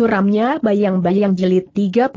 suramnya bayang-bayang jelit 30.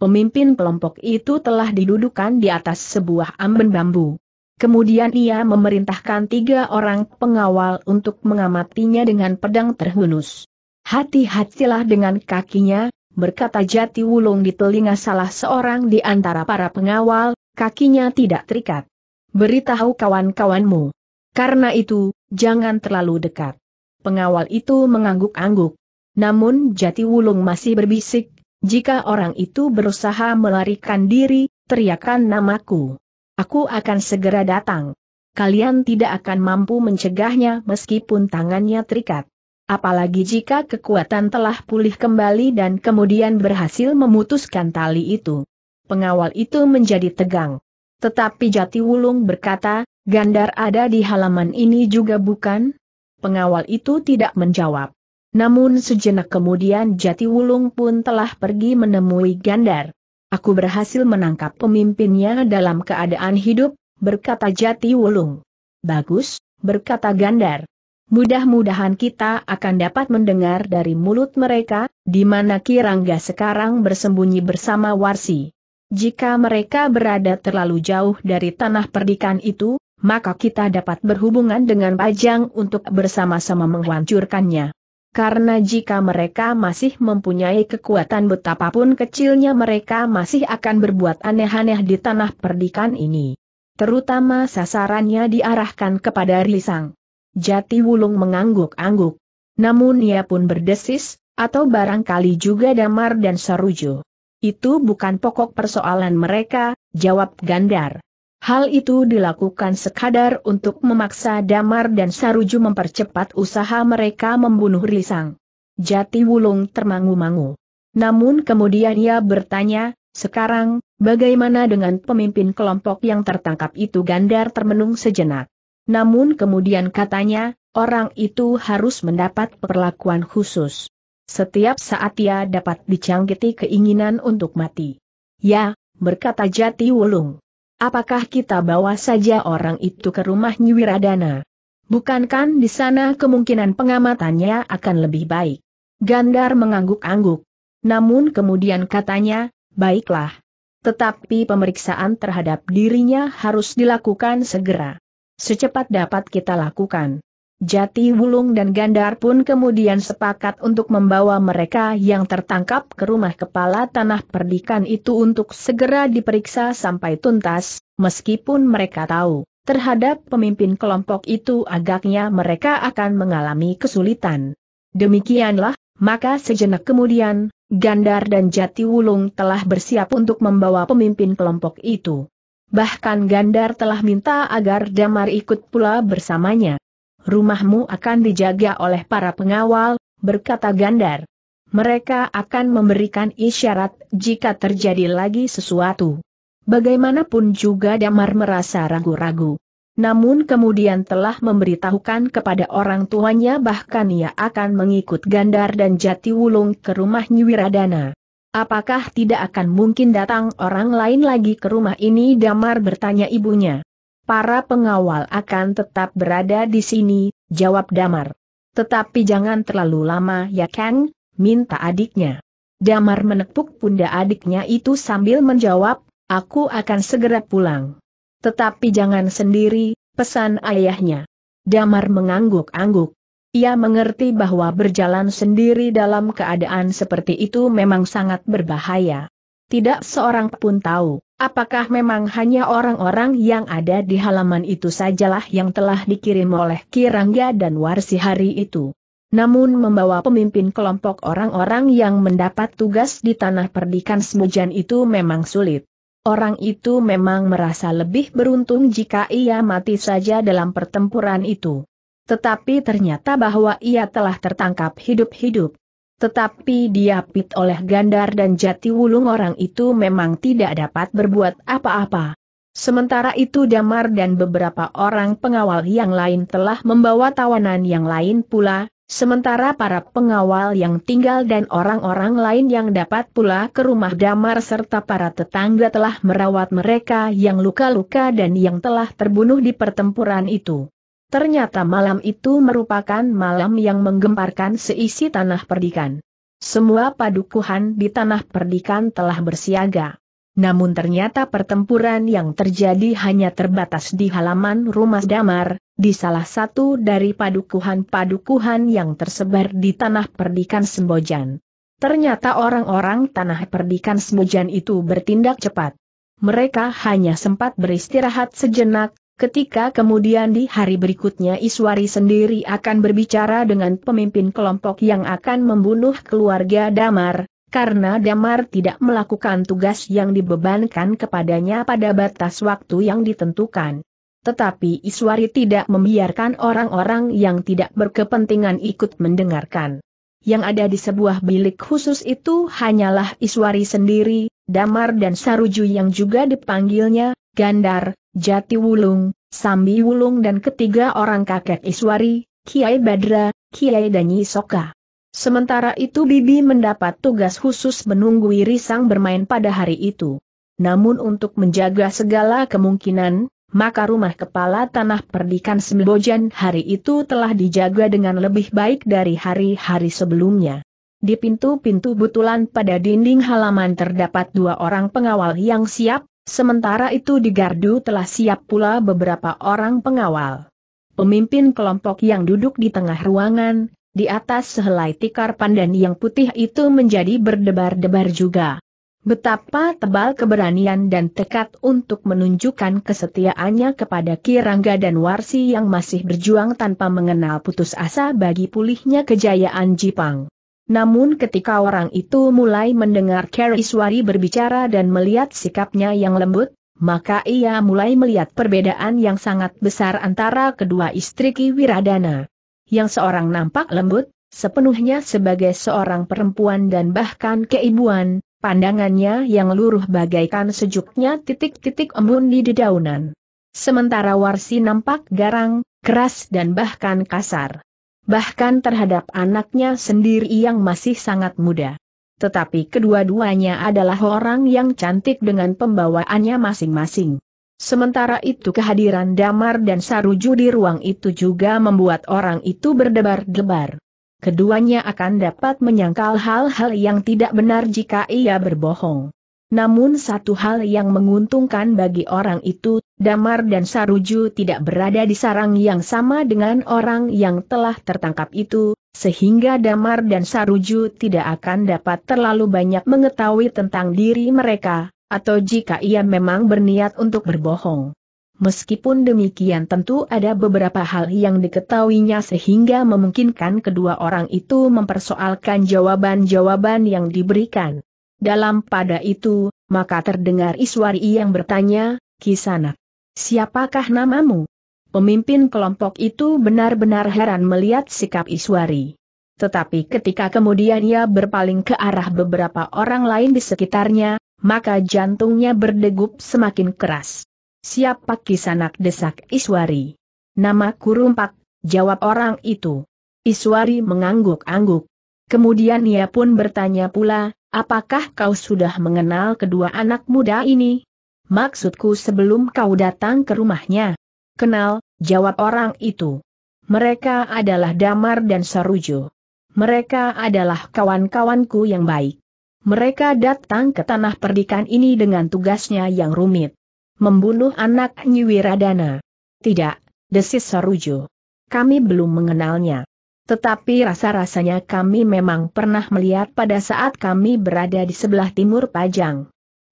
Pemimpin kelompok itu telah didudukan di atas sebuah amben bambu. Kemudian ia memerintahkan tiga orang pengawal untuk mengamatinya dengan pedang terhunus. Hati-hatilah dengan kakinya, berkata jati wulung di telinga salah seorang di antara para pengawal, kakinya tidak terikat. Beritahu kawan-kawanmu. Karena itu, jangan terlalu dekat. Pengawal itu mengangguk-angguk. Namun Jati Wulung masih berbisik, jika orang itu berusaha melarikan diri, teriakan namaku. Aku akan segera datang. Kalian tidak akan mampu mencegahnya meskipun tangannya terikat. Apalagi jika kekuatan telah pulih kembali dan kemudian berhasil memutuskan tali itu. Pengawal itu menjadi tegang. Tetapi Jati Wulung berkata, Gandar ada di halaman ini juga bukan? Pengawal itu tidak menjawab. Namun sejenak kemudian Jati Wulung pun telah pergi menemui Gandar. Aku berhasil menangkap pemimpinnya dalam keadaan hidup, berkata Jati Wulung. Bagus, berkata Gandar. Mudah-mudahan kita akan dapat mendengar dari mulut mereka, di mana Kirangga sekarang bersembunyi bersama Warsi. Jika mereka berada terlalu jauh dari tanah perdikan itu, maka kita dapat berhubungan dengan Pajang untuk bersama-sama menghancurkannya. Karena jika mereka masih mempunyai kekuatan betapapun kecilnya mereka masih akan berbuat aneh-aneh di tanah perdikan ini. Terutama sasarannya diarahkan kepada Rilisang. Jati Wulung mengangguk-angguk. Namun ia pun berdesis, atau barangkali juga Damar dan Sarujo. Itu bukan pokok persoalan mereka, jawab Gandar. Hal itu dilakukan sekadar untuk memaksa Damar dan Saruju mempercepat usaha mereka membunuh Risang. Jati Wulung termangu-mangu. Namun kemudian ia bertanya, sekarang, bagaimana dengan pemimpin kelompok yang tertangkap itu Gandar termenung sejenak. Namun kemudian katanya, orang itu harus mendapat perlakuan khusus. Setiap saat ia dapat dicangkiti keinginan untuk mati. Ya, berkata Jati Wulung. Apakah kita bawa saja orang itu ke rumah Wiradana? Bukankan di sana kemungkinan pengamatannya akan lebih baik? Gandar mengangguk-angguk. Namun kemudian katanya, baiklah. Tetapi pemeriksaan terhadap dirinya harus dilakukan segera. Secepat dapat kita lakukan. Jati Wulung dan Gandar pun kemudian sepakat untuk membawa mereka yang tertangkap ke rumah kepala tanah perdikan itu untuk segera diperiksa sampai tuntas, meskipun mereka tahu, terhadap pemimpin kelompok itu agaknya mereka akan mengalami kesulitan. Demikianlah, maka sejenak kemudian, Gandar dan Jati Wulung telah bersiap untuk membawa pemimpin kelompok itu. Bahkan Gandar telah minta agar Damar ikut pula bersamanya rumahmu akan dijaga oleh para pengawal, berkata Gandar. Mereka akan memberikan isyarat jika terjadi lagi sesuatu. Bagaimanapun juga Damar merasa ragu-ragu. Namun kemudian telah memberitahukan kepada orang tuanya bahkan ia akan mengikut Gandar dan Jati Wulung ke rumah Nyiwiradana. Apakah tidak akan mungkin datang orang lain lagi ke rumah ini Damar bertanya ibunya. Para pengawal akan tetap berada di sini, jawab Damar. Tetapi jangan terlalu lama ya Kang, minta adiknya. Damar menepuk pundak adiknya itu sambil menjawab, aku akan segera pulang. Tetapi jangan sendiri, pesan ayahnya. Damar mengangguk-angguk. Ia mengerti bahwa berjalan sendiri dalam keadaan seperti itu memang sangat berbahaya. Tidak seorang pun tahu, apakah memang hanya orang-orang yang ada di halaman itu sajalah yang telah dikirim oleh Kirangga dan Warsi hari itu. Namun membawa pemimpin kelompok orang-orang yang mendapat tugas di tanah perdikan Semujan itu memang sulit. Orang itu memang merasa lebih beruntung jika ia mati saja dalam pertempuran itu. Tetapi ternyata bahwa ia telah tertangkap hidup-hidup. Tetapi diapit oleh Gandar dan Jati Wulung orang itu memang tidak dapat berbuat apa-apa. Sementara itu Damar dan beberapa orang pengawal yang lain telah membawa tawanan yang lain pula, sementara para pengawal yang tinggal dan orang-orang lain yang dapat pula ke rumah Damar serta para tetangga telah merawat mereka yang luka-luka dan yang telah terbunuh di pertempuran itu. Ternyata malam itu merupakan malam yang menggemparkan seisi tanah perdikan. Semua padukuhan di tanah perdikan telah bersiaga. Namun ternyata pertempuran yang terjadi hanya terbatas di halaman rumah Damar, di salah satu dari padukuhan-padukuhan yang tersebar di tanah perdikan Sembojan. Ternyata orang-orang tanah perdikan Sembojan itu bertindak cepat. Mereka hanya sempat beristirahat sejenak, Ketika kemudian di hari berikutnya Iswari sendiri akan berbicara dengan pemimpin kelompok yang akan membunuh keluarga Damar, karena Damar tidak melakukan tugas yang dibebankan kepadanya pada batas waktu yang ditentukan. Tetapi Iswari tidak membiarkan orang-orang yang tidak berkepentingan ikut mendengarkan. Yang ada di sebuah bilik khusus itu hanyalah Iswari sendiri, Damar dan Saruju yang juga dipanggilnya, Gandar, Jati Wulung, Sambi Wulung dan ketiga orang kakek Iswari, Kiai Badra, Kiai Danyi Soka. Sementara itu Bibi mendapat tugas khusus menunggu Irisang bermain pada hari itu. Namun untuk menjaga segala kemungkinan, maka rumah kepala tanah perdikan Sembojan hari itu telah dijaga dengan lebih baik dari hari-hari sebelumnya. Di pintu-pintu butulan pada dinding halaman terdapat dua orang pengawal yang siap Sementara itu di gardu telah siap pula beberapa orang pengawal. Pemimpin kelompok yang duduk di tengah ruangan, di atas sehelai tikar pandan yang putih itu menjadi berdebar-debar juga. Betapa tebal keberanian dan tekad untuk menunjukkan kesetiaannya kepada Kirangga dan Warsi yang masih berjuang tanpa mengenal putus asa bagi pulihnya kejayaan Jipang. Namun ketika orang itu mulai mendengar Suari berbicara dan melihat sikapnya yang lembut, maka ia mulai melihat perbedaan yang sangat besar antara kedua istri Ki Wiradana. Yang seorang nampak lembut, sepenuhnya sebagai seorang perempuan dan bahkan keibuan, pandangannya yang luruh bagaikan sejuknya titik-titik embun di dedaunan. Sementara Warsi nampak garang, keras dan bahkan kasar bahkan terhadap anaknya sendiri yang masih sangat muda. Tetapi kedua-duanya adalah orang yang cantik dengan pembawaannya masing-masing. Sementara itu kehadiran Damar dan Saruju di ruang itu juga membuat orang itu berdebar-debar. Keduanya akan dapat menyangkal hal-hal yang tidak benar jika ia berbohong. Namun satu hal yang menguntungkan bagi orang itu Damar dan Saruju tidak berada di sarang yang sama dengan orang yang telah tertangkap itu, sehingga Damar dan Saruju tidak akan dapat terlalu banyak mengetahui tentang diri mereka, atau jika ia memang berniat untuk berbohong. Meskipun demikian tentu ada beberapa hal yang diketahuinya sehingga memungkinkan kedua orang itu mempersoalkan jawaban-jawaban yang diberikan. Dalam pada itu, maka terdengar Iswari yang bertanya, Kisanak, Siapakah namamu? Pemimpin kelompok itu benar-benar heran melihat sikap Iswari. Tetapi ketika kemudian ia berpaling ke arah beberapa orang lain di sekitarnya, maka jantungnya berdegup semakin keras. Siapa kisanak desak Iswari? Namaku Rumpak, jawab orang itu. Iswari mengangguk-angguk. Kemudian ia pun bertanya pula, apakah kau sudah mengenal kedua anak muda ini? Maksudku sebelum kau datang ke rumahnya. Kenal, jawab orang itu. Mereka adalah Damar dan Sarujo. Mereka adalah kawan-kawanku yang baik. Mereka datang ke tanah perdikan ini dengan tugasnya yang rumit. Membunuh anak Nyiwiradana. Tidak, desis Sarujo. Kami belum mengenalnya. Tetapi rasa-rasanya kami memang pernah melihat pada saat kami berada di sebelah timur Pajang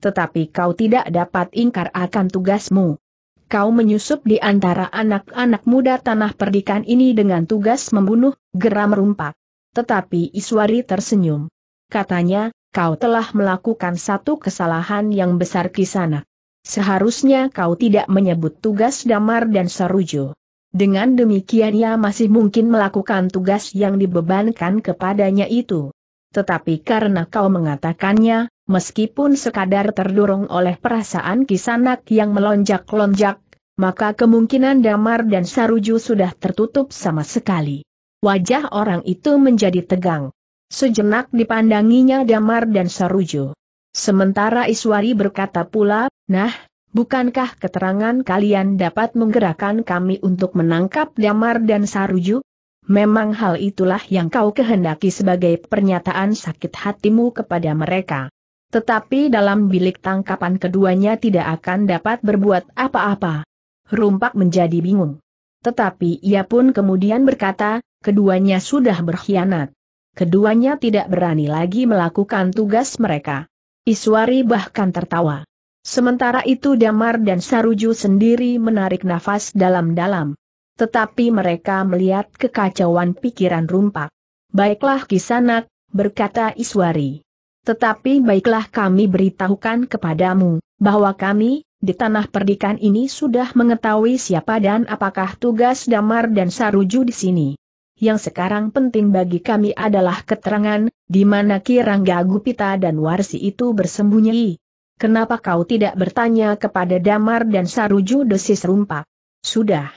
tetapi kau tidak dapat ingkar akan tugasmu. Kau menyusup di antara anak-anak muda tanah perdikan ini dengan tugas membunuh, geram rumpak. Tetapi Iswari tersenyum. Katanya, kau telah melakukan satu kesalahan yang besar di sana. Seharusnya kau tidak menyebut tugas damar dan sarujo. Dengan demikian ia masih mungkin melakukan tugas yang dibebankan kepadanya itu. Tetapi karena kau mengatakannya, Meskipun sekadar terdorong oleh perasaan kisanak yang melonjak-lonjak, maka kemungkinan Damar dan Saruju sudah tertutup sama sekali. Wajah orang itu menjadi tegang. Sejenak dipandanginya Damar dan Saruju. Sementara Iswari berkata pula, nah, bukankah keterangan kalian dapat menggerakkan kami untuk menangkap Damar dan Saruju? Memang hal itulah yang kau kehendaki sebagai pernyataan sakit hatimu kepada mereka. Tetapi dalam bilik tangkapan keduanya tidak akan dapat berbuat apa-apa. Rumpak menjadi bingung. Tetapi ia pun kemudian berkata, keduanya sudah berkhianat. Keduanya tidak berani lagi melakukan tugas mereka. Iswari bahkan tertawa. Sementara itu Damar dan Saruju sendiri menarik nafas dalam-dalam. Tetapi mereka melihat kekacauan pikiran rumpak. Baiklah kisanak, berkata Iswari. Tetapi baiklah kami beritahukan kepadamu, bahwa kami, di tanah perdikan ini sudah mengetahui siapa dan apakah tugas Damar dan Saruju di sini. Yang sekarang penting bagi kami adalah keterangan, di mana Kirangga Gupita dan Warsi itu bersembunyi. Kenapa kau tidak bertanya kepada Damar dan Saruju dosis rumpak? Sudah.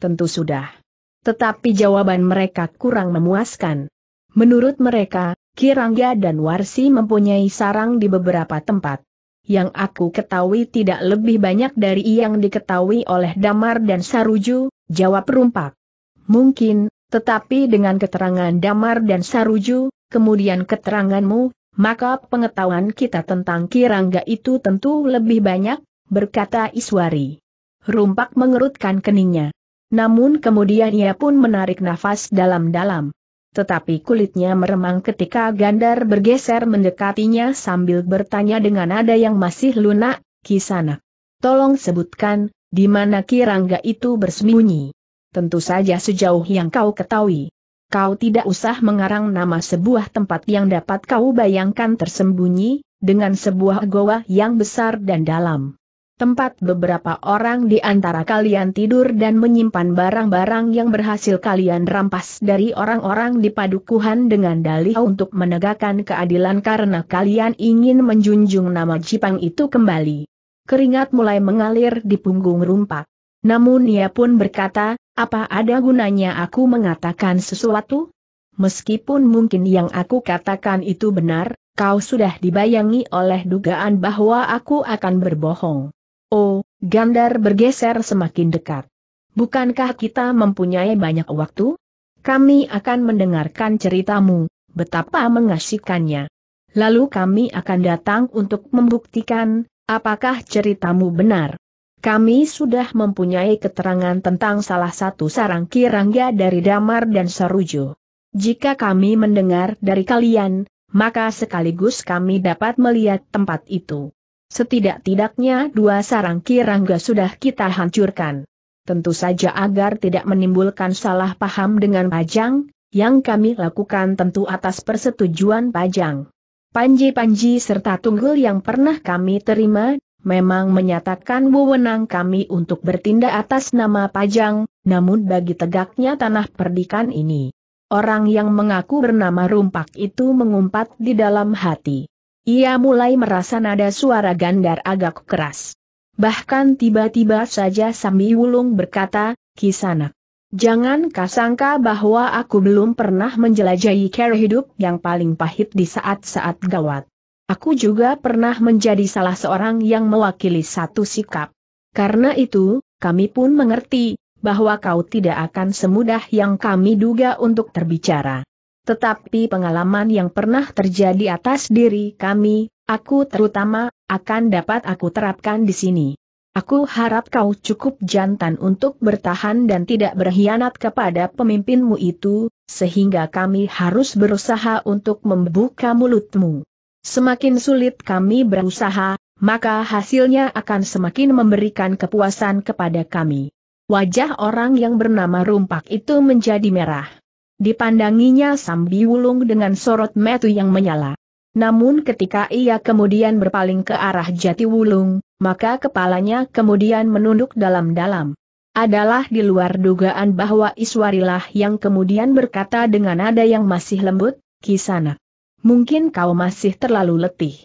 Tentu sudah. Tetapi jawaban mereka kurang memuaskan. Menurut mereka, Kirangga dan Warsi mempunyai sarang di beberapa tempat. Yang aku ketahui tidak lebih banyak dari yang diketahui oleh Damar dan Saruju, jawab Rumpak. Mungkin, tetapi dengan keterangan Damar dan Saruju, kemudian keteranganmu, maka pengetahuan kita tentang Kirangga itu tentu lebih banyak, berkata Iswari. Rumpak mengerutkan keningnya. Namun kemudian ia pun menarik nafas dalam-dalam. Tetapi kulitnya meremang ketika Gandar bergeser mendekatinya sambil bertanya dengan nada yang masih lunak, Kisana. Tolong sebutkan, di mana Kirangga itu bersembunyi. Tentu saja sejauh yang kau ketahui. Kau tidak usah mengarang nama sebuah tempat yang dapat kau bayangkan tersembunyi, dengan sebuah goa yang besar dan dalam tempat beberapa orang di antara kalian tidur dan menyimpan barang-barang yang berhasil kalian rampas dari orang-orang di padukuhan dengan dalih untuk menegakkan keadilan karena kalian ingin menjunjung nama Jipang itu kembali. Keringat mulai mengalir di punggung rumpak. Namun ia pun berkata, apa ada gunanya aku mengatakan sesuatu? Meskipun mungkin yang aku katakan itu benar, kau sudah dibayangi oleh dugaan bahwa aku akan berbohong. Oh, Gandar bergeser semakin dekat. Bukankah kita mempunyai banyak waktu? Kami akan mendengarkan ceritamu, betapa mengasyikannya. Lalu kami akan datang untuk membuktikan, apakah ceritamu benar. Kami sudah mempunyai keterangan tentang salah satu sarang kirangga dari Damar dan Sarujo. Jika kami mendengar dari kalian, maka sekaligus kami dapat melihat tempat itu. Setidak-tidaknya dua sarang kirangga sudah kita hancurkan. Tentu saja agar tidak menimbulkan salah paham dengan Pajang, yang kami lakukan tentu atas persetujuan Pajang. Panji-panji serta tunggul yang pernah kami terima, memang menyatakan wewenang kami untuk bertindak atas nama Pajang, namun bagi tegaknya tanah perdikan ini. Orang yang mengaku bernama Rumpak itu mengumpat di dalam hati. Ia mulai merasa nada suara Gandar agak keras. Bahkan tiba-tiba saja Sambi Wulung berkata, Kisana, Jangan kasangka bahwa aku belum pernah menjelajahi cara hidup yang paling pahit di saat-saat gawat. Aku juga pernah menjadi salah seorang yang mewakili satu sikap. Karena itu, kami pun mengerti, bahwa kau tidak akan semudah yang kami duga untuk terbicara. Tetapi pengalaman yang pernah terjadi atas diri kami, aku terutama, akan dapat aku terapkan di sini. Aku harap kau cukup jantan untuk bertahan dan tidak berkhianat kepada pemimpinmu itu, sehingga kami harus berusaha untuk membuka mulutmu. Semakin sulit kami berusaha, maka hasilnya akan semakin memberikan kepuasan kepada kami. Wajah orang yang bernama Rumpak itu menjadi merah. Dipandanginya Wulung dengan sorot metu yang menyala. Namun ketika ia kemudian berpaling ke arah Jati Wulung, maka kepalanya kemudian menunduk dalam-dalam. Adalah di luar dugaan bahwa Iswarilah yang kemudian berkata dengan nada yang masih lembut, Kisana. Mungkin kau masih terlalu letih.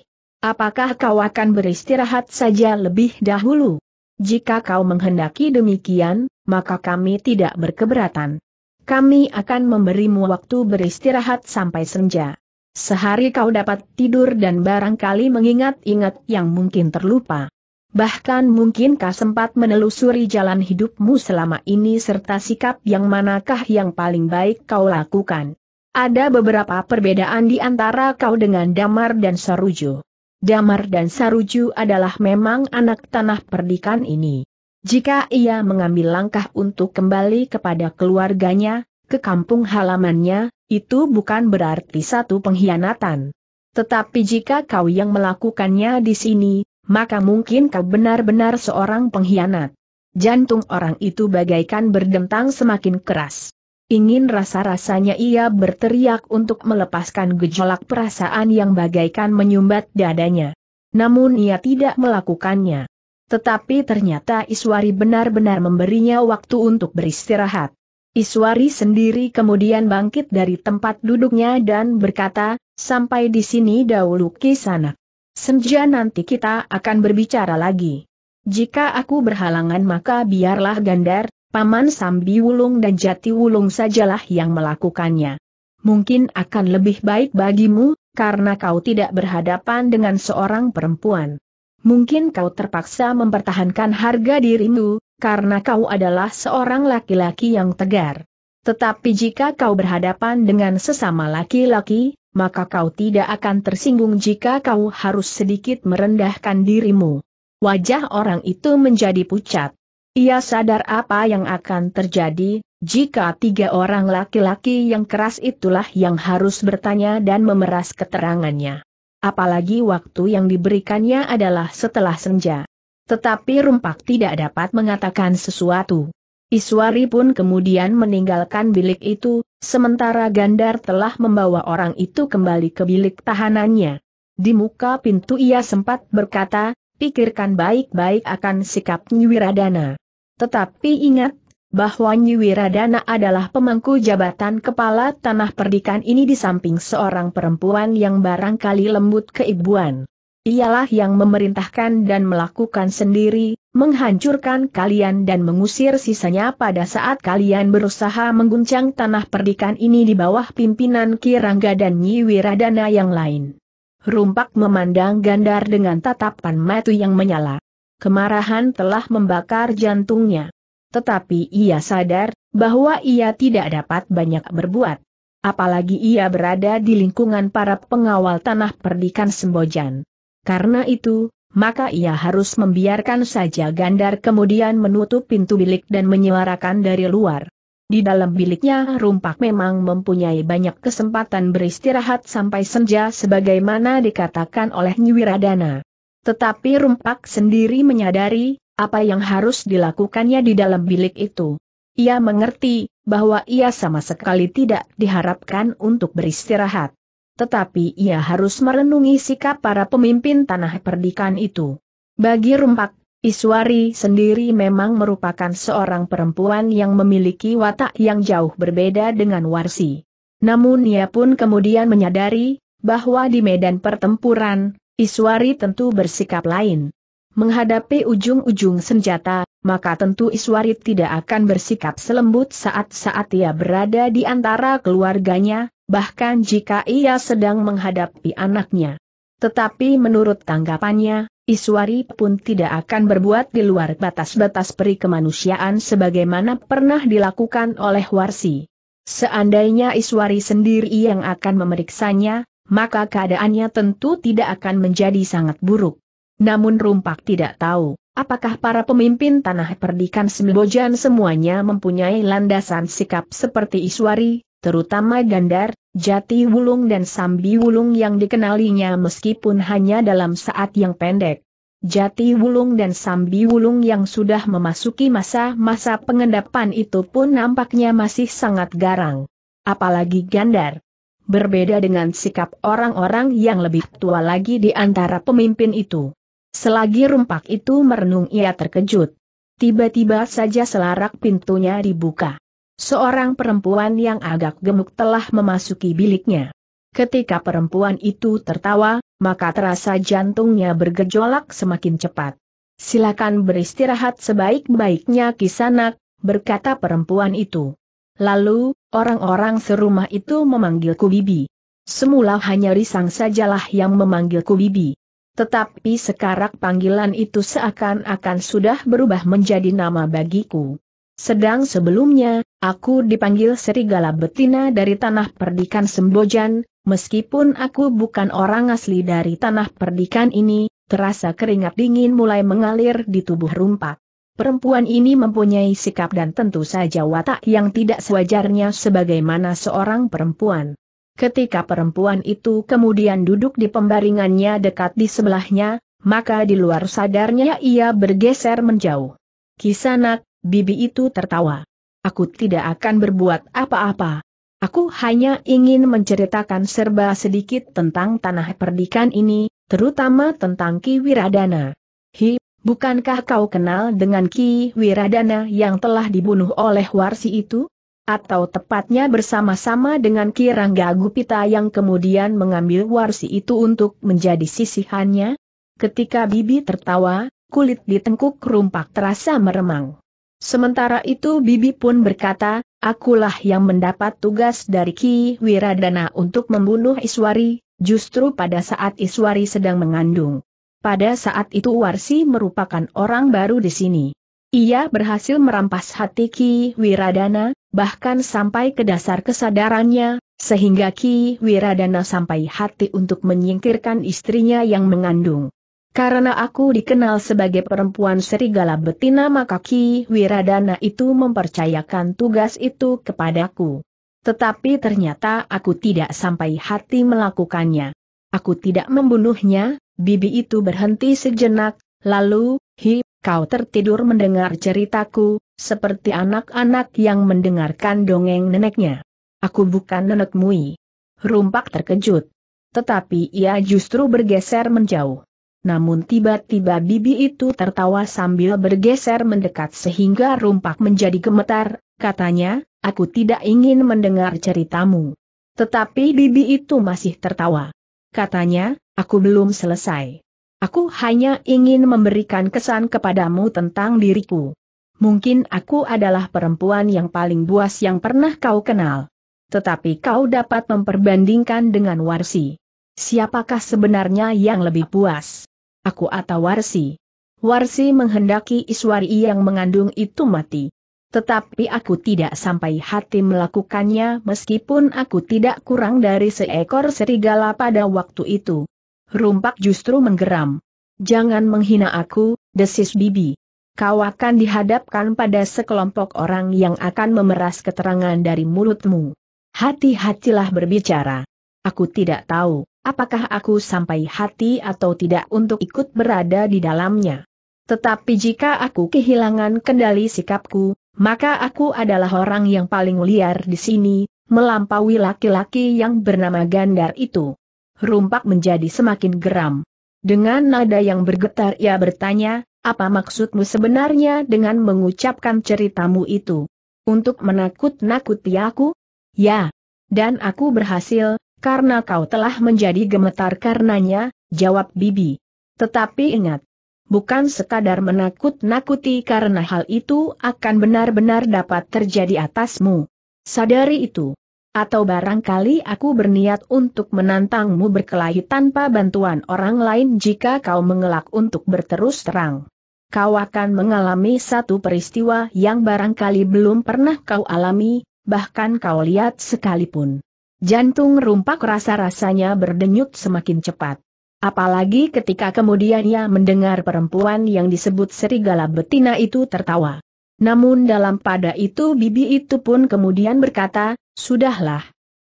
Apakah kau akan beristirahat saja lebih dahulu? Jika kau menghendaki demikian, maka kami tidak berkeberatan kami akan memberimu waktu beristirahat sampai senja. Sehari kau dapat tidur dan barangkali mengingat-ingat yang mungkin terlupa. Bahkan mungkin kau sempat menelusuri jalan hidupmu selama ini serta sikap yang manakah yang paling baik kau lakukan. Ada beberapa perbedaan di antara kau dengan Damar dan Sarujo. Damar dan Saruju adalah memang anak tanah perdikan ini. Jika ia mengambil langkah untuk kembali kepada keluarganya, ke kampung halamannya, itu bukan berarti satu pengkhianatan. Tetapi jika kau yang melakukannya di sini, maka mungkin kau benar-benar seorang pengkhianat. Jantung orang itu bagaikan berdentang semakin keras. Ingin rasa-rasanya ia berteriak untuk melepaskan gejolak perasaan yang bagaikan menyumbat dadanya. Namun ia tidak melakukannya. Tetapi ternyata Iswari benar-benar memberinya waktu untuk beristirahat. Iswari sendiri kemudian bangkit dari tempat duduknya dan berkata, sampai di sini dahulu kisana. Senja nanti kita akan berbicara lagi. Jika aku berhalangan maka biarlah Gandar, Paman Sambi Wulung dan Jati Wulung sajalah yang melakukannya. Mungkin akan lebih baik bagimu, karena kau tidak berhadapan dengan seorang perempuan mungkin kau terpaksa mempertahankan harga dirimu, karena kau adalah seorang laki-laki yang tegar. Tetapi jika kau berhadapan dengan sesama laki-laki, maka kau tidak akan tersinggung jika kau harus sedikit merendahkan dirimu. Wajah orang itu menjadi pucat. Ia sadar apa yang akan terjadi, jika tiga orang laki-laki yang keras itulah yang harus bertanya dan memeras keterangannya apalagi waktu yang diberikannya adalah setelah senja. Tetapi Rumpak tidak dapat mengatakan sesuatu. Iswari pun kemudian meninggalkan bilik itu, sementara Gandar telah membawa orang itu kembali ke bilik tahanannya. Di muka pintu ia sempat berkata, pikirkan baik-baik akan sikap Nyiwiradana. Tetapi ingat, bahwa Nyiwiradana adalah pemangku jabatan kepala tanah perdikan ini di samping seorang perempuan yang barangkali lembut keibuan. Ialah yang memerintahkan dan melakukan sendiri, menghancurkan kalian dan mengusir sisanya pada saat kalian berusaha mengguncang tanah perdikan ini di bawah pimpinan Kirangga dan Nyiwiradana yang lain. Rumpak memandang Gandar dengan tatapan matu yang menyala. Kemarahan telah membakar jantungnya tetapi ia sadar bahwa ia tidak dapat banyak berbuat. Apalagi ia berada di lingkungan para pengawal tanah perdikan Sembojan. Karena itu, maka ia harus membiarkan saja Gandar kemudian menutup pintu bilik dan menyuarakan dari luar. Di dalam biliknya Rumpak memang mempunyai banyak kesempatan beristirahat sampai senja sebagaimana dikatakan oleh Nyiwiradana. Tetapi Rumpak sendiri menyadari apa yang harus dilakukannya di dalam bilik itu. Ia mengerti bahwa ia sama sekali tidak diharapkan untuk beristirahat. Tetapi ia harus merenungi sikap para pemimpin tanah perdikan itu. Bagi Rumpak, Iswari sendiri memang merupakan seorang perempuan yang memiliki watak yang jauh berbeda dengan Warsi. Namun ia pun kemudian menyadari bahwa di medan pertempuran, Iswari tentu bersikap lain menghadapi ujung-ujung senjata, maka tentu Iswari tidak akan bersikap selembut saat-saat ia berada di antara keluarganya, bahkan jika ia sedang menghadapi anaknya. Tetapi menurut tanggapannya, Iswari pun tidak akan berbuat di luar batas-batas peri kemanusiaan sebagaimana pernah dilakukan oleh Warsi. Seandainya Iswari sendiri yang akan memeriksanya, maka keadaannya tentu tidak akan menjadi sangat buruk. Namun Rumpak tidak tahu, apakah para pemimpin tanah perdikan Sembojan semuanya mempunyai landasan sikap seperti Iswari, terutama Gandar, Jati Wulung dan Sambi Wulung yang dikenalinya meskipun hanya dalam saat yang pendek. Jati Wulung dan Sambi Wulung yang sudah memasuki masa-masa pengendapan itu pun nampaknya masih sangat garang. Apalagi Gandar. Berbeda dengan sikap orang-orang yang lebih tua lagi di antara pemimpin itu. Selagi rumpak itu merenung ia terkejut. Tiba-tiba saja selarak pintunya dibuka. Seorang perempuan yang agak gemuk telah memasuki biliknya. Ketika perempuan itu tertawa, maka terasa jantungnya bergejolak semakin cepat. Silakan beristirahat sebaik-baiknya kisanak, berkata perempuan itu. Lalu, orang-orang serumah itu memanggilku bibi. Semula hanya Risang sajalah yang memanggilku bibi. Tetapi sekarang panggilan itu seakan-akan sudah berubah menjadi nama bagiku. Sedang sebelumnya, aku dipanggil serigala betina dari tanah perdikan Sembojan, meskipun aku bukan orang asli dari tanah perdikan ini, terasa keringat dingin mulai mengalir di tubuh rumpak. Perempuan ini mempunyai sikap dan tentu saja watak yang tidak sewajarnya sebagaimana seorang perempuan. Ketika perempuan itu kemudian duduk di pembaringannya dekat di sebelahnya, maka di luar sadarnya ia bergeser menjauh. Kisanak, bibi itu tertawa. Aku tidak akan berbuat apa-apa. Aku hanya ingin menceritakan serba sedikit tentang tanah perdikan ini, terutama tentang Ki Wiradana. Hi, bukankah kau kenal dengan Ki Wiradana yang telah dibunuh oleh Warsi itu? atau tepatnya bersama-sama dengan Kirangga Gupita yang kemudian mengambil warsi itu untuk menjadi sisihannya? Ketika Bibi tertawa, kulit di tengkuk rumpak terasa meremang. Sementara itu Bibi pun berkata, akulah yang mendapat tugas dari Ki Wiradana untuk membunuh Iswari, justru pada saat Iswari sedang mengandung. Pada saat itu Warsi merupakan orang baru di sini. Ia berhasil merampas hati Ki Wiradana, bahkan sampai ke dasar kesadarannya, sehingga Ki Wiradana sampai hati untuk menyingkirkan istrinya yang mengandung. Karena aku dikenal sebagai perempuan serigala betina maka Ki Wiradana itu mempercayakan tugas itu kepadaku. Tetapi ternyata aku tidak sampai hati melakukannya. Aku tidak membunuhnya, bibi itu berhenti sejenak, lalu, hi kau tertidur mendengar ceritaku, seperti anak-anak yang mendengarkan dongeng neneknya. Aku bukan nenek Mui. Rumpak terkejut. Tetapi ia justru bergeser menjauh. Namun tiba-tiba bibi itu tertawa sambil bergeser mendekat sehingga rumpak menjadi gemetar, katanya, aku tidak ingin mendengar ceritamu. Tetapi bibi itu masih tertawa. Katanya, aku belum selesai. Aku hanya ingin memberikan kesan kepadamu tentang diriku. Mungkin aku adalah perempuan yang paling buas yang pernah kau kenal. Tetapi kau dapat memperbandingkan dengan Warsi. Siapakah sebenarnya yang lebih puas? Aku atau Warsi? Warsi menghendaki Iswari yang mengandung itu mati. Tetapi aku tidak sampai hati melakukannya meskipun aku tidak kurang dari seekor serigala pada waktu itu. Rumpak justru menggeram. Jangan menghina aku, desis Bibi. Kau akan dihadapkan pada sekelompok orang yang akan memeras keterangan dari mulutmu. Hati-hatilah berbicara. Aku tidak tahu, apakah aku sampai hati atau tidak untuk ikut berada di dalamnya. Tetapi jika aku kehilangan kendali sikapku, maka aku adalah orang yang paling liar di sini, melampaui laki-laki yang bernama Gandar itu. Rumpak menjadi semakin geram. Dengan nada yang bergetar ia bertanya, apa maksudmu sebenarnya dengan mengucapkan ceritamu itu? Untuk menakut-nakuti aku? Ya. Dan aku berhasil, karena kau telah menjadi gemetar karenanya, jawab Bibi. Tetapi ingat, bukan sekadar menakut-nakuti karena hal itu akan benar-benar dapat terjadi atasmu. Sadari itu. Atau barangkali aku berniat untuk menantangmu berkelahi tanpa bantuan orang lain jika kau mengelak untuk berterus terang. Kau akan mengalami satu peristiwa yang barangkali belum pernah kau alami, bahkan kau lihat sekalipun. Jantung rumpak rasa-rasanya berdenyut semakin cepat. Apalagi ketika kemudian ia mendengar perempuan yang disebut serigala betina itu tertawa. Namun dalam pada itu bibi itu pun kemudian berkata, Sudahlah.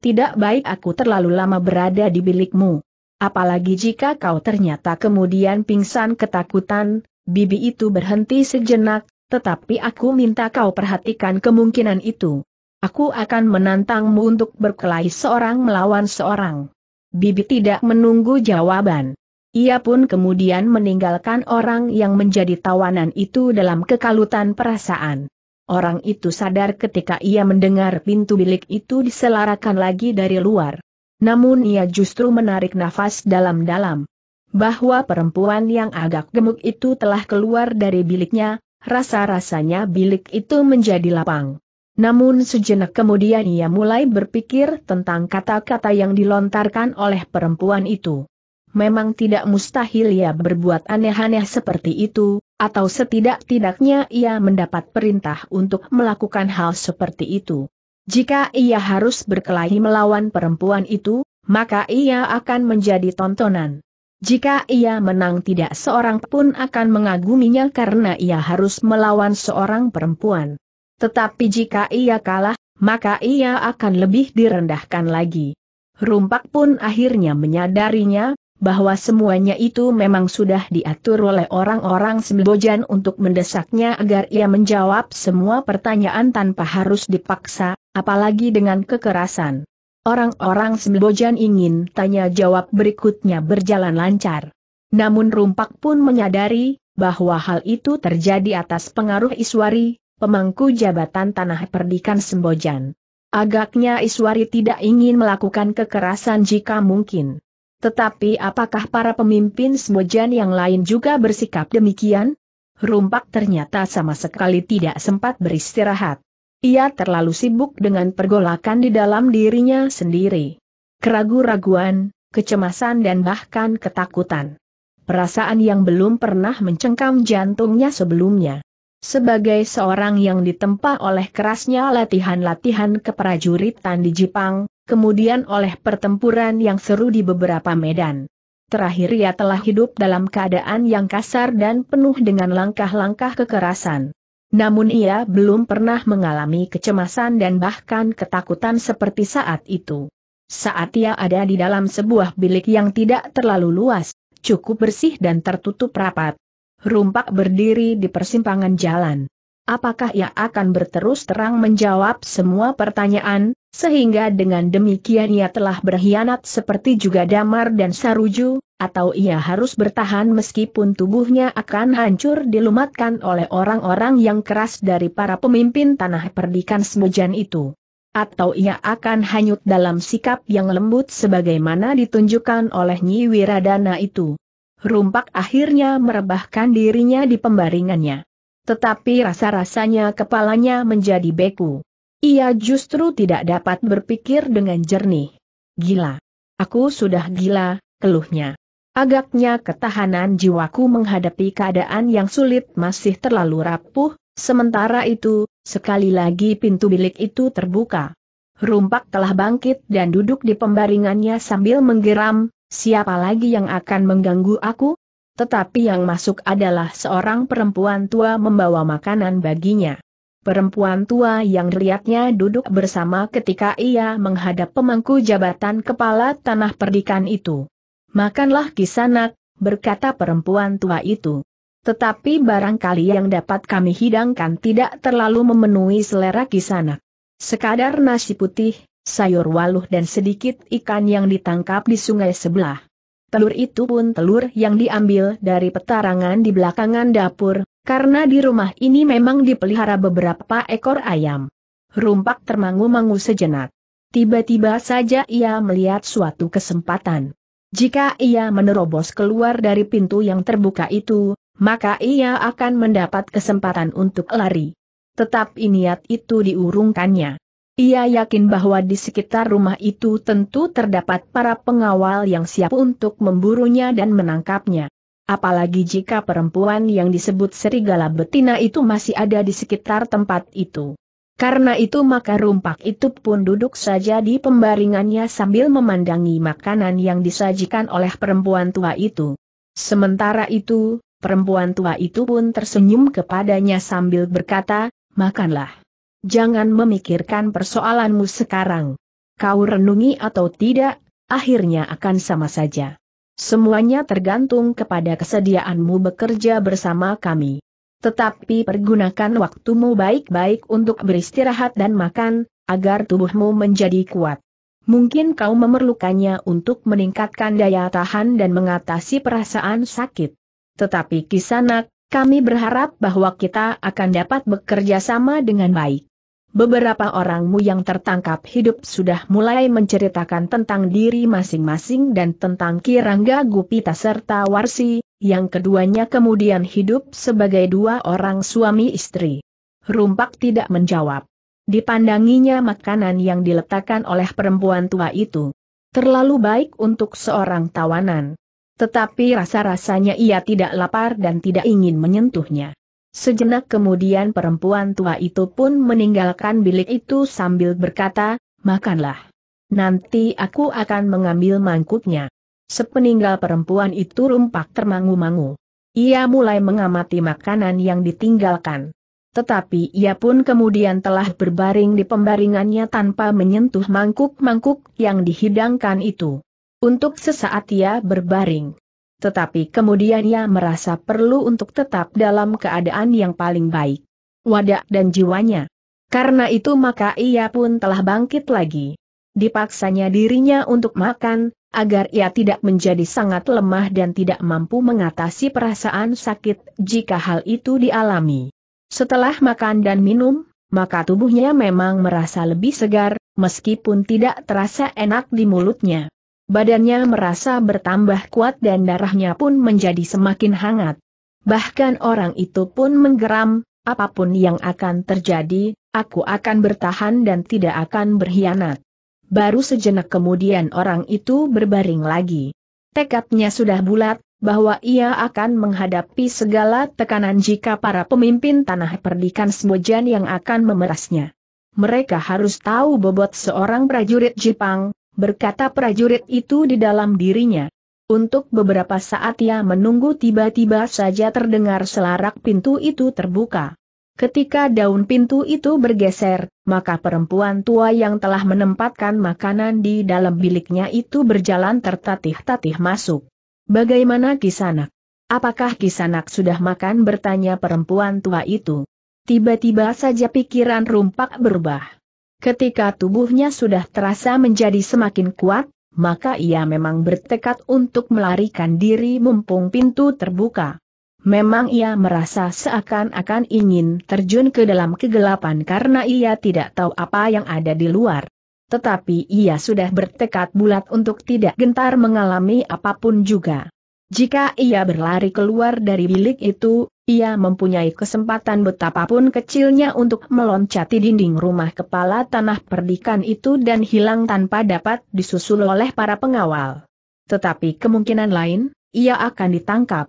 Tidak baik aku terlalu lama berada di bilikmu. Apalagi jika kau ternyata kemudian pingsan ketakutan, bibi itu berhenti sejenak, tetapi aku minta kau perhatikan kemungkinan itu. Aku akan menantangmu untuk berkelahi seorang melawan seorang. Bibi tidak menunggu jawaban. Ia pun kemudian meninggalkan orang yang menjadi tawanan itu dalam kekalutan perasaan. Orang itu sadar ketika ia mendengar pintu bilik itu diselarakan lagi dari luar. Namun ia justru menarik nafas dalam-dalam. Bahwa perempuan yang agak gemuk itu telah keluar dari biliknya, rasa-rasanya bilik itu menjadi lapang. Namun sejenak kemudian ia mulai berpikir tentang kata-kata yang dilontarkan oleh perempuan itu. Memang tidak mustahil ia berbuat aneh-aneh seperti itu, atau setidak-tidaknya ia mendapat perintah untuk melakukan hal seperti itu. Jika ia harus berkelahi melawan perempuan itu, maka ia akan menjadi tontonan. Jika ia menang tidak seorang pun akan mengaguminya karena ia harus melawan seorang perempuan. Tetapi jika ia kalah, maka ia akan lebih direndahkan lagi. Rumpak pun akhirnya menyadarinya bahwa semuanya itu memang sudah diatur oleh orang-orang Sembojan untuk mendesaknya agar ia menjawab semua pertanyaan tanpa harus dipaksa, apalagi dengan kekerasan. Orang-orang Sembojan ingin tanya jawab berikutnya berjalan lancar. Namun Rumpak pun menyadari bahwa hal itu terjadi atas pengaruh Iswari, pemangku jabatan tanah perdikan Sembojan. Agaknya Iswari tidak ingin melakukan kekerasan jika mungkin. Tetapi apakah para pemimpin Smojan yang lain juga bersikap demikian? Rumpak ternyata sama sekali tidak sempat beristirahat. Ia terlalu sibuk dengan pergolakan di dalam dirinya sendiri. Keragu-raguan, kecemasan dan bahkan ketakutan. Perasaan yang belum pernah mencengkam jantungnya sebelumnya. Sebagai seorang yang ditempa oleh kerasnya latihan-latihan keprajuritan di Jepang, kemudian oleh pertempuran yang seru di beberapa medan. Terakhir ia telah hidup dalam keadaan yang kasar dan penuh dengan langkah-langkah kekerasan. Namun ia belum pernah mengalami kecemasan dan bahkan ketakutan seperti saat itu. Saat ia ada di dalam sebuah bilik yang tidak terlalu luas, cukup bersih dan tertutup rapat. Rumpak berdiri di persimpangan jalan. Apakah ia akan berterus terang menjawab semua pertanyaan, sehingga dengan demikian ia telah berkhianat seperti juga Damar dan Saruju, atau ia harus bertahan meskipun tubuhnya akan hancur dilumatkan oleh orang-orang yang keras dari para pemimpin tanah perdikan semujan itu. Atau ia akan hanyut dalam sikap yang lembut sebagaimana ditunjukkan oleh Nyi Wiradana itu. Rumpak akhirnya merebahkan dirinya di pembaringannya. Tetapi rasa-rasanya kepalanya menjadi beku. Ia justru tidak dapat berpikir dengan jernih. Gila. Aku sudah gila, keluhnya. Agaknya ketahanan jiwaku menghadapi keadaan yang sulit masih terlalu rapuh, sementara itu, sekali lagi pintu bilik itu terbuka. Rumpak telah bangkit dan duduk di pembaringannya sambil menggeram, siapa lagi yang akan mengganggu aku? Tetapi yang masuk adalah seorang perempuan tua membawa makanan baginya. Perempuan tua yang dilihatnya duduk bersama ketika ia menghadap pemangku jabatan kepala tanah perdikan itu. Makanlah kisanak, berkata perempuan tua itu. Tetapi barangkali yang dapat kami hidangkan tidak terlalu memenuhi selera kisanak. Sekadar nasi putih, sayur waluh dan sedikit ikan yang ditangkap di sungai sebelah. Telur itu pun telur yang diambil dari petarangan di belakangan dapur, karena di rumah ini memang dipelihara beberapa ekor ayam. Rumpak termangu-mangu sejenak. Tiba-tiba saja ia melihat suatu kesempatan. Jika ia menerobos keluar dari pintu yang terbuka itu, maka ia akan mendapat kesempatan untuk lari. Tetap niat itu diurungkannya. Ia yakin bahwa di sekitar rumah itu tentu terdapat para pengawal yang siap untuk memburunya dan menangkapnya apalagi jika perempuan yang disebut serigala betina itu masih ada di sekitar tempat itu. Karena itu maka rumpak itu pun duduk saja di pembaringannya sambil memandangi makanan yang disajikan oleh perempuan tua itu. Sementara itu, perempuan tua itu pun tersenyum kepadanya sambil berkata, makanlah. Jangan memikirkan persoalanmu sekarang. Kau renungi atau tidak, akhirnya akan sama saja. Semuanya tergantung kepada kesediaanmu bekerja bersama kami. Tetapi pergunakan waktumu baik-baik untuk beristirahat dan makan, agar tubuhmu menjadi kuat. Mungkin kau memerlukannya untuk meningkatkan daya tahan dan mengatasi perasaan sakit. Tetapi kisanak, kami berharap bahwa kita akan dapat bekerja sama dengan baik beberapa orangmu yang tertangkap hidup sudah mulai menceritakan tentang diri masing-masing dan tentang Kirangga Gupita serta Warsi, yang keduanya kemudian hidup sebagai dua orang suami istri. Rumpak tidak menjawab. Dipandanginya makanan yang diletakkan oleh perempuan tua itu. Terlalu baik untuk seorang tawanan. Tetapi rasa-rasanya ia tidak lapar dan tidak ingin menyentuhnya. Sejenak kemudian perempuan tua itu pun meninggalkan bilik itu sambil berkata, makanlah. Nanti aku akan mengambil mangkuknya. Sepeninggal perempuan itu rumpak termangu-mangu. Ia mulai mengamati makanan yang ditinggalkan. Tetapi ia pun kemudian telah berbaring di pembaringannya tanpa menyentuh mangkuk-mangkuk yang dihidangkan itu. Untuk sesaat ia berbaring tetapi kemudian ia merasa perlu untuk tetap dalam keadaan yang paling baik. Wadah dan jiwanya. Karena itu maka ia pun telah bangkit lagi. Dipaksanya dirinya untuk makan, agar ia tidak menjadi sangat lemah dan tidak mampu mengatasi perasaan sakit jika hal itu dialami. Setelah makan dan minum, maka tubuhnya memang merasa lebih segar, meskipun tidak terasa enak di mulutnya. Badannya merasa bertambah kuat dan darahnya pun menjadi semakin hangat. Bahkan orang itu pun menggeram, apapun yang akan terjadi, aku akan bertahan dan tidak akan berkhianat. Baru sejenak kemudian orang itu berbaring lagi. Tekadnya sudah bulat, bahwa ia akan menghadapi segala tekanan jika para pemimpin tanah perdikan Sebojan yang akan memerasnya. Mereka harus tahu bobot seorang prajurit Jepang, berkata prajurit itu di dalam dirinya. Untuk beberapa saat ia menunggu tiba-tiba saja terdengar selarak pintu itu terbuka. Ketika daun pintu itu bergeser, maka perempuan tua yang telah menempatkan makanan di dalam biliknya itu berjalan tertatih-tatih masuk. Bagaimana Kisanak? Apakah Kisanak sudah makan bertanya perempuan tua itu? Tiba-tiba saja pikiran rumpak berubah. Ketika tubuhnya sudah terasa menjadi semakin kuat, maka ia memang bertekad untuk melarikan diri mumpung pintu terbuka. Memang ia merasa seakan-akan ingin terjun ke dalam kegelapan karena ia tidak tahu apa yang ada di luar. Tetapi ia sudah bertekad bulat untuk tidak gentar mengalami apapun juga. Jika ia berlari keluar dari bilik itu, ia mempunyai kesempatan betapapun kecilnya untuk meloncati dinding rumah kepala tanah perdikan itu dan hilang tanpa dapat disusul oleh para pengawal. Tetapi kemungkinan lain, ia akan ditangkap.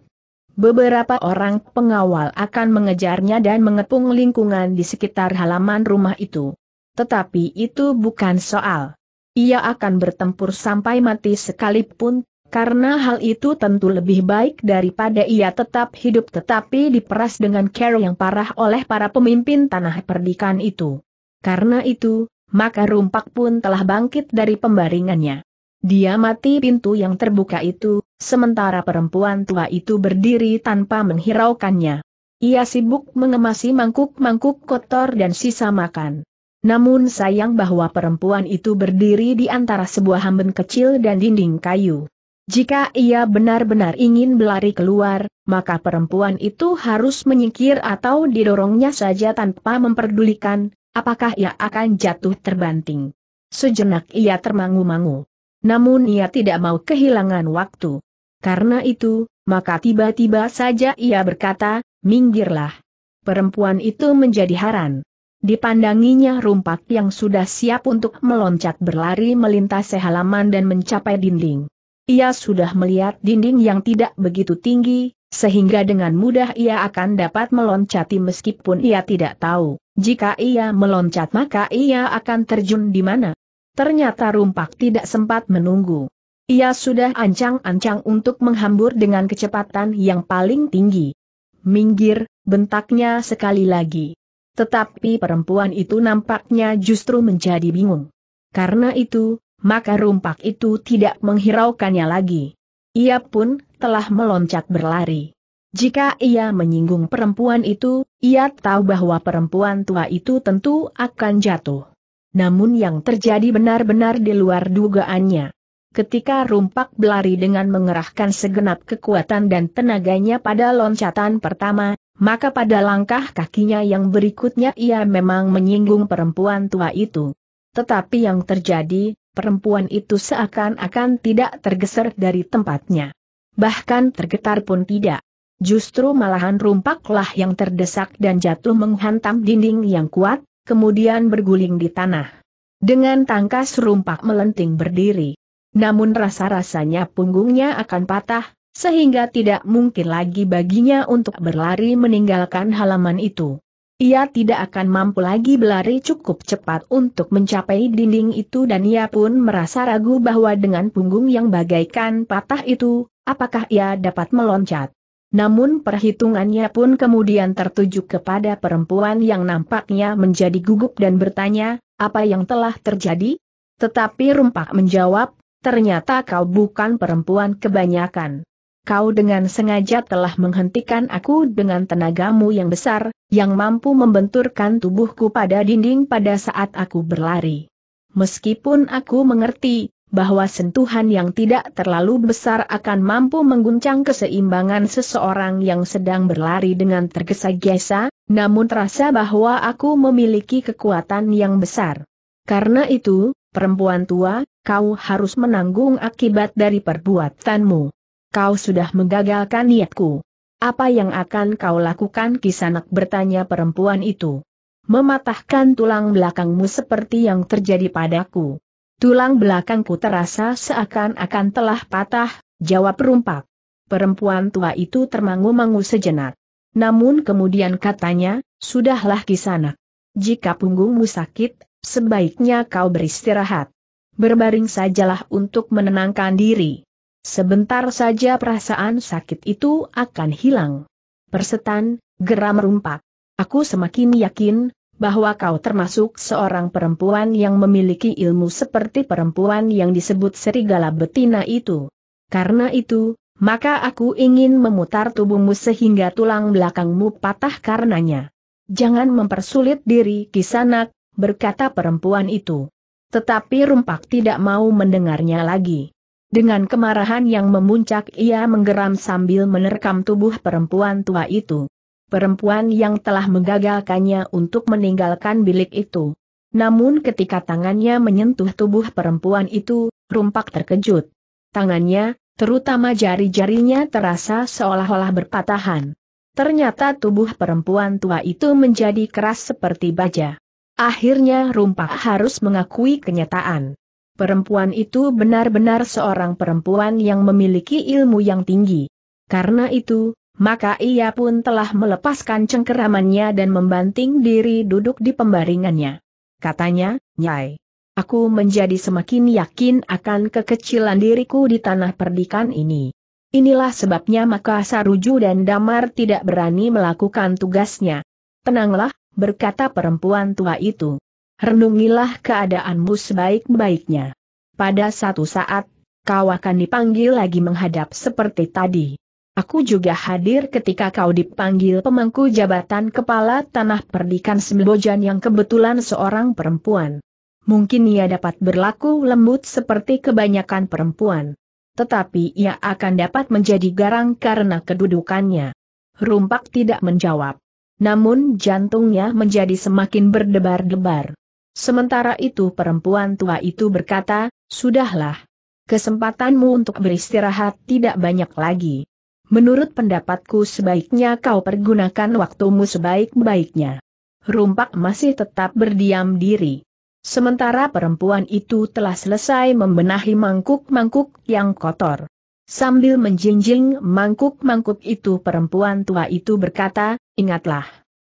Beberapa orang pengawal akan mengejarnya dan mengepung lingkungan di sekitar halaman rumah itu. Tetapi itu bukan soal. Ia akan bertempur sampai mati sekalipun, karena hal itu tentu lebih baik daripada ia tetap hidup tetapi diperas dengan care yang parah oleh para pemimpin tanah perdikan itu. Karena itu, maka rumpak pun telah bangkit dari pembaringannya. Dia mati pintu yang terbuka itu, sementara perempuan tua itu berdiri tanpa menghiraukannya. Ia sibuk mengemasi mangkuk-mangkuk kotor dan sisa makan. Namun sayang bahwa perempuan itu berdiri di antara sebuah hamben kecil dan dinding kayu. Jika ia benar-benar ingin berlari keluar, maka perempuan itu harus menyingkir atau didorongnya saja tanpa memperdulikan, apakah ia akan jatuh terbanting. Sejenak ia termangu-mangu. Namun ia tidak mau kehilangan waktu. Karena itu, maka tiba-tiba saja ia berkata, minggirlah. Perempuan itu menjadi haran. Dipandanginya rumpak yang sudah siap untuk meloncat berlari melintasi halaman dan mencapai dinding. Ia sudah melihat dinding yang tidak begitu tinggi, sehingga dengan mudah ia akan dapat meloncati meskipun ia tidak tahu, jika ia meloncat maka ia akan terjun di mana. Ternyata rumpak tidak sempat menunggu. Ia sudah ancang-ancang untuk menghambur dengan kecepatan yang paling tinggi. Minggir, bentaknya sekali lagi. Tetapi perempuan itu nampaknya justru menjadi bingung. Karena itu, maka rumpak itu tidak menghiraukannya lagi. Ia pun telah meloncat berlari. Jika ia menyinggung perempuan itu, ia tahu bahwa perempuan tua itu tentu akan jatuh. Namun yang terjadi benar-benar di luar dugaannya. Ketika rumpak berlari dengan mengerahkan segenap kekuatan dan tenaganya pada loncatan pertama, maka pada langkah kakinya yang berikutnya ia memang menyinggung perempuan tua itu. Tetapi yang terjadi, perempuan itu seakan-akan tidak tergeser dari tempatnya. Bahkan tergetar pun tidak. Justru malahan rumpaklah yang terdesak dan jatuh menghantam dinding yang kuat, kemudian berguling di tanah. Dengan tangkas rumpak melenting berdiri. Namun rasa-rasanya punggungnya akan patah, sehingga tidak mungkin lagi baginya untuk berlari meninggalkan halaman itu. Ia tidak akan mampu lagi berlari cukup cepat untuk mencapai dinding itu dan ia pun merasa ragu bahwa dengan punggung yang bagaikan patah itu, apakah ia dapat meloncat. Namun perhitungannya pun kemudian tertuju kepada perempuan yang nampaknya menjadi gugup dan bertanya, apa yang telah terjadi? Tetapi Rumpak menjawab, ternyata kau bukan perempuan kebanyakan kau dengan sengaja telah menghentikan aku dengan tenagamu yang besar, yang mampu membenturkan tubuhku pada dinding pada saat aku berlari. Meskipun aku mengerti bahwa sentuhan yang tidak terlalu besar akan mampu mengguncang keseimbangan seseorang yang sedang berlari dengan tergesa-gesa, namun terasa bahwa aku memiliki kekuatan yang besar. Karena itu, perempuan tua, kau harus menanggung akibat dari perbuatanmu kau sudah menggagalkan niatku. Apa yang akan kau lakukan kisanak bertanya perempuan itu. Mematahkan tulang belakangmu seperti yang terjadi padaku. Tulang belakangku terasa seakan-akan telah patah, jawab rumpak. Perempuan tua itu termangu-mangu sejenak. Namun kemudian katanya, sudahlah kisanak. Jika punggungmu sakit, sebaiknya kau beristirahat. Berbaring sajalah untuk menenangkan diri. Sebentar saja perasaan sakit itu akan hilang. Persetan, geram rumpak. Aku semakin yakin, bahwa kau termasuk seorang perempuan yang memiliki ilmu seperti perempuan yang disebut serigala betina itu. Karena itu, maka aku ingin memutar tubuhmu sehingga tulang belakangmu patah karenanya. Jangan mempersulit diri kisanak, berkata perempuan itu. Tetapi rumpak tidak mau mendengarnya lagi. Dengan kemarahan yang memuncak ia menggeram sambil menerkam tubuh perempuan tua itu. Perempuan yang telah menggagalkannya untuk meninggalkan bilik itu. Namun ketika tangannya menyentuh tubuh perempuan itu, rumpak terkejut. Tangannya, terutama jari-jarinya terasa seolah-olah berpatahan. Ternyata tubuh perempuan tua itu menjadi keras seperti baja. Akhirnya rumpak harus mengakui kenyataan. Perempuan itu benar-benar seorang perempuan yang memiliki ilmu yang tinggi. Karena itu, maka ia pun telah melepaskan cengkeramannya dan membanting diri duduk di pembaringannya. Katanya, Nyai, aku menjadi semakin yakin akan kekecilan diriku di tanah perdikan ini. Inilah sebabnya maka Saruju dan Damar tidak berani melakukan tugasnya. Tenanglah, berkata perempuan tua itu renungilah keadaanmu sebaik-baiknya. Pada satu saat, kau akan dipanggil lagi menghadap seperti tadi. Aku juga hadir ketika kau dipanggil pemangku jabatan kepala tanah perdikan Sembojan yang kebetulan seorang perempuan. Mungkin ia dapat berlaku lembut seperti kebanyakan perempuan. Tetapi ia akan dapat menjadi garang karena kedudukannya. Rumpak tidak menjawab. Namun jantungnya menjadi semakin berdebar-debar. Sementara itu perempuan tua itu berkata, Sudahlah. Kesempatanmu untuk beristirahat tidak banyak lagi. Menurut pendapatku sebaiknya kau pergunakan waktumu sebaik-baiknya. Rumpak masih tetap berdiam diri. Sementara perempuan itu telah selesai membenahi mangkuk-mangkuk yang kotor. Sambil menjinjing mangkuk-mangkuk itu perempuan tua itu berkata, ingatlah.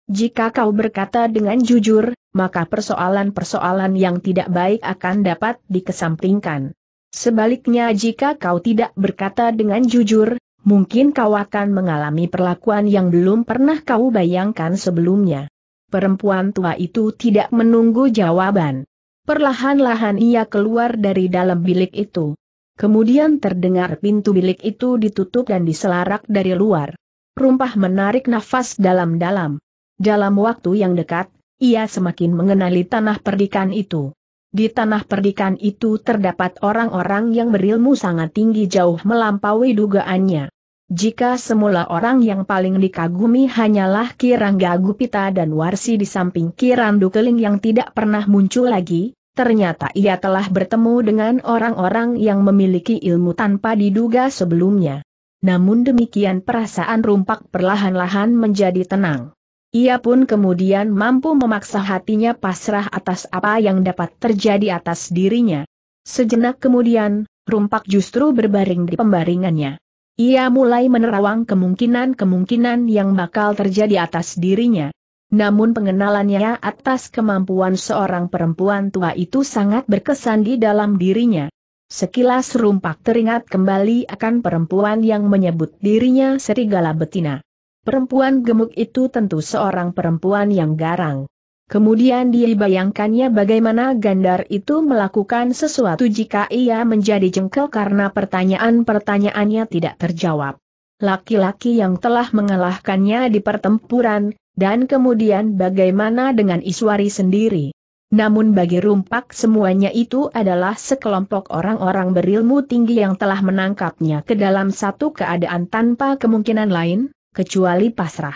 Jika kau berkata dengan jujur, maka persoalan-persoalan yang tidak baik akan dapat dikesampingkan. Sebaliknya jika kau tidak berkata dengan jujur, mungkin kau akan mengalami perlakuan yang belum pernah kau bayangkan sebelumnya. Perempuan tua itu tidak menunggu jawaban. Perlahan-lahan ia keluar dari dalam bilik itu. Kemudian terdengar pintu bilik itu ditutup dan diselarak dari luar. Rumpah menarik nafas dalam-dalam. Dalam waktu yang dekat, ia semakin mengenali tanah perdikan itu. Di tanah perdikan itu terdapat orang-orang yang berilmu sangat tinggi jauh melampaui dugaannya. Jika semula orang yang paling dikagumi hanyalah Kirangga Gupita dan Warsi di samping Kirandu Keling yang tidak pernah muncul lagi, ternyata ia telah bertemu dengan orang-orang yang memiliki ilmu tanpa diduga sebelumnya. Namun demikian perasaan rumpak perlahan-lahan menjadi tenang. Ia pun kemudian mampu memaksa hatinya pasrah atas apa yang dapat terjadi atas dirinya. Sejenak kemudian, rumpak justru berbaring di pembaringannya. Ia mulai menerawang kemungkinan-kemungkinan yang bakal terjadi atas dirinya. Namun pengenalannya atas kemampuan seorang perempuan tua itu sangat berkesan di dalam dirinya. Sekilas rumpak teringat kembali akan perempuan yang menyebut dirinya serigala betina. Perempuan gemuk itu tentu seorang perempuan yang garang. Kemudian dia bayangkannya bagaimana Gandar itu melakukan sesuatu jika ia menjadi jengkel karena pertanyaan-pertanyaannya tidak terjawab. Laki-laki yang telah mengalahkannya di pertempuran, dan kemudian bagaimana dengan Iswari sendiri. Namun bagi Rumpak semuanya itu adalah sekelompok orang-orang berilmu tinggi yang telah menangkapnya ke dalam satu keadaan tanpa kemungkinan lain, kecuali pasrah.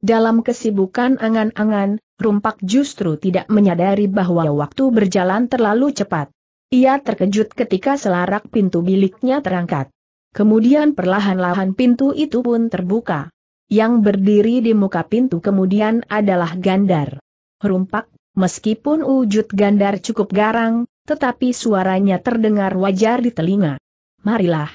Dalam kesibukan angan-angan, Rumpak justru tidak menyadari bahwa waktu berjalan terlalu cepat. Ia terkejut ketika selarak pintu biliknya terangkat. Kemudian perlahan-lahan pintu itu pun terbuka. Yang berdiri di muka pintu kemudian adalah Gandar. Rumpak, meskipun wujud Gandar cukup garang, tetapi suaranya terdengar wajar di telinga. Marilah.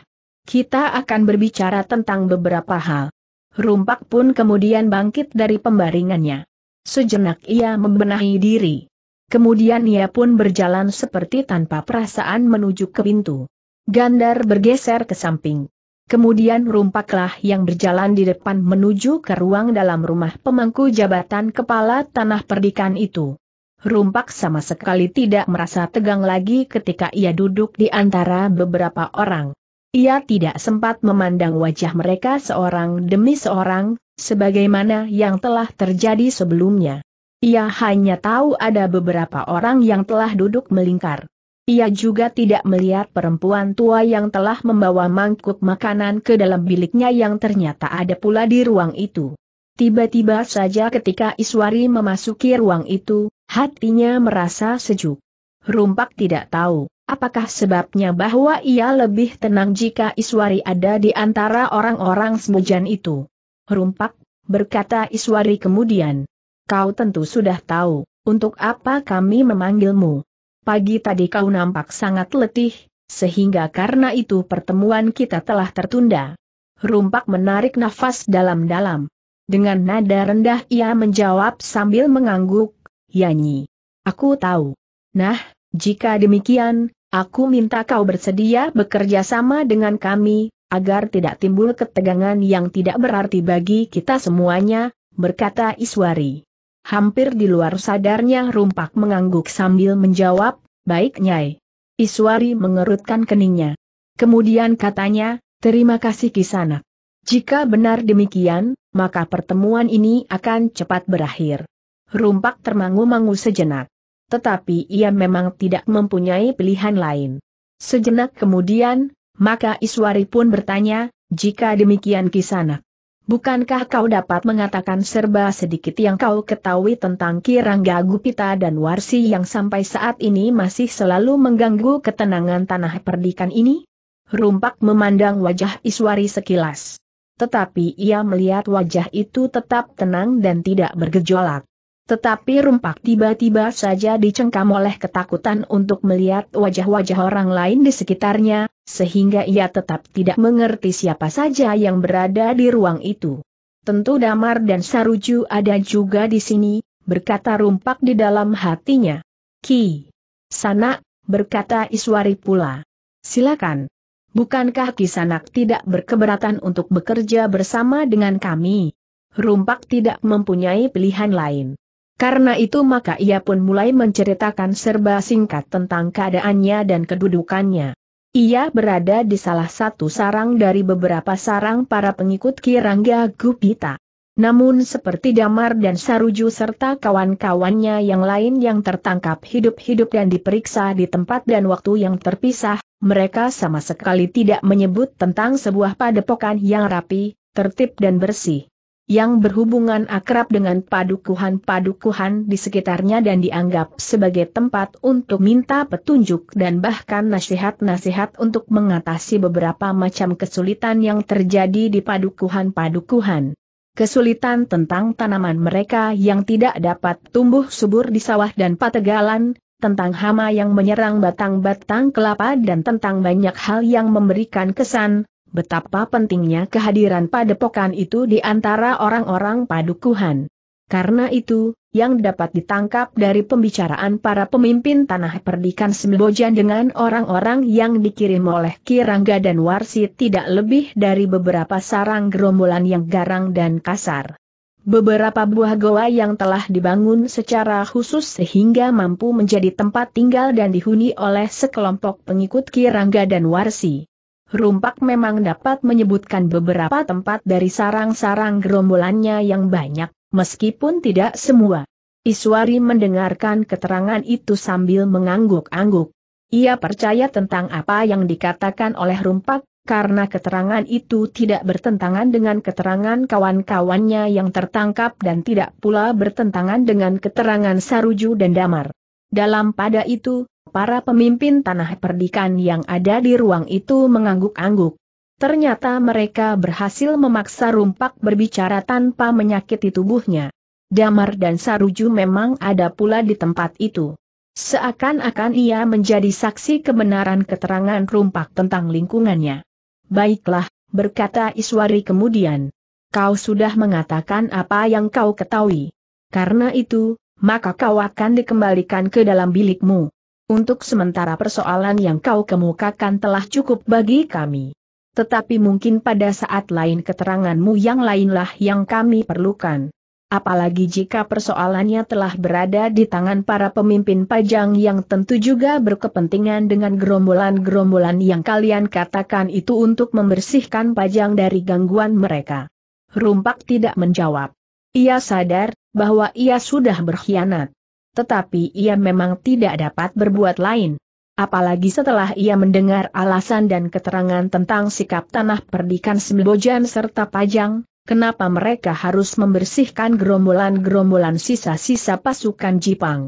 Kita akan berbicara tentang beberapa hal. Rumpak pun kemudian bangkit dari pembaringannya. Sejenak ia membenahi diri. Kemudian ia pun berjalan seperti tanpa perasaan menuju ke pintu. Gandar bergeser ke samping. Kemudian rumpaklah yang berjalan di depan menuju ke ruang dalam rumah pemangku jabatan kepala tanah perdikan itu. Rumpak sama sekali tidak merasa tegang lagi ketika ia duduk di antara beberapa orang. Ia tidak sempat memandang wajah mereka seorang demi seorang, sebagaimana yang telah terjadi sebelumnya. Ia hanya tahu ada beberapa orang yang telah duduk melingkar. Ia juga tidak melihat perempuan tua yang telah membawa mangkuk makanan ke dalam biliknya yang ternyata ada pula di ruang itu. Tiba-tiba saja ketika Iswari memasuki ruang itu, hatinya merasa sejuk. Rumpak tidak tahu. Apakah sebabnya bahwa ia lebih tenang jika Iswari ada di antara orang-orang semujan itu? Rumpak, berkata Iswari kemudian. Kau tentu sudah tahu, untuk apa kami memanggilmu. Pagi tadi kau nampak sangat letih, sehingga karena itu pertemuan kita telah tertunda. Rumpak menarik nafas dalam-dalam. Dengan nada rendah ia menjawab sambil mengangguk, Yanyi. Aku tahu. Nah, jika demikian, Aku minta kau bersedia bekerja sama dengan kami, agar tidak timbul ketegangan yang tidak berarti bagi kita semuanya, berkata Iswari. Hampir di luar sadarnya Rumpak mengangguk sambil menjawab, baik Nyai. Iswari mengerutkan keningnya. Kemudian katanya, terima kasih Kisanak. Jika benar demikian, maka pertemuan ini akan cepat berakhir. Rumpak termangu-mangu sejenak tetapi ia memang tidak mempunyai pilihan lain. Sejenak kemudian, maka Iswari pun bertanya, jika demikian kisanak, bukankah kau dapat mengatakan serba sedikit yang kau ketahui tentang Kirangga Gupita dan Warsi yang sampai saat ini masih selalu mengganggu ketenangan tanah perdikan ini? Rumpak memandang wajah Iswari sekilas. Tetapi ia melihat wajah itu tetap tenang dan tidak bergejolak. Tetapi rumpak tiba-tiba saja dicengkam oleh ketakutan untuk melihat wajah-wajah orang lain di sekitarnya, sehingga ia tetap tidak mengerti siapa saja yang berada di ruang itu. Tentu Damar dan Saruju ada juga di sini, berkata rumpak di dalam hatinya. Ki. Sanak, berkata Iswari pula. Silakan. Bukankah Ki Sanak tidak berkeberatan untuk bekerja bersama dengan kami? Rumpak tidak mempunyai pilihan lain. Karena itu maka ia pun mulai menceritakan serba singkat tentang keadaannya dan kedudukannya. Ia berada di salah satu sarang dari beberapa sarang para pengikut Kirangga Gupita. Namun seperti Damar dan Saruju serta kawan-kawannya yang lain yang tertangkap hidup-hidup dan diperiksa di tempat dan waktu yang terpisah, mereka sama sekali tidak menyebut tentang sebuah padepokan yang rapi, tertib dan bersih yang berhubungan akrab dengan padukuhan-padukuhan di sekitarnya dan dianggap sebagai tempat untuk minta petunjuk dan bahkan nasihat-nasihat untuk mengatasi beberapa macam kesulitan yang terjadi di padukuhan-padukuhan. Kesulitan tentang tanaman mereka yang tidak dapat tumbuh subur di sawah dan pategalan, tentang hama yang menyerang batang-batang kelapa dan tentang banyak hal yang memberikan kesan, betapa pentingnya kehadiran padepokan itu di antara orang-orang padukuhan. Karena itu, yang dapat ditangkap dari pembicaraan para pemimpin tanah perdikan Sembojan dengan orang-orang yang dikirim oleh Kirangga dan Warsi tidak lebih dari beberapa sarang gerombolan yang garang dan kasar. Beberapa buah goa yang telah dibangun secara khusus sehingga mampu menjadi tempat tinggal dan dihuni oleh sekelompok pengikut Kirangga dan Warsi. Rumpak memang dapat menyebutkan beberapa tempat dari sarang-sarang gerombolannya yang banyak, meskipun tidak semua. Iswari mendengarkan keterangan itu sambil mengangguk-angguk. Ia percaya tentang apa yang dikatakan oleh Rumpak, karena keterangan itu tidak bertentangan dengan keterangan kawan-kawannya yang tertangkap dan tidak pula bertentangan dengan keterangan Saruju dan Damar. Dalam pada itu, para pemimpin tanah perdikan yang ada di ruang itu mengangguk-angguk. Ternyata mereka berhasil memaksa rumpak berbicara tanpa menyakiti tubuhnya. Damar dan Saruju memang ada pula di tempat itu. Seakan-akan ia menjadi saksi kebenaran keterangan rumpak tentang lingkungannya. Baiklah, berkata Iswari kemudian. Kau sudah mengatakan apa yang kau ketahui. Karena itu, maka kau akan dikembalikan ke dalam bilikmu. Untuk sementara persoalan yang kau kemukakan telah cukup bagi kami. Tetapi mungkin pada saat lain keteranganmu yang lainlah yang kami perlukan. Apalagi jika persoalannya telah berada di tangan para pemimpin pajang yang tentu juga berkepentingan dengan gerombolan-gerombolan yang kalian katakan itu untuk membersihkan pajang dari gangguan mereka. Rumpak tidak menjawab. Ia sadar bahwa ia sudah berkhianat tetapi ia memang tidak dapat berbuat lain. Apalagi setelah ia mendengar alasan dan keterangan tentang sikap tanah perdikan Sembojan serta Pajang, kenapa mereka harus membersihkan gerombolan-gerombolan sisa-sisa pasukan Jipang.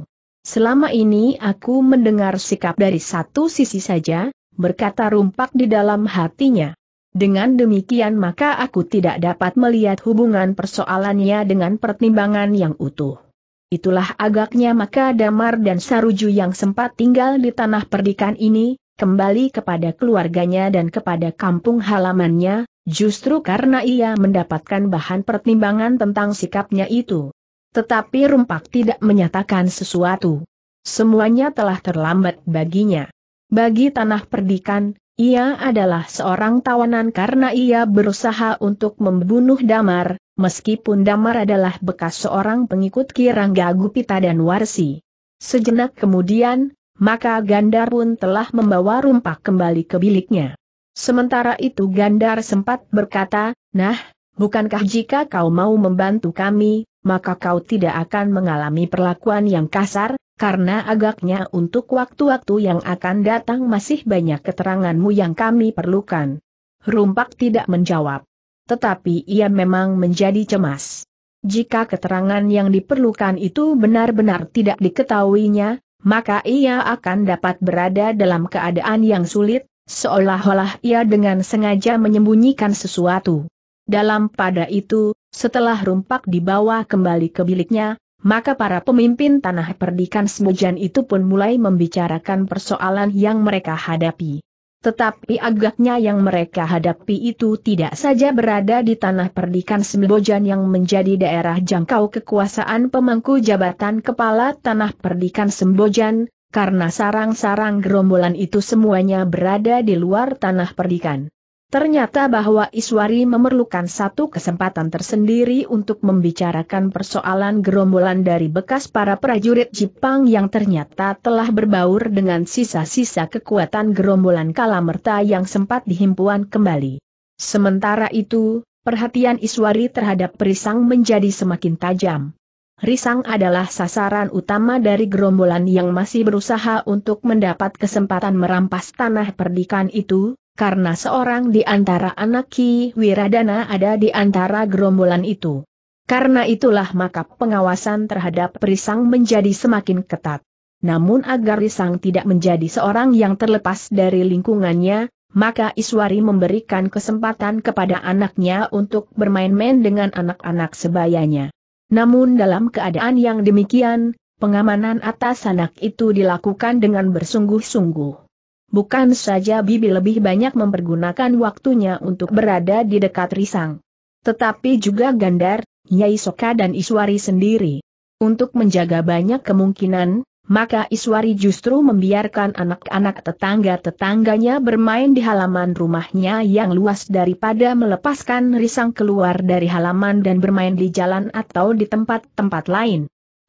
Selama ini aku mendengar sikap dari satu sisi saja, berkata rumpak di dalam hatinya. Dengan demikian maka aku tidak dapat melihat hubungan persoalannya dengan pertimbangan yang utuh. Itulah agaknya maka Damar dan Saruju yang sempat tinggal di tanah perdikan ini, kembali kepada keluarganya dan kepada kampung halamannya, justru karena ia mendapatkan bahan pertimbangan tentang sikapnya itu. Tetapi Rumpak tidak menyatakan sesuatu. Semuanya telah terlambat baginya. Bagi tanah perdikan, ia adalah seorang tawanan karena ia berusaha untuk membunuh Damar, meskipun Damar adalah bekas seorang pengikut Kirangga Gupita dan Warsi. Sejenak kemudian, maka Gandar pun telah membawa rumpak kembali ke biliknya. Sementara itu Gandar sempat berkata, Nah, bukankah jika kau mau membantu kami, maka kau tidak akan mengalami perlakuan yang kasar, karena agaknya untuk waktu-waktu yang akan datang masih banyak keteranganmu yang kami perlukan. Rumpak tidak menjawab. Tetapi ia memang menjadi cemas. Jika keterangan yang diperlukan itu benar-benar tidak diketahuinya, maka ia akan dapat berada dalam keadaan yang sulit, seolah-olah ia dengan sengaja menyembunyikan sesuatu. Dalam pada itu, setelah rumpak dibawa kembali ke biliknya, maka para pemimpin tanah perdikan Semujan itu pun mulai membicarakan persoalan yang mereka hadapi. Tetapi agaknya yang mereka hadapi itu tidak saja berada di tanah perdikan Sembojan yang menjadi daerah jangkau kekuasaan pemangku jabatan kepala tanah perdikan Sembojan, karena sarang-sarang gerombolan itu semuanya berada di luar tanah perdikan. Ternyata bahwa Iswari memerlukan satu kesempatan tersendiri untuk membicarakan persoalan gerombolan dari bekas para prajurit Jepang yang ternyata telah berbaur dengan sisa-sisa kekuatan gerombolan Kalamerta yang sempat dihimpuan kembali. Sementara itu, perhatian Iswari terhadap Risang menjadi semakin tajam. Risang adalah sasaran utama dari gerombolan yang masih berusaha untuk mendapat kesempatan merampas tanah perdikan itu, karena seorang di antara anak Ki Wiradana ada di antara gerombolan itu. Karena itulah maka pengawasan terhadap Perisang menjadi semakin ketat. Namun agar Risang tidak menjadi seorang yang terlepas dari lingkungannya, maka Iswari memberikan kesempatan kepada anaknya untuk bermain-main dengan anak-anak sebayanya. Namun dalam keadaan yang demikian, pengamanan atas anak itu dilakukan dengan bersungguh-sungguh. Bukan saja Bibi lebih banyak mempergunakan waktunya untuk berada di dekat Risang. Tetapi juga Gandar, Nyai Soka dan Iswari sendiri. Untuk menjaga banyak kemungkinan, maka Iswari justru membiarkan anak-anak tetangga-tetangganya bermain di halaman rumahnya yang luas daripada melepaskan risang keluar dari halaman dan bermain di jalan atau di tempat-tempat lain.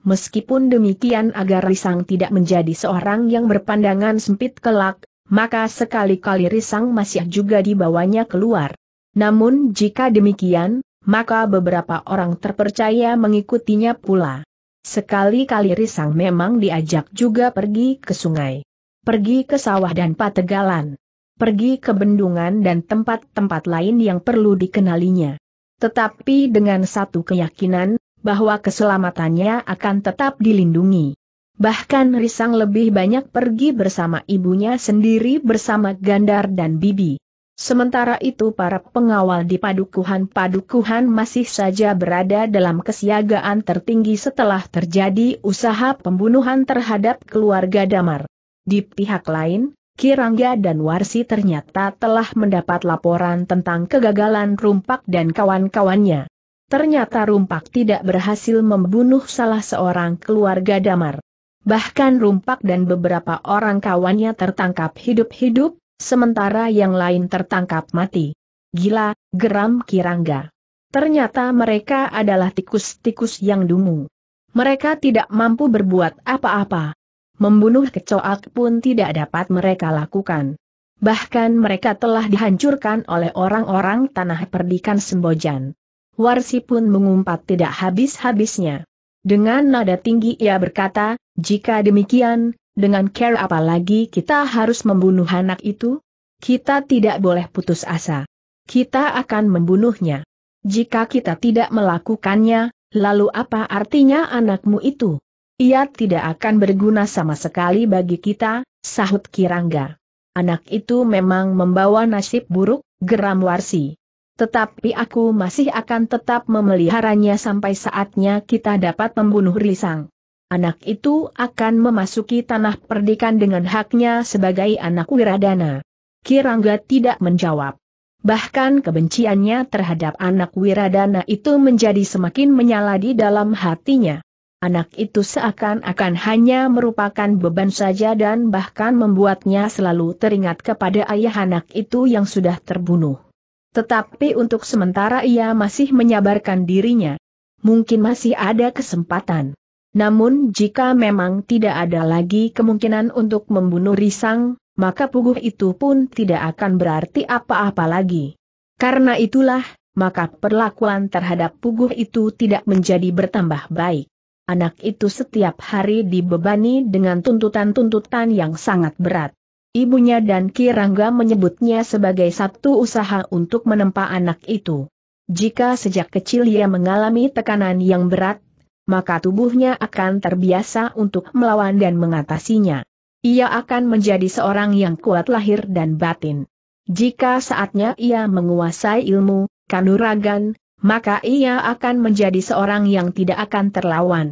Meskipun demikian agar risang tidak menjadi seorang yang berpandangan sempit kelak, maka sekali-kali risang masih juga dibawanya keluar. Namun jika demikian, maka beberapa orang terpercaya mengikutinya pula. Sekali-kali risang memang diajak juga pergi ke sungai. Pergi ke sawah dan pategalan. Pergi ke bendungan dan tempat-tempat lain yang perlu dikenalinya. Tetapi dengan satu keyakinan, bahwa keselamatannya akan tetap dilindungi. Bahkan Risang lebih banyak pergi bersama ibunya sendiri bersama Gandar dan Bibi. Sementara itu para pengawal di padukuhan-padukuhan masih saja berada dalam kesiagaan tertinggi setelah terjadi usaha pembunuhan terhadap keluarga Damar. Di pihak lain, Kirangga dan Warsi ternyata telah mendapat laporan tentang kegagalan Rumpak dan kawan-kawannya. Ternyata Rumpak tidak berhasil membunuh salah seorang keluarga Damar bahkan Rumpak dan beberapa orang kawannya tertangkap hidup-hidup, sementara yang lain tertangkap mati. Gila, geram Kirangga. Ternyata mereka adalah tikus-tikus yang dungu. Mereka tidak mampu berbuat apa-apa. Membunuh kecoak pun tidak dapat mereka lakukan. Bahkan mereka telah dihancurkan oleh orang-orang tanah perdikan Sembojan. Warsi pun mengumpat tidak habis-habisnya. Dengan nada tinggi ia berkata, jika demikian, dengan care apalagi kita harus membunuh anak itu? Kita tidak boleh putus asa. Kita akan membunuhnya. Jika kita tidak melakukannya, lalu apa artinya anakmu itu? Ia tidak akan berguna sama sekali bagi kita, sahut Kirangga. Anak itu memang membawa nasib buruk, geram Warsi. Tetapi aku masih akan tetap memeliharanya sampai saatnya kita dapat membunuh Risang anak itu akan memasuki tanah perdikan dengan haknya sebagai anak wiradana. Kirangga tidak menjawab. Bahkan kebenciannya terhadap anak Wiradana itu menjadi semakin menyala di dalam hatinya. Anak itu seakan-akan hanya merupakan beban saja dan bahkan membuatnya selalu teringat kepada ayah anak itu yang sudah terbunuh. Tetapi untuk sementara ia masih menyabarkan dirinya. Mungkin masih ada kesempatan. Namun jika memang tidak ada lagi kemungkinan untuk membunuh Risang, maka puguh itu pun tidak akan berarti apa-apa lagi. Karena itulah, maka perlakuan terhadap puguh itu tidak menjadi bertambah baik. Anak itu setiap hari dibebani dengan tuntutan-tuntutan yang sangat berat. Ibunya dan Kirangga menyebutnya sebagai satu usaha untuk menempa anak itu. Jika sejak kecil ia mengalami tekanan yang berat, maka tubuhnya akan terbiasa untuk melawan dan mengatasinya. Ia akan menjadi seorang yang kuat lahir dan batin. Jika saatnya ia menguasai ilmu, kanuragan, maka ia akan menjadi seorang yang tidak akan terlawan.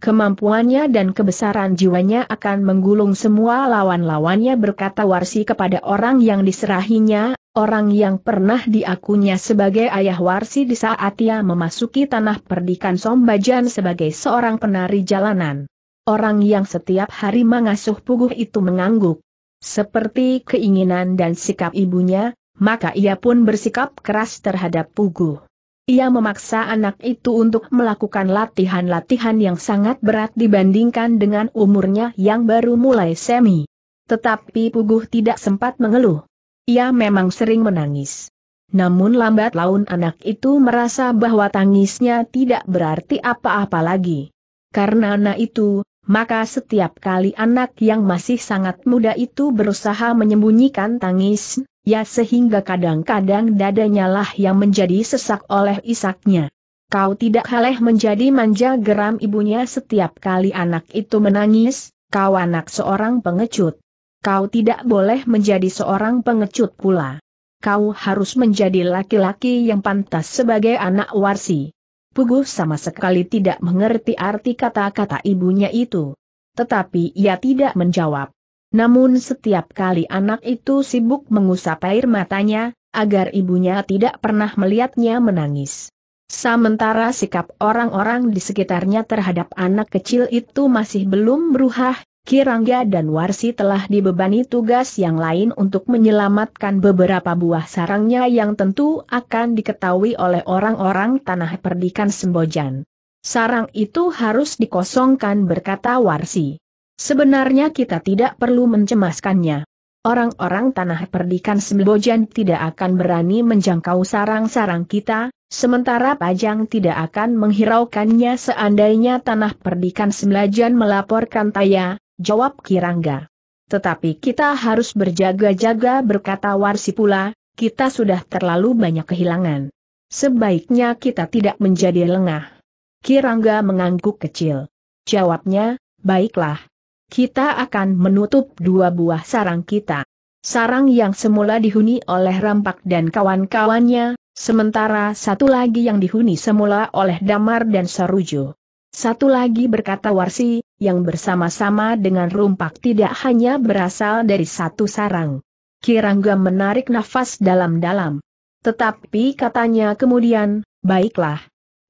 Kemampuannya dan kebesaran jiwanya akan menggulung semua lawan-lawannya berkata Warsi kepada orang yang diserahinya, orang yang pernah diakunya sebagai ayah Warsi di saat ia memasuki tanah perdikan Sombajan sebagai seorang penari jalanan. Orang yang setiap hari mengasuh puguh itu mengangguk. Seperti keinginan dan sikap ibunya, maka ia pun bersikap keras terhadap puguh. Ia memaksa anak itu untuk melakukan latihan-latihan yang sangat berat dibandingkan dengan umurnya yang baru mulai semi. Tetapi Puguh tidak sempat mengeluh. Ia memang sering menangis. Namun lambat laun anak itu merasa bahwa tangisnya tidak berarti apa-apa lagi. Karena anak itu, maka setiap kali anak yang masih sangat muda itu berusaha menyembunyikan tangis, ya sehingga kadang-kadang dadanya lah yang menjadi sesak oleh isaknya. Kau tidak haleh menjadi manja geram ibunya setiap kali anak itu menangis, kau anak seorang pengecut. Kau tidak boleh menjadi seorang pengecut pula. Kau harus menjadi laki-laki yang pantas sebagai anak warsi. Puguh sama sekali tidak mengerti arti kata-kata ibunya itu. Tetapi ia tidak menjawab. Namun setiap kali anak itu sibuk mengusap air matanya, agar ibunya tidak pernah melihatnya menangis. Sementara sikap orang-orang di sekitarnya terhadap anak kecil itu masih belum berubah, Kirangga dan Warsi telah dibebani tugas yang lain untuk menyelamatkan beberapa buah sarangnya yang tentu akan diketahui oleh orang-orang tanah perdikan Sembojan. Sarang itu harus dikosongkan berkata Warsi. Sebenarnya kita tidak perlu mencemaskannya. Orang-orang tanah perdikan Sembojan tidak akan berani menjangkau sarang-sarang kita, sementara Pajang tidak akan menghiraukannya seandainya tanah perdikan Sembojan melaporkan Taya, jawab Kirangga. Tetapi kita harus berjaga-jaga berkata Warsi pula. kita sudah terlalu banyak kehilangan. Sebaiknya kita tidak menjadi lengah. Kirangga mengangguk kecil. Jawabnya, baiklah, kita akan menutup dua buah sarang kita. Sarang yang semula dihuni oleh Rampak dan kawan-kawannya, sementara satu lagi yang dihuni semula oleh Damar dan Sarujo. Satu lagi berkata Warsi, yang bersama-sama dengan Rumpak tidak hanya berasal dari satu sarang. Kirangga menarik nafas dalam-dalam. Tetapi katanya kemudian, baiklah.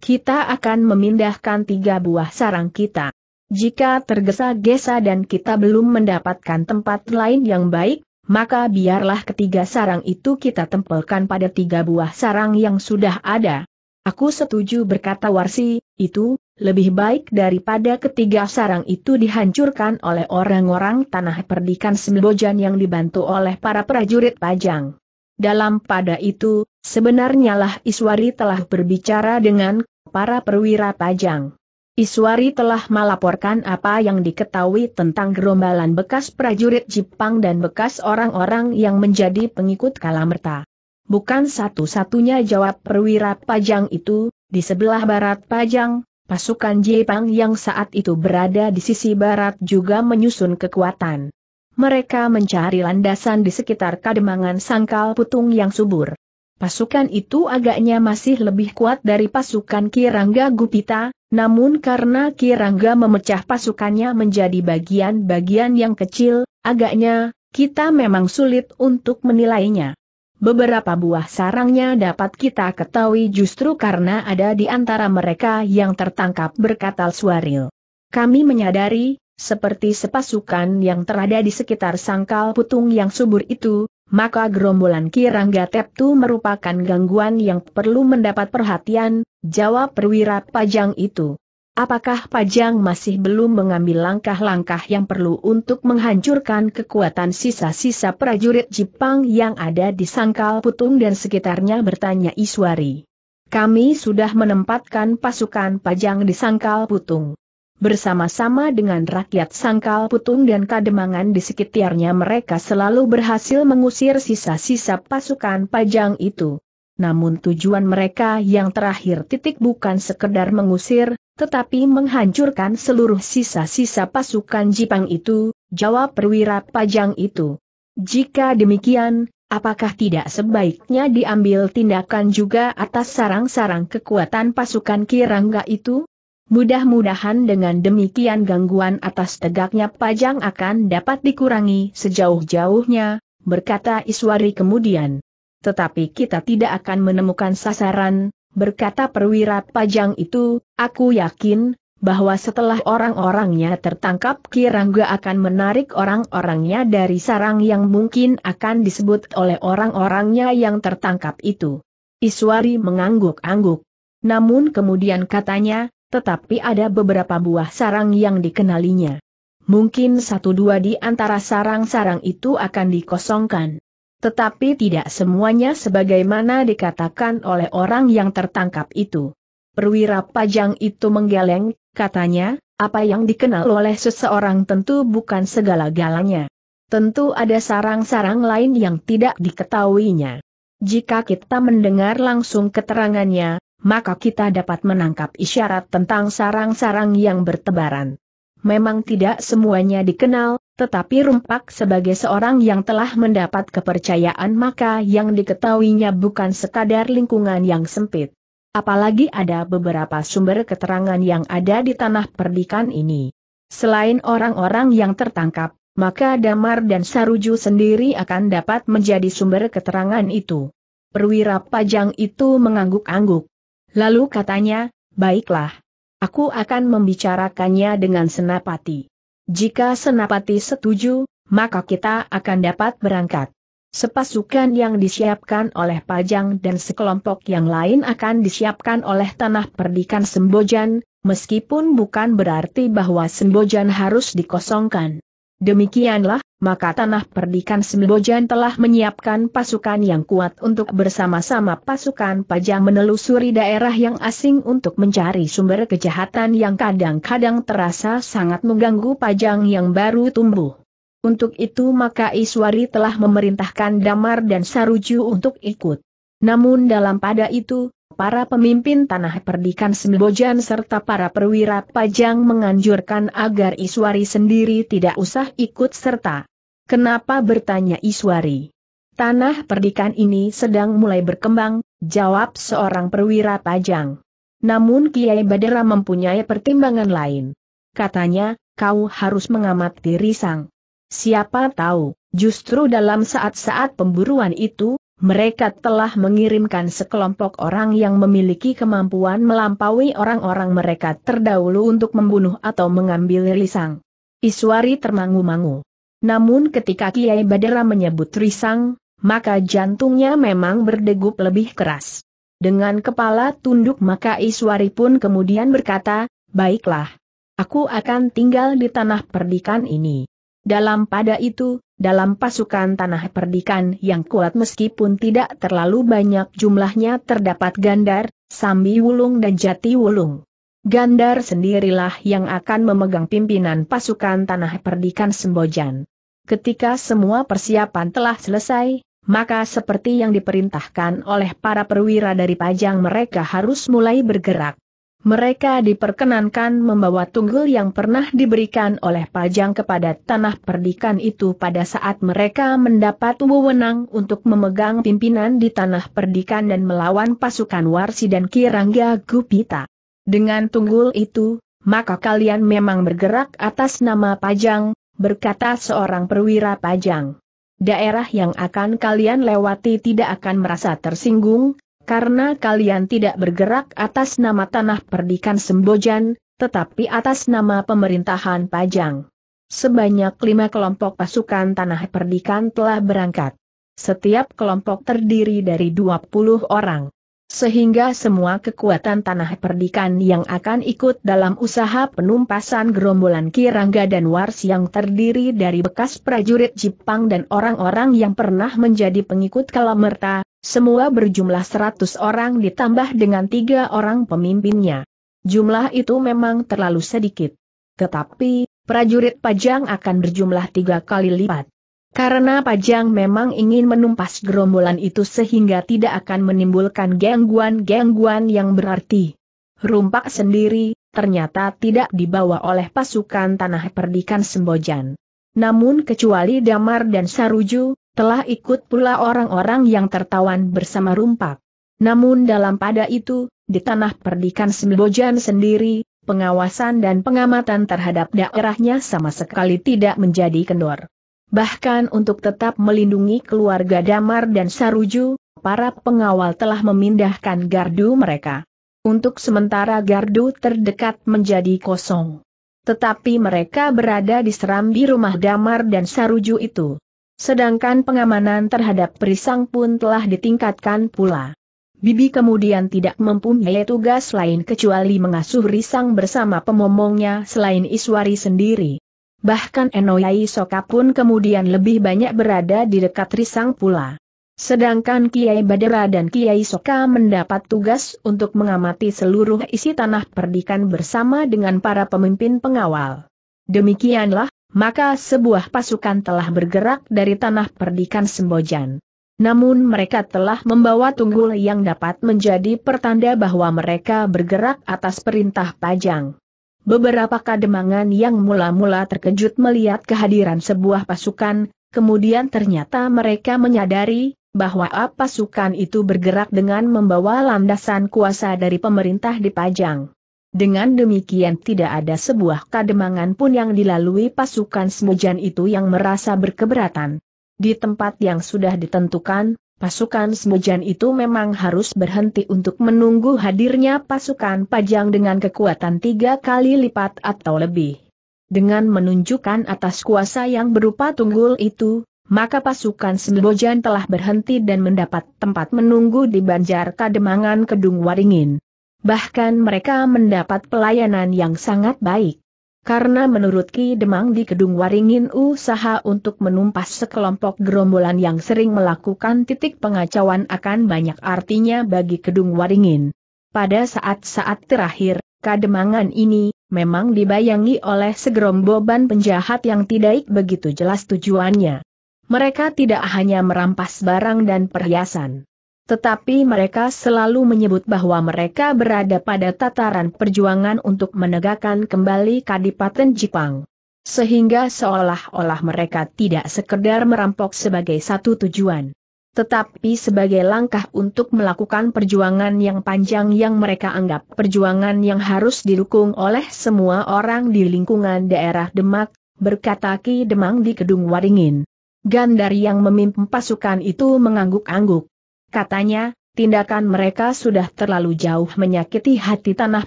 Kita akan memindahkan tiga buah sarang kita. Jika tergesa-gesa dan kita belum mendapatkan tempat lain yang baik, maka biarlah ketiga sarang itu kita tempelkan pada tiga buah sarang yang sudah ada. Aku setuju berkata Warsi, itu, lebih baik daripada ketiga sarang itu dihancurkan oleh orang-orang tanah perdikan Sembojan yang dibantu oleh para prajurit pajang. Dalam pada itu, sebenarnya lah Iswari telah berbicara dengan para perwira pajang. Iswari telah melaporkan apa yang diketahui tentang gerombolan bekas prajurit Jepang dan bekas orang-orang yang menjadi pengikut Kalamerta. Bukan satu-satunya jawab perwira Pajang itu, di sebelah barat Pajang, pasukan Jepang yang saat itu berada di sisi barat juga menyusun kekuatan. Mereka mencari landasan di sekitar kademangan sangkal putung yang subur. Pasukan itu agaknya masih lebih kuat dari pasukan Kirangga Gupita, namun karena Kirangga memecah pasukannya menjadi bagian-bagian yang kecil, agaknya, kita memang sulit untuk menilainya. Beberapa buah sarangnya dapat kita ketahui justru karena ada di antara mereka yang tertangkap berkata Suaril. Kami menyadari, seperti sepasukan yang terada di sekitar sangkal putung yang subur itu, maka gerombolan Kirangga Teptu merupakan gangguan yang perlu mendapat perhatian, jawab perwira pajang itu. Apakah pajang masih belum mengambil langkah-langkah yang perlu untuk menghancurkan kekuatan sisa-sisa prajurit Jepang yang ada di Sangkal Putung dan sekitarnya bertanya Iswari. Kami sudah menempatkan pasukan pajang di Sangkal Putung. Bersama-sama dengan rakyat Sangkal Putung dan Kademangan di sekitarnya mereka selalu berhasil mengusir sisa-sisa pasukan pajang itu. Namun tujuan mereka yang terakhir titik bukan sekedar mengusir, tetapi menghancurkan seluruh sisa-sisa pasukan Jipang itu, jawab perwira pajang itu. Jika demikian, apakah tidak sebaiknya diambil tindakan juga atas sarang-sarang kekuatan pasukan Kirangga itu? Mudah-mudahan dengan demikian gangguan atas tegaknya pajang akan dapat dikurangi sejauh-jauhnya, berkata Iswari kemudian. Tetapi kita tidak akan menemukan sasaran, berkata perwira pajang itu, aku yakin, bahwa setelah orang-orangnya tertangkap Kirangga akan menarik orang-orangnya dari sarang yang mungkin akan disebut oleh orang-orangnya yang tertangkap itu. Iswari mengangguk-angguk. Namun kemudian katanya, tetapi ada beberapa buah sarang yang dikenalinya. Mungkin satu dua di antara sarang-sarang itu akan dikosongkan. Tetapi tidak semuanya sebagaimana dikatakan oleh orang yang tertangkap itu. Perwira pajang itu menggeleng, katanya, apa yang dikenal oleh seseorang tentu bukan segala-galanya. Tentu ada sarang-sarang lain yang tidak diketahuinya. Jika kita mendengar langsung keterangannya, maka kita dapat menangkap isyarat tentang sarang-sarang yang bertebaran. Memang tidak semuanya dikenal, tetapi Rumpak sebagai seorang yang telah mendapat kepercayaan maka yang diketahuinya bukan sekadar lingkungan yang sempit. Apalagi ada beberapa sumber keterangan yang ada di tanah perdikan ini. Selain orang-orang yang tertangkap, maka Damar dan Saruju sendiri akan dapat menjadi sumber keterangan itu. Perwira pajang itu mengangguk-angguk. Lalu katanya, baiklah. Aku akan membicarakannya dengan Senapati. Jika Senapati setuju, maka kita akan dapat berangkat. Sepasukan yang disiapkan oleh Pajang dan sekelompok yang lain akan disiapkan oleh Tanah Perdikan Sembojan, meskipun bukan berarti bahwa Sembojan harus dikosongkan. Demikianlah, maka tanah perdikan Sembojan telah menyiapkan pasukan yang kuat untuk bersama-sama pasukan pajang menelusuri daerah yang asing untuk mencari sumber kejahatan yang kadang-kadang terasa sangat mengganggu pajang yang baru tumbuh. Untuk itu maka Iswari telah memerintahkan Damar dan Saruju untuk ikut. Namun dalam pada itu, para pemimpin tanah perdikan Sembojan serta para perwira pajang menganjurkan agar Iswari sendiri tidak usah ikut serta. Kenapa bertanya Iswari? Tanah perdikan ini sedang mulai berkembang, jawab seorang perwira pajang. Namun Kiai Badera mempunyai pertimbangan lain. Katanya, kau harus mengamati risang. Siapa tahu, justru dalam saat-saat pemburuan itu, mereka telah mengirimkan sekelompok orang yang memiliki kemampuan melampaui orang-orang mereka terdahulu untuk membunuh atau mengambil Risang. Iswari termangu-mangu. Namun ketika Kiai Badara menyebut Risang, maka jantungnya memang berdegup lebih keras. Dengan kepala tunduk maka Iswari pun kemudian berkata, baiklah. Aku akan tinggal di tanah perdikan ini. Dalam pada itu, dalam pasukan tanah perdikan yang kuat meskipun tidak terlalu banyak jumlahnya terdapat Gandar, Sambi Wulung dan Jati Wulung. Gandar sendirilah yang akan memegang pimpinan pasukan tanah perdikan Sembojan. Ketika semua persiapan telah selesai, maka seperti yang diperintahkan oleh para perwira dari pajang mereka harus mulai bergerak. Mereka diperkenankan membawa tunggul yang pernah diberikan oleh Pajang kepada tanah perdikan itu pada saat mereka mendapat wewenang untuk memegang pimpinan di tanah perdikan dan melawan pasukan Warsi dan Kirangga Gupita. Dengan tunggul itu, maka kalian memang bergerak atas nama Pajang, berkata seorang perwira Pajang. Daerah yang akan kalian lewati tidak akan merasa tersinggung, karena kalian tidak bergerak atas nama tanah perdikan Sembojan, tetapi atas nama pemerintahan Pajang. Sebanyak lima kelompok pasukan tanah perdikan telah berangkat. Setiap kelompok terdiri dari 20 orang sehingga semua kekuatan tanah perdikan yang akan ikut dalam usaha penumpasan gerombolan Kirangga dan Wars yang terdiri dari bekas prajurit Jepang dan orang-orang yang pernah menjadi pengikut Kalamerta, semua berjumlah 100 orang ditambah dengan tiga orang pemimpinnya. Jumlah itu memang terlalu sedikit. Tetapi, prajurit pajang akan berjumlah tiga kali lipat. Karena Pajang memang ingin menumpas gerombolan itu sehingga tidak akan menimbulkan gangguan-gangguan yang berarti. Rumpak sendiri, ternyata tidak dibawa oleh pasukan tanah perdikan Sembojan. Namun kecuali Damar dan Saruju, telah ikut pula orang-orang yang tertawan bersama Rumpak. Namun dalam pada itu, di tanah perdikan Sembojan sendiri, pengawasan dan pengamatan terhadap daerahnya sama sekali tidak menjadi kendor. Bahkan untuk tetap melindungi keluarga Damar dan Saruju, para pengawal telah memindahkan gardu mereka. Untuk sementara gardu terdekat menjadi kosong. Tetapi mereka berada di serambi rumah Damar dan Saruju itu. Sedangkan pengamanan terhadap perisang pun telah ditingkatkan pula. Bibi kemudian tidak mempunyai tugas lain kecuali mengasuh risang bersama pemomongnya selain Iswari sendiri bahkan Enoyai Soka pun kemudian lebih banyak berada di dekat Risang pula. Sedangkan Kiai Badera dan Kiai Soka mendapat tugas untuk mengamati seluruh isi tanah perdikan bersama dengan para pemimpin pengawal. Demikianlah, maka sebuah pasukan telah bergerak dari tanah perdikan Sembojan. Namun mereka telah membawa tunggul yang dapat menjadi pertanda bahwa mereka bergerak atas perintah Pajang. Beberapa kademangan yang mula-mula terkejut melihat kehadiran sebuah pasukan, kemudian ternyata mereka menyadari bahwa pasukan itu bergerak dengan membawa landasan kuasa dari pemerintah di Pajang. Dengan demikian tidak ada sebuah kademangan pun yang dilalui pasukan Semujan itu yang merasa berkeberatan. Di tempat yang sudah ditentukan, Pasukan Semujan itu memang harus berhenti untuk menunggu hadirnya pasukan Pajang dengan kekuatan tiga kali lipat atau lebih. Dengan menunjukkan atas kuasa yang berupa tunggul itu, maka pasukan Sembojan telah berhenti dan mendapat tempat menunggu di Banjar Kademangan Kedung Waringin. Bahkan mereka mendapat pelayanan yang sangat baik. Karena menurut Ki Demang di Kedung Waringin usaha untuk menumpas sekelompok gerombolan yang sering melakukan titik pengacauan akan banyak artinya bagi Kedung Waringin. Pada saat-saat terakhir, kademangan ini, memang dibayangi oleh segerombolan penjahat yang tidak begitu jelas tujuannya. Mereka tidak hanya merampas barang dan perhiasan. Tetapi mereka selalu menyebut bahwa mereka berada pada tataran perjuangan untuk menegakkan kembali Kadipaten Jepang. Sehingga seolah-olah mereka tidak sekedar merampok sebagai satu tujuan. Tetapi sebagai langkah untuk melakukan perjuangan yang panjang yang mereka anggap perjuangan yang harus didukung oleh semua orang di lingkungan daerah Demak, berkata Ki Demang di Kedung Waringin. Gandar yang memimpin pasukan itu mengangguk-angguk. Katanya, tindakan mereka sudah terlalu jauh menyakiti hati tanah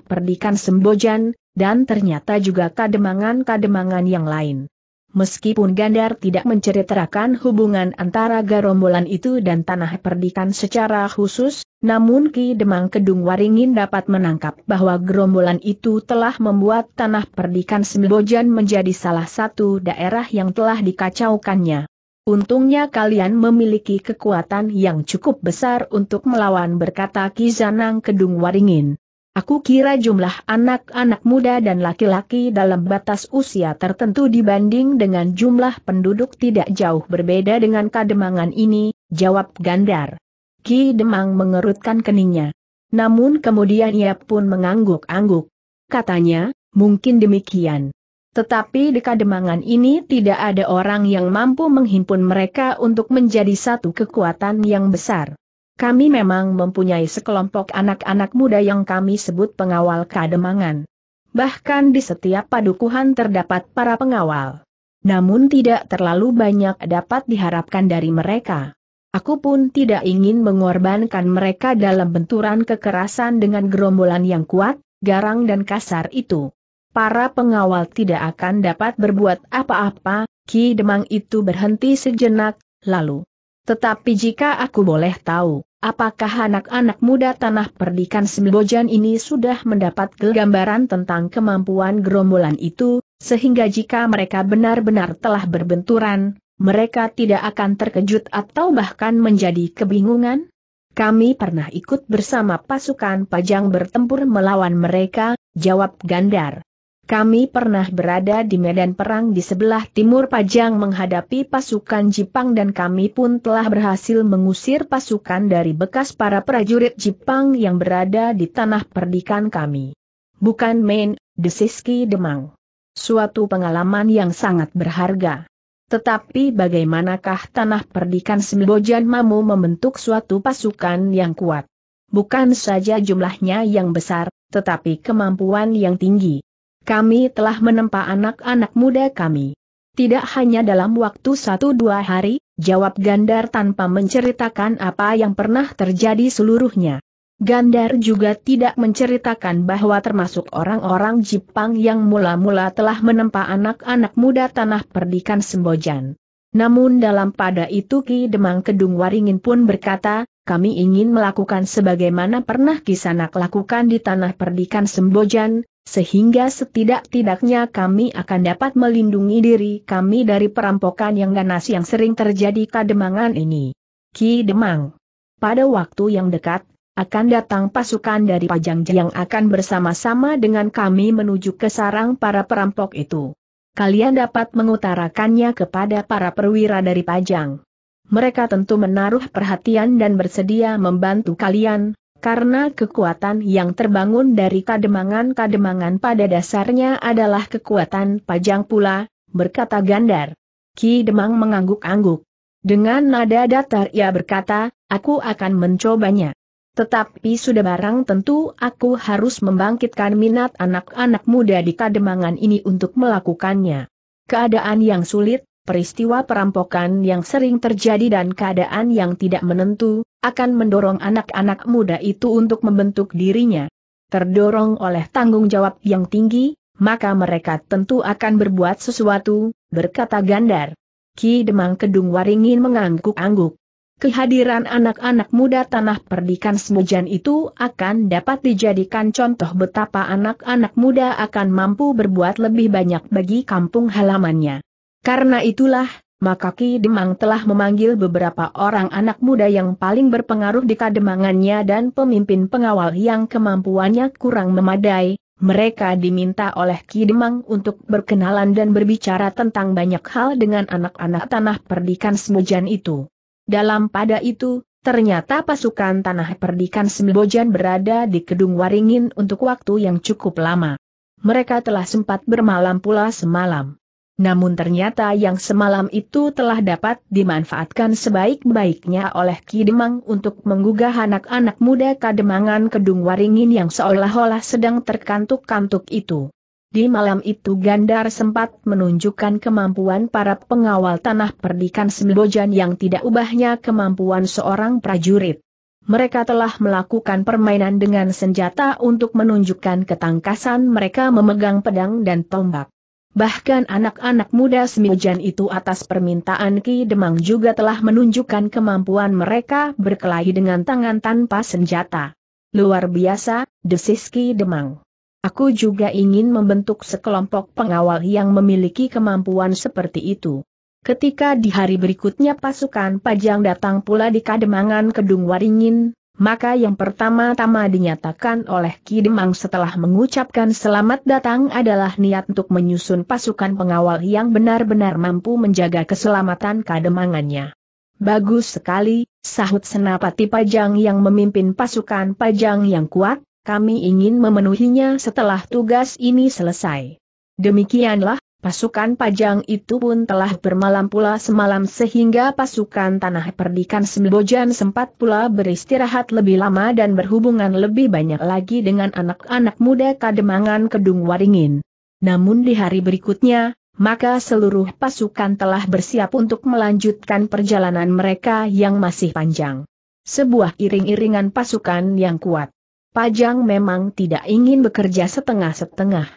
perdikan Sembojan, dan ternyata juga kademangan-kademangan yang lain. Meskipun Gandar tidak menceritakan hubungan antara gerombolan itu dan tanah perdikan secara khusus, namun Ki Demang Kedung Waringin dapat menangkap bahwa gerombolan itu telah membuat tanah perdikan Sembojan menjadi salah satu daerah yang telah dikacaukannya. Untungnya kalian memiliki kekuatan yang cukup besar untuk melawan berkata Kizanang Kedung Waringin. Aku kira jumlah anak-anak muda dan laki-laki dalam batas usia tertentu dibanding dengan jumlah penduduk tidak jauh berbeda dengan kademangan ini, jawab Gandar. Ki Demang mengerutkan keningnya. Namun kemudian ia pun mengangguk-angguk. Katanya, mungkin demikian. Tetapi di Kademangan ini tidak ada orang yang mampu menghimpun mereka untuk menjadi satu kekuatan yang besar. Kami memang mempunyai sekelompok anak-anak muda yang kami sebut pengawal Kademangan. Bahkan di setiap padukuhan terdapat para pengawal. Namun tidak terlalu banyak dapat diharapkan dari mereka. Aku pun tidak ingin mengorbankan mereka dalam benturan kekerasan dengan gerombolan yang kuat, garang dan kasar itu para pengawal tidak akan dapat berbuat apa-apa, Ki Demang itu berhenti sejenak, lalu. Tetapi jika aku boleh tahu, apakah anak-anak muda tanah perdikan Sembojan ini sudah mendapat gambaran tentang kemampuan gerombolan itu, sehingga jika mereka benar-benar telah berbenturan, mereka tidak akan terkejut atau bahkan menjadi kebingungan? Kami pernah ikut bersama pasukan Pajang bertempur melawan mereka, jawab Gandar. Kami pernah berada di medan perang di sebelah timur Pajang menghadapi pasukan Jepang dan kami pun telah berhasil mengusir pasukan dari bekas para prajurit Jepang yang berada di tanah perdikan kami. Bukan main, desiski Demang. Suatu pengalaman yang sangat berharga. Tetapi bagaimanakah tanah perdikan Sembojan Mamu membentuk suatu pasukan yang kuat? Bukan saja jumlahnya yang besar, tetapi kemampuan yang tinggi kami telah menempa anak-anak muda kami. Tidak hanya dalam waktu satu dua hari, jawab Gandar tanpa menceritakan apa yang pernah terjadi seluruhnya. Gandar juga tidak menceritakan bahwa termasuk orang-orang Jepang yang mula-mula telah menempa anak-anak muda tanah perdikan Sembojan. Namun dalam pada itu Ki Demang Kedung Waringin pun berkata, kami ingin melakukan sebagaimana pernah Kisanak lakukan di tanah perdikan Sembojan, sehingga setidak-tidaknya kami akan dapat melindungi diri kami dari perampokan yang ganas yang sering terjadi kademangan ini. Ki Demang. Pada waktu yang dekat, akan datang pasukan dari Pajang yang akan bersama-sama dengan kami menuju ke sarang para perampok itu. Kalian dapat mengutarakannya kepada para perwira dari Pajang mereka tentu menaruh perhatian dan bersedia membantu kalian, karena kekuatan yang terbangun dari kademangan-kademangan pada dasarnya adalah kekuatan pajang pula, berkata Gandar. Ki Demang mengangguk-angguk. Dengan nada datar ia berkata, aku akan mencobanya. Tetapi sudah barang tentu aku harus membangkitkan minat anak-anak muda di kademangan ini untuk melakukannya. Keadaan yang sulit, peristiwa perampokan yang sering terjadi dan keadaan yang tidak menentu, akan mendorong anak-anak muda itu untuk membentuk dirinya. Terdorong oleh tanggung jawab yang tinggi, maka mereka tentu akan berbuat sesuatu, berkata Gandar. Ki Demang Kedung Waringin mengangguk-angguk. Kehadiran anak-anak muda tanah perdikan Semujan itu akan dapat dijadikan contoh betapa anak-anak muda akan mampu berbuat lebih banyak bagi kampung halamannya. Karena itulah, maka Ki Demang telah memanggil beberapa orang anak muda yang paling berpengaruh di kademangannya dan pemimpin pengawal yang kemampuannya kurang memadai. Mereka diminta oleh Ki Demang untuk berkenalan dan berbicara tentang banyak hal dengan anak-anak tanah perdikan Sembojan itu. Dalam pada itu, ternyata pasukan tanah perdikan Sembojan berada di Kedung Waringin untuk waktu yang cukup lama. Mereka telah sempat bermalam pula semalam. Namun ternyata yang semalam itu telah dapat dimanfaatkan sebaik-baiknya oleh Ki Demang untuk menggugah anak-anak muda kademangan Kedung Waringin yang seolah-olah sedang terkantuk-kantuk itu. Di malam itu Gandar sempat menunjukkan kemampuan para pengawal tanah perdikan Sembojan yang tidak ubahnya kemampuan seorang prajurit. Mereka telah melakukan permainan dengan senjata untuk menunjukkan ketangkasan mereka memegang pedang dan tombak. Bahkan anak-anak muda Semijan itu atas permintaan Ki Demang juga telah menunjukkan kemampuan mereka berkelahi dengan tangan tanpa senjata. Luar biasa, desis Ki Demang. Aku juga ingin membentuk sekelompok pengawal yang memiliki kemampuan seperti itu. Ketika di hari berikutnya pasukan Pajang datang pula di Kademangan Kedung Waringin, maka yang pertama-tama dinyatakan oleh Kidemang setelah mengucapkan selamat datang adalah niat untuk menyusun pasukan pengawal yang benar-benar mampu menjaga keselamatan kademangannya. Bagus sekali, sahut senapati pajang yang memimpin pasukan pajang yang kuat, kami ingin memenuhinya setelah tugas ini selesai. Demikianlah, Pasukan Pajang itu pun telah bermalam pula semalam sehingga pasukan Tanah Perdikan Sembojan sempat pula beristirahat lebih lama dan berhubungan lebih banyak lagi dengan anak-anak muda Kademangan Kedung Waringin. Namun di hari berikutnya, maka seluruh pasukan telah bersiap untuk melanjutkan perjalanan mereka yang masih panjang. Sebuah iring-iringan pasukan yang kuat. Pajang memang tidak ingin bekerja setengah-setengah.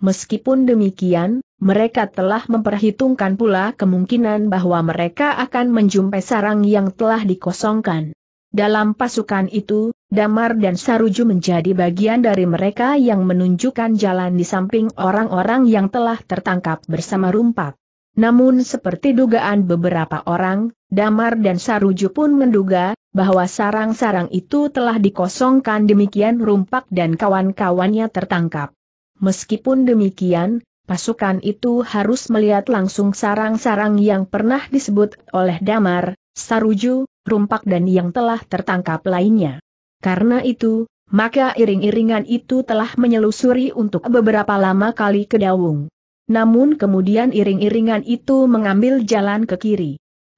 Meskipun demikian, mereka telah memperhitungkan pula kemungkinan bahwa mereka akan menjumpai sarang yang telah dikosongkan. Dalam pasukan itu, Damar dan Saruju menjadi bagian dari mereka yang menunjukkan jalan di samping orang-orang yang telah tertangkap bersama rumpak. Namun seperti dugaan beberapa orang, Damar dan Saruju pun menduga, bahwa sarang-sarang itu telah dikosongkan demikian rumpak dan kawan-kawannya tertangkap. Meskipun demikian, pasukan itu harus melihat langsung sarang-sarang yang pernah disebut oleh Damar, Saruju, Rumpak dan yang telah tertangkap lainnya. Karena itu, maka iring-iringan itu telah menyelusuri untuk beberapa lama kali ke Dawung. Namun kemudian iring-iringan itu mengambil jalan ke kiri.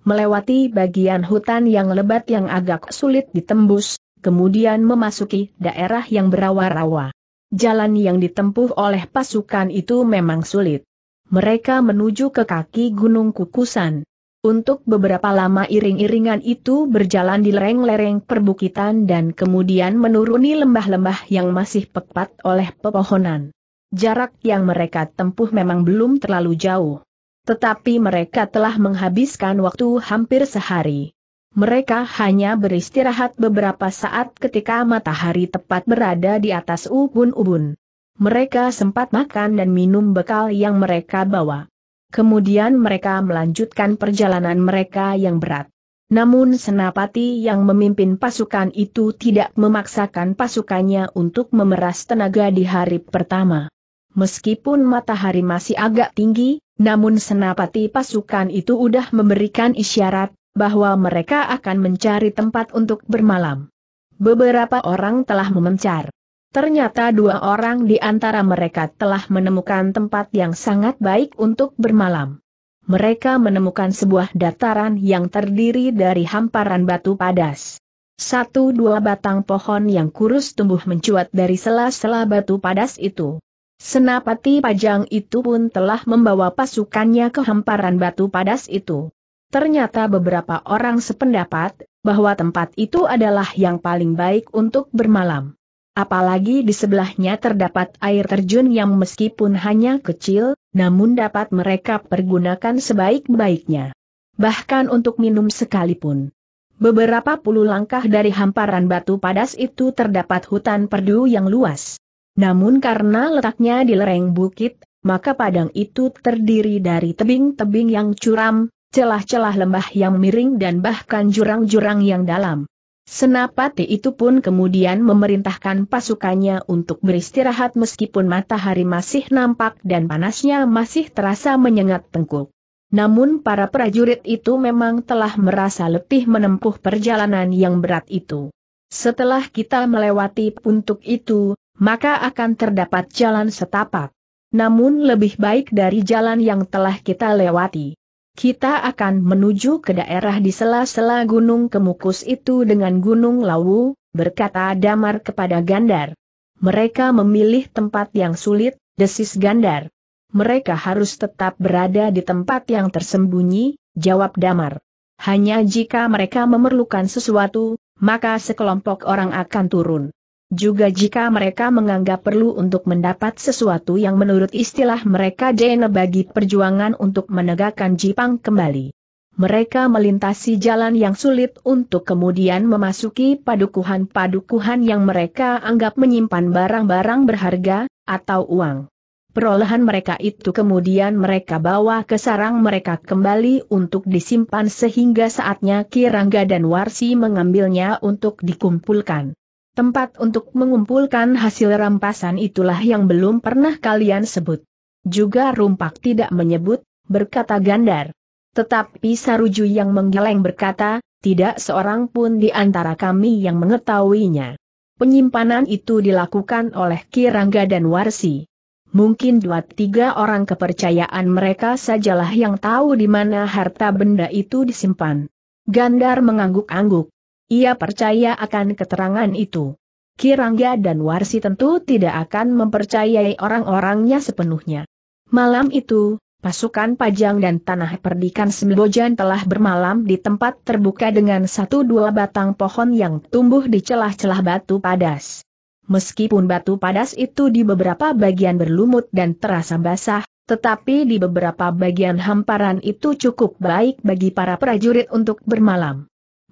Melewati bagian hutan yang lebat yang agak sulit ditembus, kemudian memasuki daerah yang berawa-rawa jalan yang ditempuh oleh pasukan itu memang sulit. Mereka menuju ke kaki Gunung Kukusan. Untuk beberapa lama iring-iringan itu berjalan di lereng-lereng perbukitan dan kemudian menuruni lembah-lembah yang masih pekat oleh pepohonan. Jarak yang mereka tempuh memang belum terlalu jauh. Tetapi mereka telah menghabiskan waktu hampir sehari mereka hanya beristirahat beberapa saat ketika matahari tepat berada di atas ubun-ubun. Mereka sempat makan dan minum bekal yang mereka bawa. Kemudian mereka melanjutkan perjalanan mereka yang berat. Namun Senapati yang memimpin pasukan itu tidak memaksakan pasukannya untuk memeras tenaga di hari pertama. Meskipun matahari masih agak tinggi, namun senapati pasukan itu sudah memberikan isyarat bahwa mereka akan mencari tempat untuk bermalam. Beberapa orang telah memencar. Ternyata dua orang di antara mereka telah menemukan tempat yang sangat baik untuk bermalam. Mereka menemukan sebuah dataran yang terdiri dari hamparan batu padas. Satu dua batang pohon yang kurus tumbuh mencuat dari sela-sela batu padas itu. Senapati Pajang itu pun telah membawa pasukannya ke hamparan batu padas itu. Ternyata beberapa orang sependapat bahwa tempat itu adalah yang paling baik untuk bermalam. Apalagi di sebelahnya terdapat air terjun yang meskipun hanya kecil, namun dapat mereka pergunakan sebaik-baiknya. Bahkan untuk minum sekalipun. Beberapa puluh langkah dari hamparan batu padas itu terdapat hutan perdu yang luas. Namun karena letaknya di lereng bukit, maka padang itu terdiri dari tebing-tebing yang curam, celah-celah lembah yang miring dan bahkan jurang-jurang yang dalam. Senapati itu pun kemudian memerintahkan pasukannya untuk beristirahat meskipun matahari masih nampak dan panasnya masih terasa menyengat tengkuk. Namun para prajurit itu memang telah merasa letih menempuh perjalanan yang berat itu. Setelah kita melewati puntuk itu, maka akan terdapat jalan setapak. Namun lebih baik dari jalan yang telah kita lewati. Kita akan menuju ke daerah di sela-sela gunung kemukus itu dengan gunung Lawu, berkata Damar kepada Gandar. Mereka memilih tempat yang sulit, desis Gandar. Mereka harus tetap berada di tempat yang tersembunyi, jawab Damar. Hanya jika mereka memerlukan sesuatu, maka sekelompok orang akan turun. Juga jika mereka menganggap perlu untuk mendapat sesuatu yang menurut istilah mereka dene bagi perjuangan untuk menegakkan Jipang kembali. Mereka melintasi jalan yang sulit untuk kemudian memasuki padukuhan-padukuhan yang mereka anggap menyimpan barang-barang berharga, atau uang. Perolehan mereka itu kemudian mereka bawa ke sarang mereka kembali untuk disimpan sehingga saatnya Kirangga dan Warsi mengambilnya untuk dikumpulkan. Tempat untuk mengumpulkan hasil rampasan itulah yang belum pernah kalian sebut. Juga rumpak tidak menyebut, berkata Gandar. Tetapi Saruju yang menggeleng berkata, tidak seorang pun di antara kami yang mengetahuinya. Penyimpanan itu dilakukan oleh Kirangga dan Warsi. Mungkin dua tiga orang kepercayaan mereka sajalah yang tahu di mana harta benda itu disimpan. Gandar mengangguk-angguk. Ia percaya akan keterangan itu. Kirangga dan Warsi tentu tidak akan mempercayai orang-orangnya sepenuhnya. Malam itu, pasukan Pajang dan Tanah Perdikan Sembojan telah bermalam di tempat terbuka dengan satu dua batang pohon yang tumbuh di celah-celah batu padas. Meskipun batu padas itu di beberapa bagian berlumut dan terasa basah, tetapi di beberapa bagian hamparan itu cukup baik bagi para prajurit untuk bermalam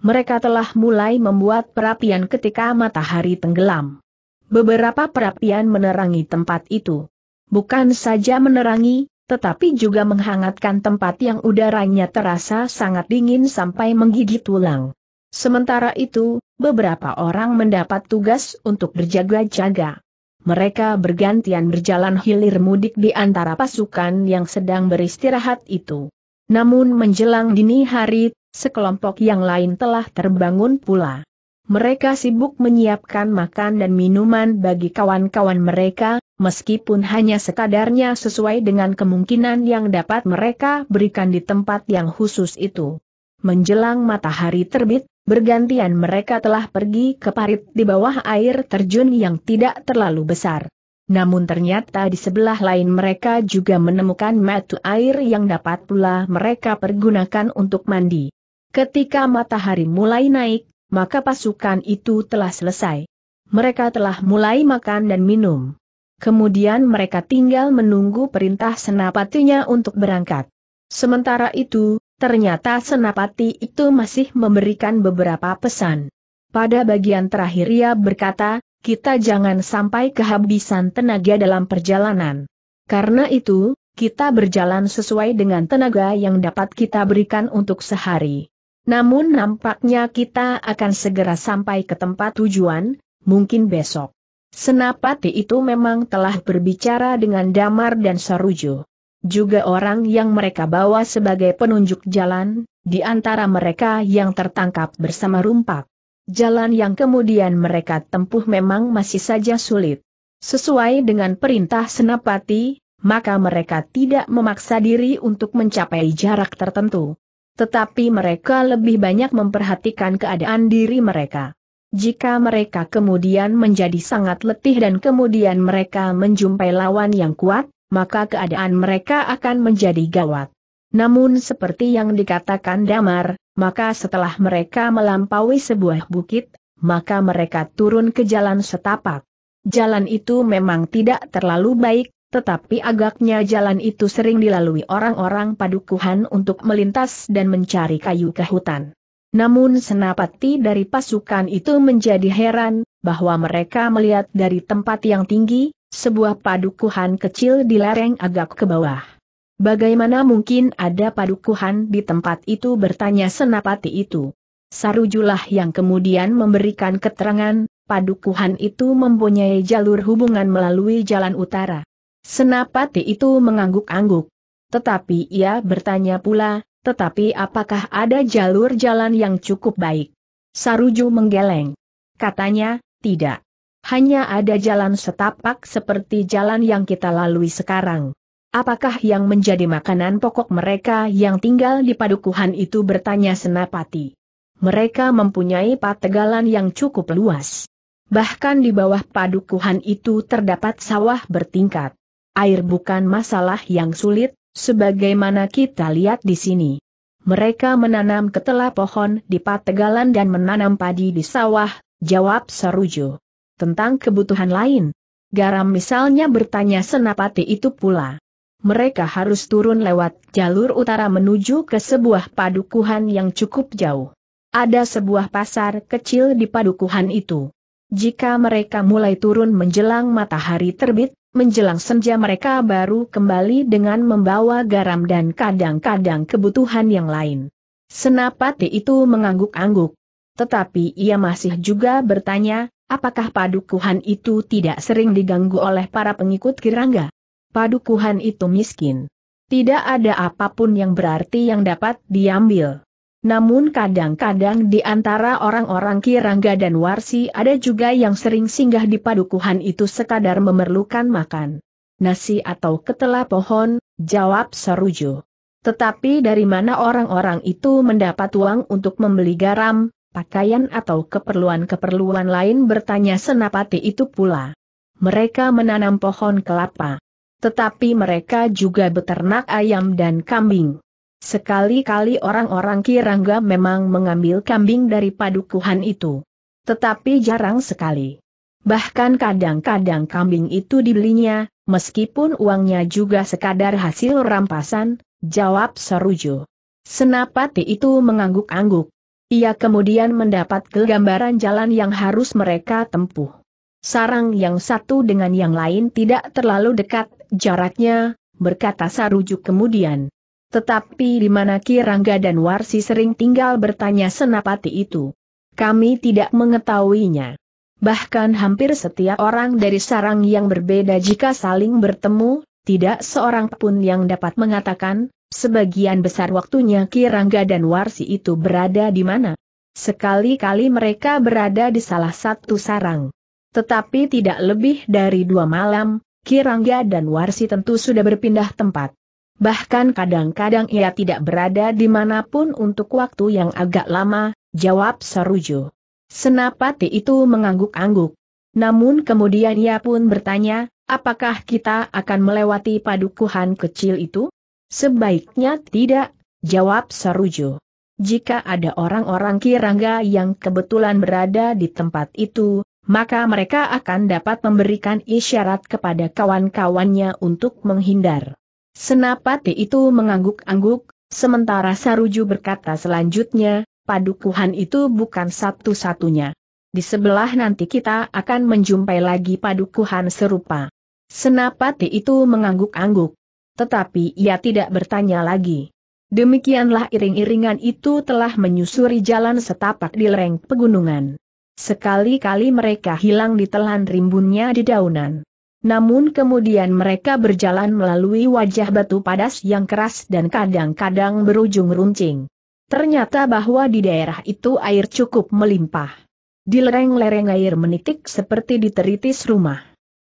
mereka telah mulai membuat perapian ketika matahari tenggelam. Beberapa perapian menerangi tempat itu. Bukan saja menerangi, tetapi juga menghangatkan tempat yang udaranya terasa sangat dingin sampai menggigit tulang. Sementara itu, beberapa orang mendapat tugas untuk berjaga-jaga. Mereka bergantian berjalan hilir mudik di antara pasukan yang sedang beristirahat itu. Namun menjelang dini hari, sekelompok yang lain telah terbangun pula. Mereka sibuk menyiapkan makan dan minuman bagi kawan-kawan mereka, meskipun hanya sekadarnya sesuai dengan kemungkinan yang dapat mereka berikan di tempat yang khusus itu. Menjelang matahari terbit, bergantian mereka telah pergi ke parit di bawah air terjun yang tidak terlalu besar. Namun ternyata di sebelah lain mereka juga menemukan matu air yang dapat pula mereka pergunakan untuk mandi. Ketika matahari mulai naik, maka pasukan itu telah selesai. Mereka telah mulai makan dan minum. Kemudian mereka tinggal menunggu perintah senapatinya untuk berangkat. Sementara itu, ternyata senapati itu masih memberikan beberapa pesan. Pada bagian terakhir ia berkata, kita jangan sampai kehabisan tenaga dalam perjalanan. Karena itu, kita berjalan sesuai dengan tenaga yang dapat kita berikan untuk sehari. Namun nampaknya kita akan segera sampai ke tempat tujuan, mungkin besok. Senapati itu memang telah berbicara dengan Damar dan Sarujo. Juga orang yang mereka bawa sebagai penunjuk jalan, di antara mereka yang tertangkap bersama rumpak. Jalan yang kemudian mereka tempuh memang masih saja sulit. Sesuai dengan perintah Senapati, maka mereka tidak memaksa diri untuk mencapai jarak tertentu. Tetapi mereka lebih banyak memperhatikan keadaan diri mereka. Jika mereka kemudian menjadi sangat letih dan kemudian mereka menjumpai lawan yang kuat, maka keadaan mereka akan menjadi gawat. Namun seperti yang dikatakan Damar, maka setelah mereka melampaui sebuah bukit, maka mereka turun ke jalan setapak. Jalan itu memang tidak terlalu baik, tetapi agaknya jalan itu sering dilalui orang-orang padukuhan untuk melintas dan mencari kayu ke hutan. Namun senapati dari pasukan itu menjadi heran, bahwa mereka melihat dari tempat yang tinggi, sebuah padukuhan kecil di lereng agak ke bawah. Bagaimana mungkin ada padukuhan di tempat itu bertanya senapati itu. Sarujulah yang kemudian memberikan keterangan, padukuhan itu mempunyai jalur hubungan melalui jalan utara. Senapati itu mengangguk-angguk. Tetapi ia bertanya pula, tetapi apakah ada jalur jalan yang cukup baik? Saruju menggeleng. Katanya, tidak. Hanya ada jalan setapak seperti jalan yang kita lalui sekarang. Apakah yang menjadi makanan pokok mereka yang tinggal di padukuhan itu bertanya Senapati. Mereka mempunyai pategalan yang cukup luas. Bahkan di bawah padukuhan itu terdapat sawah bertingkat air bukan masalah yang sulit, sebagaimana kita lihat di sini. Mereka menanam ketela pohon di pategalan dan menanam padi di sawah, jawab Sarujo. Tentang kebutuhan lain, garam misalnya bertanya senapati itu pula. Mereka harus turun lewat jalur utara menuju ke sebuah padukuhan yang cukup jauh. Ada sebuah pasar kecil di padukuhan itu. Jika mereka mulai turun menjelang matahari terbit, menjelang senja mereka baru kembali dengan membawa garam dan kadang-kadang kebutuhan yang lain. Senapati itu mengangguk-angguk. Tetapi ia masih juga bertanya, apakah padukuhan itu tidak sering diganggu oleh para pengikut Kirangga? Padukuhan itu miskin. Tidak ada apapun yang berarti yang dapat diambil. Namun kadang-kadang di antara orang-orang Kirangga dan Warsi ada juga yang sering singgah di padukuhan itu sekadar memerlukan makan. Nasi atau ketela pohon, jawab Sarujo. Tetapi dari mana orang-orang itu mendapat uang untuk membeli garam, pakaian atau keperluan-keperluan lain bertanya senapati itu pula. Mereka menanam pohon kelapa. Tetapi mereka juga beternak ayam dan kambing. Sekali-kali orang-orang Kirangga memang mengambil kambing dari padukuhan itu. Tetapi jarang sekali. Bahkan kadang-kadang kambing itu dibelinya, meskipun uangnya juga sekadar hasil rampasan, jawab Sarujo. Senapati itu mengangguk-angguk. Ia kemudian mendapat kegambaran jalan yang harus mereka tempuh. Sarang yang satu dengan yang lain tidak terlalu dekat jaraknya, berkata Sarujo kemudian. Tetapi di mana Kirangga dan Warsi sering tinggal bertanya senapati itu. Kami tidak mengetahuinya. Bahkan hampir setiap orang dari sarang yang berbeda jika saling bertemu, tidak seorang pun yang dapat mengatakan, sebagian besar waktunya Kirangga dan Warsi itu berada di mana. Sekali-kali mereka berada di salah satu sarang. Tetapi tidak lebih dari dua malam, Kirangga dan Warsi tentu sudah berpindah tempat bahkan kadang-kadang ia tidak berada dimanapun untuk waktu yang agak lama, jawab Sarujo. Senapati itu mengangguk-angguk. Namun kemudian ia pun bertanya, apakah kita akan melewati padukuhan kecil itu? Sebaiknya tidak, jawab Sarujo. Jika ada orang-orang Kirangga yang kebetulan berada di tempat itu, maka mereka akan dapat memberikan isyarat kepada kawan-kawannya untuk menghindar. Senapati itu mengangguk-angguk, sementara Saruju berkata selanjutnya, padukuhan itu bukan satu-satunya. Di sebelah nanti kita akan menjumpai lagi padukuhan serupa. Senapati itu mengangguk-angguk. Tetapi ia tidak bertanya lagi. Demikianlah iring-iringan itu telah menyusuri jalan setapak di lereng pegunungan. Sekali-kali mereka hilang di telan rimbunnya di daunan. Namun kemudian mereka berjalan melalui wajah batu padas yang keras dan kadang-kadang berujung runcing. Ternyata bahwa di daerah itu air cukup melimpah. Di lereng-lereng air menitik seperti diteritis rumah.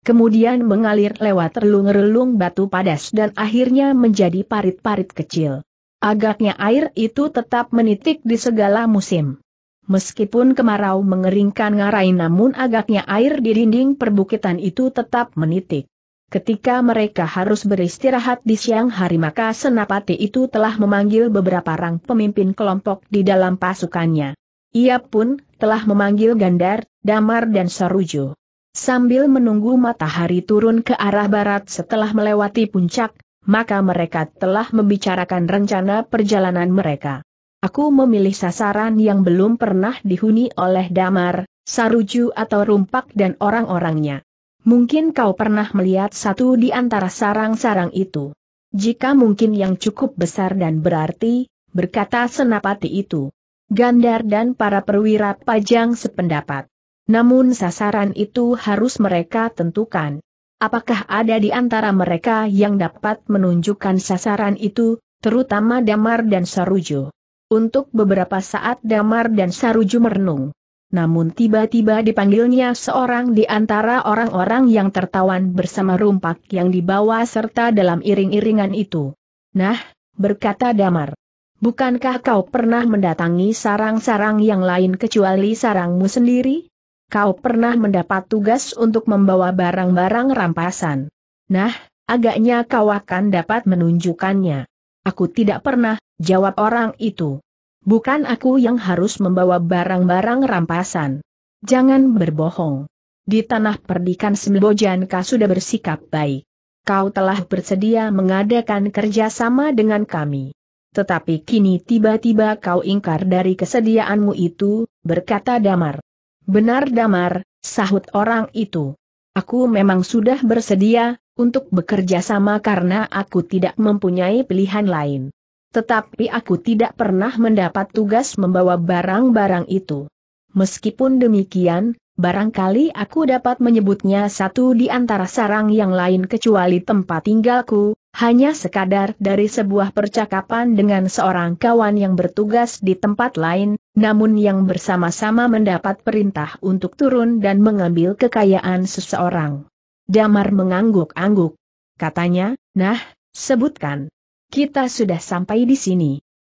Kemudian mengalir lewat relung-relung batu padas dan akhirnya menjadi parit-parit kecil. Agaknya air itu tetap menitik di segala musim. Meskipun kemarau mengeringkan ngarai namun agaknya air di dinding perbukitan itu tetap menitik. Ketika mereka harus beristirahat di siang hari maka Senapati itu telah memanggil beberapa orang pemimpin kelompok di dalam pasukannya. Ia pun telah memanggil Gandar, Damar dan Sarujo. Sambil menunggu matahari turun ke arah barat setelah melewati puncak, maka mereka telah membicarakan rencana perjalanan mereka. Aku memilih sasaran yang belum pernah dihuni oleh damar, saruju atau rumpak dan orang-orangnya. Mungkin kau pernah melihat satu di antara sarang-sarang itu. Jika mungkin yang cukup besar dan berarti, berkata senapati itu. Gandar dan para perwira pajang sependapat. Namun sasaran itu harus mereka tentukan. Apakah ada di antara mereka yang dapat menunjukkan sasaran itu, terutama Damar dan Sarujo? Untuk beberapa saat Damar dan Saruju merenung. Namun tiba-tiba dipanggilnya seorang di antara orang-orang yang tertawan bersama rumpak yang dibawa serta dalam iring-iringan itu. Nah, berkata Damar. Bukankah kau pernah mendatangi sarang-sarang yang lain kecuali sarangmu sendiri? Kau pernah mendapat tugas untuk membawa barang-barang rampasan. Nah, agaknya kau akan dapat menunjukkannya. Aku tidak pernah, Jawab orang itu. Bukan aku yang harus membawa barang-barang rampasan. Jangan berbohong. Di tanah perdikan Sembojanka sudah bersikap baik. Kau telah bersedia mengadakan kerjasama dengan kami. Tetapi kini tiba-tiba kau ingkar dari kesediaanmu itu, berkata Damar. Benar Damar, sahut orang itu. Aku memang sudah bersedia, untuk bekerja sama karena aku tidak mempunyai pilihan lain. Tetapi aku tidak pernah mendapat tugas membawa barang-barang itu. Meskipun demikian, barangkali aku dapat menyebutnya satu di antara sarang yang lain kecuali tempat tinggalku, hanya sekadar dari sebuah percakapan dengan seorang kawan yang bertugas di tempat lain, namun yang bersama-sama mendapat perintah untuk turun dan mengambil kekayaan seseorang. Damar mengangguk-angguk. Katanya, nah, sebutkan, kita sudah sampai di sini.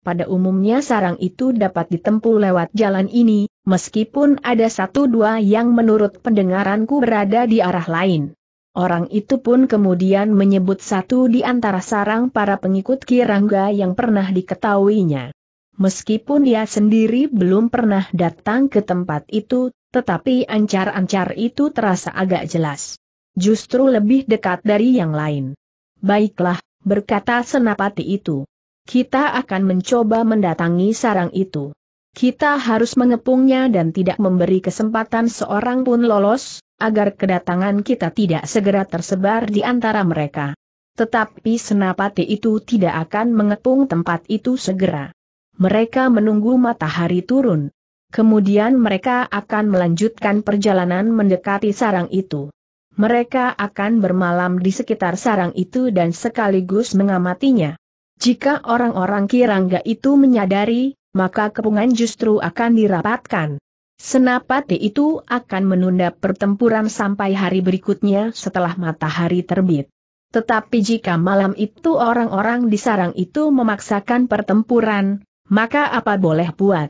Pada umumnya sarang itu dapat ditempuh lewat jalan ini, meskipun ada satu dua yang menurut pendengaranku berada di arah lain. Orang itu pun kemudian menyebut satu di antara sarang para pengikut Kirangga yang pernah diketahuinya. Meskipun dia sendiri belum pernah datang ke tempat itu, tetapi ancar-ancar itu terasa agak jelas. Justru lebih dekat dari yang lain. Baiklah, berkata senapati itu. Kita akan mencoba mendatangi sarang itu. Kita harus mengepungnya dan tidak memberi kesempatan seorang pun lolos, agar kedatangan kita tidak segera tersebar di antara mereka. Tetapi senapati itu tidak akan mengepung tempat itu segera. Mereka menunggu matahari turun. Kemudian mereka akan melanjutkan perjalanan mendekati sarang itu mereka akan bermalam di sekitar sarang itu dan sekaligus mengamatinya. Jika orang-orang Kirangga itu menyadari, maka kepungan justru akan dirapatkan. Senapati itu akan menunda pertempuran sampai hari berikutnya setelah matahari terbit. Tetapi jika malam itu orang-orang di sarang itu memaksakan pertempuran, maka apa boleh buat?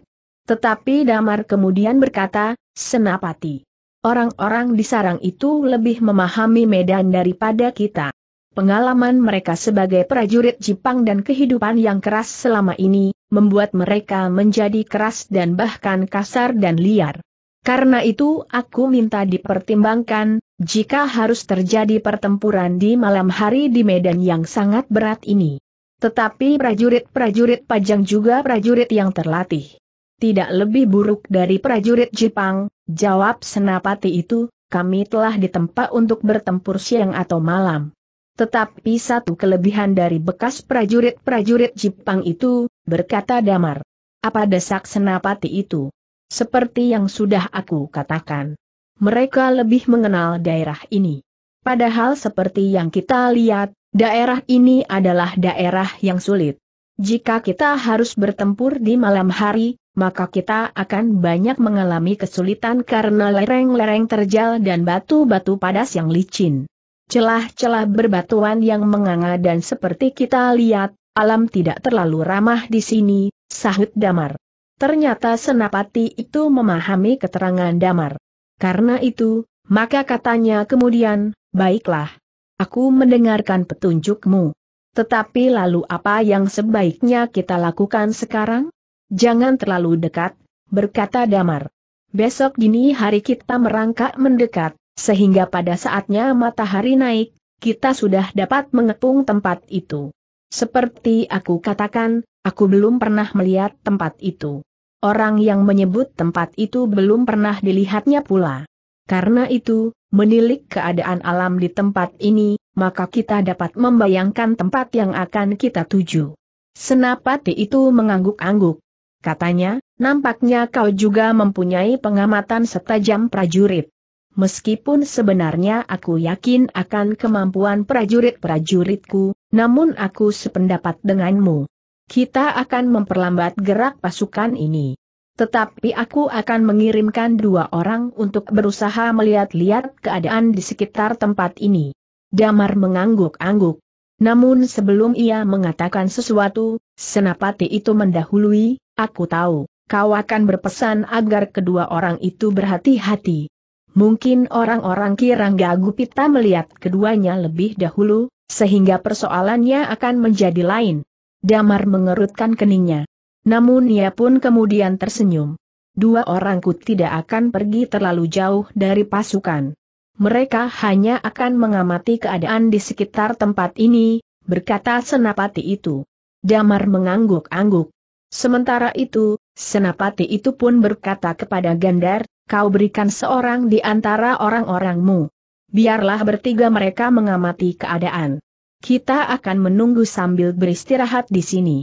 Tetapi Damar kemudian berkata, Senapati, Orang-orang di sarang itu lebih memahami medan daripada kita. Pengalaman mereka sebagai prajurit Jepang dan kehidupan yang keras selama ini, membuat mereka menjadi keras dan bahkan kasar dan liar. Karena itu aku minta dipertimbangkan, jika harus terjadi pertempuran di malam hari di medan yang sangat berat ini. Tetapi prajurit-prajurit pajang juga prajurit yang terlatih tidak lebih buruk dari prajurit Jepang, jawab senapati itu, kami telah ditempa untuk bertempur siang atau malam. Tetapi satu kelebihan dari bekas prajurit-prajurit Jepang itu, berkata Damar. Apa desak senapati itu? Seperti yang sudah aku katakan. Mereka lebih mengenal daerah ini. Padahal seperti yang kita lihat, daerah ini adalah daerah yang sulit. Jika kita harus bertempur di malam hari, maka kita akan banyak mengalami kesulitan karena lereng-lereng terjal dan batu-batu padas yang licin. Celah-celah berbatuan yang menganga dan seperti kita lihat, alam tidak terlalu ramah di sini, sahut Damar. Ternyata Senapati itu memahami keterangan Damar. Karena itu, maka katanya kemudian, baiklah. Aku mendengarkan petunjukmu. Tetapi lalu apa yang sebaiknya kita lakukan sekarang? Jangan terlalu dekat, berkata Damar. Besok dini hari kita merangkak mendekat, sehingga pada saatnya matahari naik, kita sudah dapat mengepung tempat itu. Seperti aku katakan, aku belum pernah melihat tempat itu. Orang yang menyebut tempat itu belum pernah dilihatnya pula. Karena itu, menilik keadaan alam di tempat ini, maka kita dapat membayangkan tempat yang akan kita tuju. Senapati itu mengangguk-angguk katanya, nampaknya kau juga mempunyai pengamatan setajam prajurit. Meskipun sebenarnya aku yakin akan kemampuan prajurit-prajuritku, namun aku sependapat denganmu. Kita akan memperlambat gerak pasukan ini. Tetapi aku akan mengirimkan dua orang untuk berusaha melihat-lihat keadaan di sekitar tempat ini. Damar mengangguk-angguk. Namun sebelum ia mengatakan sesuatu, senapati itu mendahului, Aku tahu, kau akan berpesan agar kedua orang itu berhati-hati. Mungkin orang-orang Kirangga Gupita melihat keduanya lebih dahulu, sehingga persoalannya akan menjadi lain. Damar mengerutkan keningnya. Namun ia pun kemudian tersenyum. Dua orangku tidak akan pergi terlalu jauh dari pasukan. Mereka hanya akan mengamati keadaan di sekitar tempat ini, berkata senapati itu. Damar mengangguk-angguk. Sementara itu, Senapati itu pun berkata kepada Gandar, kau berikan seorang di antara orang-orangmu. Biarlah bertiga mereka mengamati keadaan. Kita akan menunggu sambil beristirahat di sini.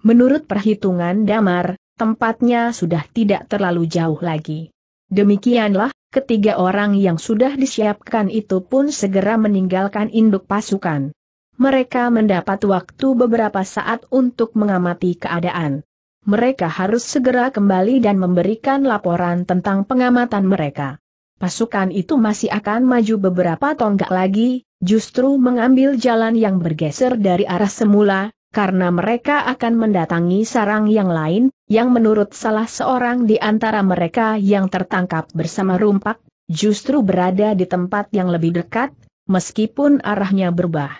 Menurut perhitungan Damar, tempatnya sudah tidak terlalu jauh lagi. Demikianlah, ketiga orang yang sudah disiapkan itu pun segera meninggalkan induk pasukan. Mereka mendapat waktu beberapa saat untuk mengamati keadaan mereka harus segera kembali dan memberikan laporan tentang pengamatan mereka. Pasukan itu masih akan maju beberapa tonggak lagi, justru mengambil jalan yang bergeser dari arah semula, karena mereka akan mendatangi sarang yang lain, yang menurut salah seorang di antara mereka yang tertangkap bersama rumpak, justru berada di tempat yang lebih dekat, meskipun arahnya berubah.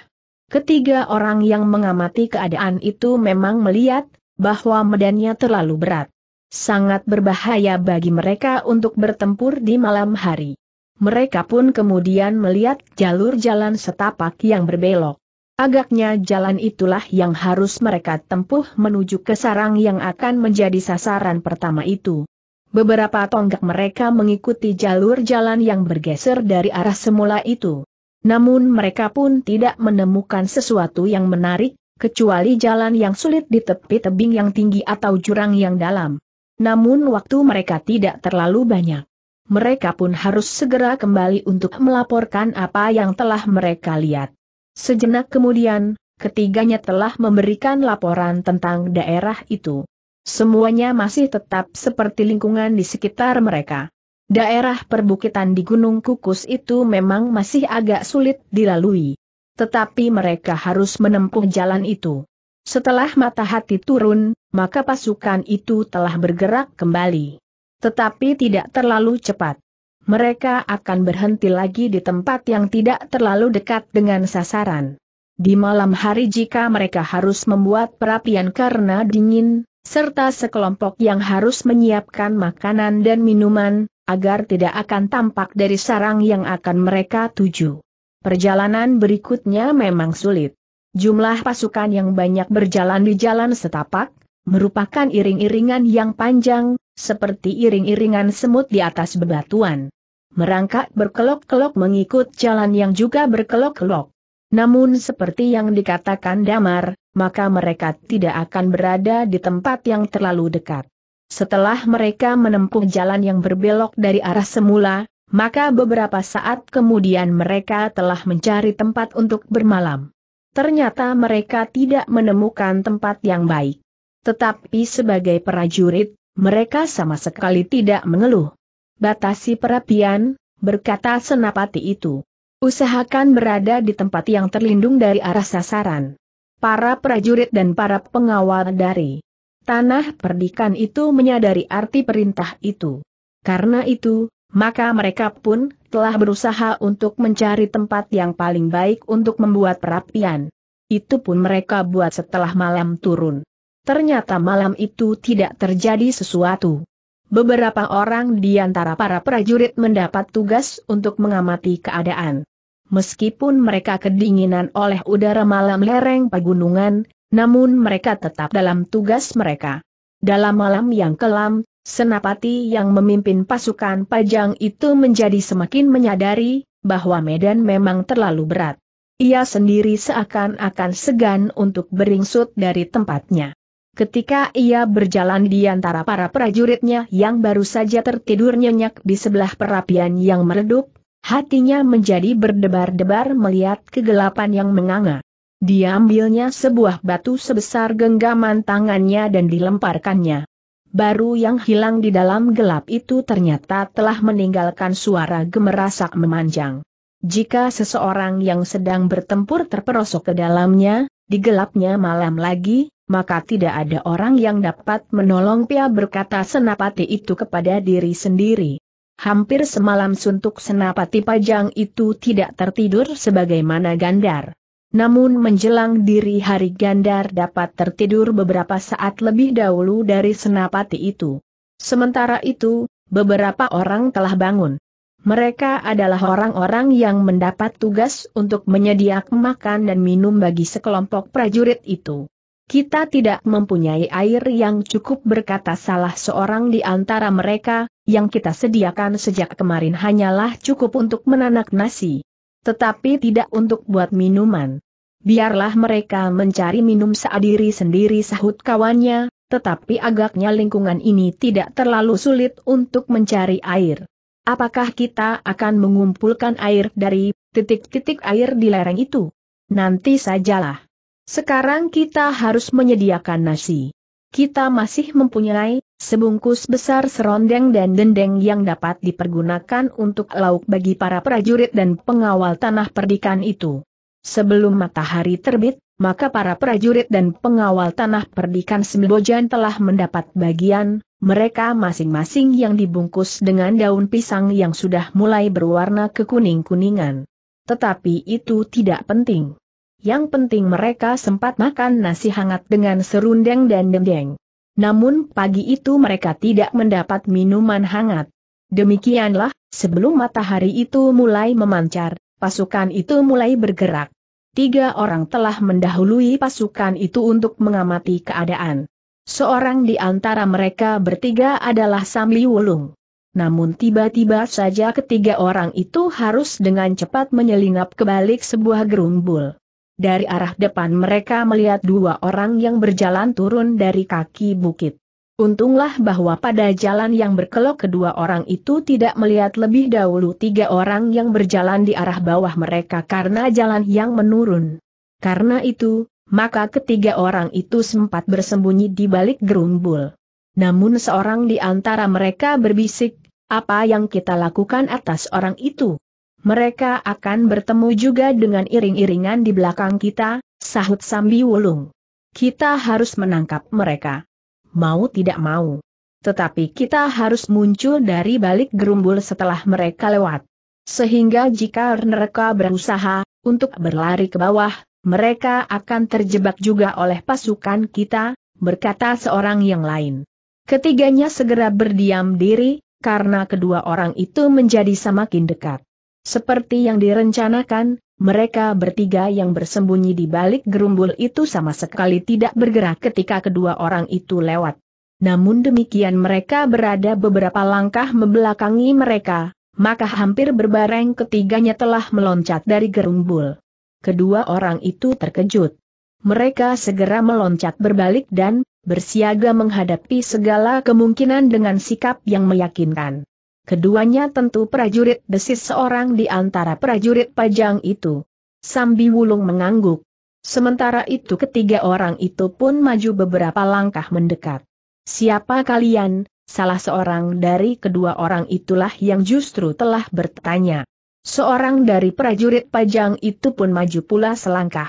Ketiga orang yang mengamati keadaan itu memang melihat, bahwa medannya terlalu berat. Sangat berbahaya bagi mereka untuk bertempur di malam hari. Mereka pun kemudian melihat jalur jalan setapak yang berbelok. Agaknya jalan itulah yang harus mereka tempuh menuju ke sarang yang akan menjadi sasaran pertama itu. Beberapa tonggak mereka mengikuti jalur jalan yang bergeser dari arah semula itu. Namun mereka pun tidak menemukan sesuatu yang menarik, kecuali jalan yang sulit di tepi tebing yang tinggi atau jurang yang dalam. Namun waktu mereka tidak terlalu banyak. Mereka pun harus segera kembali untuk melaporkan apa yang telah mereka lihat. Sejenak kemudian, ketiganya telah memberikan laporan tentang daerah itu. Semuanya masih tetap seperti lingkungan di sekitar mereka. Daerah perbukitan di Gunung Kukus itu memang masih agak sulit dilalui. Tetapi mereka harus menempuh jalan itu. Setelah mata hati turun, maka pasukan itu telah bergerak kembali. Tetapi tidak terlalu cepat. Mereka akan berhenti lagi di tempat yang tidak terlalu dekat dengan sasaran. Di malam hari jika mereka harus membuat perapian karena dingin, serta sekelompok yang harus menyiapkan makanan dan minuman, agar tidak akan tampak dari sarang yang akan mereka tuju. Perjalanan berikutnya memang sulit. Jumlah pasukan yang banyak berjalan di jalan setapak, merupakan iring-iringan yang panjang, seperti iring-iringan semut di atas bebatuan. Merangkak berkelok-kelok mengikut jalan yang juga berkelok-kelok. Namun seperti yang dikatakan Damar, maka mereka tidak akan berada di tempat yang terlalu dekat. Setelah mereka menempuh jalan yang berbelok dari arah semula, maka beberapa saat kemudian mereka telah mencari tempat untuk bermalam. Ternyata mereka tidak menemukan tempat yang baik. Tetapi sebagai prajurit, mereka sama sekali tidak mengeluh. Batasi perapian, berkata senapati itu. Usahakan berada di tempat yang terlindung dari arah sasaran. Para prajurit dan para pengawal dari tanah perdikan itu menyadari arti perintah itu. Karena itu, maka mereka pun telah berusaha untuk mencari tempat yang paling baik untuk membuat perapian. Itu pun mereka buat setelah malam turun. Ternyata malam itu tidak terjadi sesuatu. Beberapa orang di antara para prajurit mendapat tugas untuk mengamati keadaan. Meskipun mereka kedinginan oleh udara malam lereng pegunungan, namun mereka tetap dalam tugas mereka. Dalam malam yang kelam, Senapati yang memimpin pasukan Pajang itu menjadi semakin menyadari bahwa medan memang terlalu berat. Ia sendiri seakan-akan segan untuk beringsut dari tempatnya. Ketika ia berjalan di antara para prajuritnya yang baru saja tertidur nyenyak di sebelah perapian yang meredup, hatinya menjadi berdebar-debar melihat kegelapan yang menganga. Diambilnya sebuah batu sebesar genggaman tangannya dan dilemparkannya baru yang hilang di dalam gelap itu ternyata telah meninggalkan suara gemerasak memanjang. Jika seseorang yang sedang bertempur terperosok ke dalamnya, di gelapnya malam lagi, maka tidak ada orang yang dapat menolong pia berkata senapati itu kepada diri sendiri. Hampir semalam suntuk senapati pajang itu tidak tertidur sebagaimana gandar. Namun menjelang diri hari Gandar dapat tertidur beberapa saat lebih dahulu dari senapati itu. Sementara itu, beberapa orang telah bangun. Mereka adalah orang-orang yang mendapat tugas untuk menyediakan makan dan minum bagi sekelompok prajurit itu. Kita tidak mempunyai air yang cukup berkata salah seorang di antara mereka, yang kita sediakan sejak kemarin hanyalah cukup untuk menanak nasi. Tetapi tidak untuk buat minuman. Biarlah mereka mencari minum saat diri sendiri sahut kawannya, tetapi agaknya lingkungan ini tidak terlalu sulit untuk mencari air. Apakah kita akan mengumpulkan air dari titik-titik air di lereng itu? Nanti sajalah. Sekarang kita harus menyediakan nasi. Kita masih mempunyai Sebungkus besar serondeng dan dendeng yang dapat dipergunakan untuk lauk bagi para prajurit dan pengawal tanah perdikan itu. Sebelum matahari terbit, maka para prajurit dan pengawal tanah perdikan Sembojan telah mendapat bagian, mereka masing-masing yang dibungkus dengan daun pisang yang sudah mulai berwarna kekuning-kuningan. Tetapi itu tidak penting. Yang penting mereka sempat makan nasi hangat dengan serundeng dan dendeng. Namun pagi itu mereka tidak mendapat minuman hangat. Demikianlah, sebelum matahari itu mulai memancar, pasukan itu mulai bergerak. Tiga orang telah mendahului pasukan itu untuk mengamati keadaan. Seorang di antara mereka bertiga adalah Samli Wulung. Namun tiba-tiba saja ketiga orang itu harus dengan cepat menyelinap ke balik sebuah gerumbul dari arah depan mereka melihat dua orang yang berjalan turun dari kaki bukit. Untunglah bahwa pada jalan yang berkelok kedua orang itu tidak melihat lebih dahulu tiga orang yang berjalan di arah bawah mereka karena jalan yang menurun. Karena itu, maka ketiga orang itu sempat bersembunyi di balik gerumbul. Namun seorang di antara mereka berbisik, apa yang kita lakukan atas orang itu? Mereka akan bertemu juga dengan iring-iringan di belakang kita, sahut Sambi Wulung. Kita harus menangkap mereka. Mau tidak mau. Tetapi kita harus muncul dari balik gerumbul setelah mereka lewat. Sehingga jika mereka berusaha untuk berlari ke bawah, mereka akan terjebak juga oleh pasukan kita, berkata seorang yang lain. Ketiganya segera berdiam diri, karena kedua orang itu menjadi semakin dekat. Seperti yang direncanakan, mereka bertiga yang bersembunyi di balik gerumbul itu sama sekali tidak bergerak ketika kedua orang itu lewat. Namun demikian mereka berada beberapa langkah membelakangi mereka, maka hampir berbareng ketiganya telah meloncat dari gerumbul. Kedua orang itu terkejut. Mereka segera meloncat berbalik dan bersiaga menghadapi segala kemungkinan dengan sikap yang meyakinkan. Keduanya tentu prajurit desis seorang di antara prajurit pajang itu. Sambi Wulung mengangguk. Sementara itu ketiga orang itu pun maju beberapa langkah mendekat. Siapa kalian? Salah seorang dari kedua orang itulah yang justru telah bertanya. Seorang dari prajurit pajang itu pun maju pula selangkah.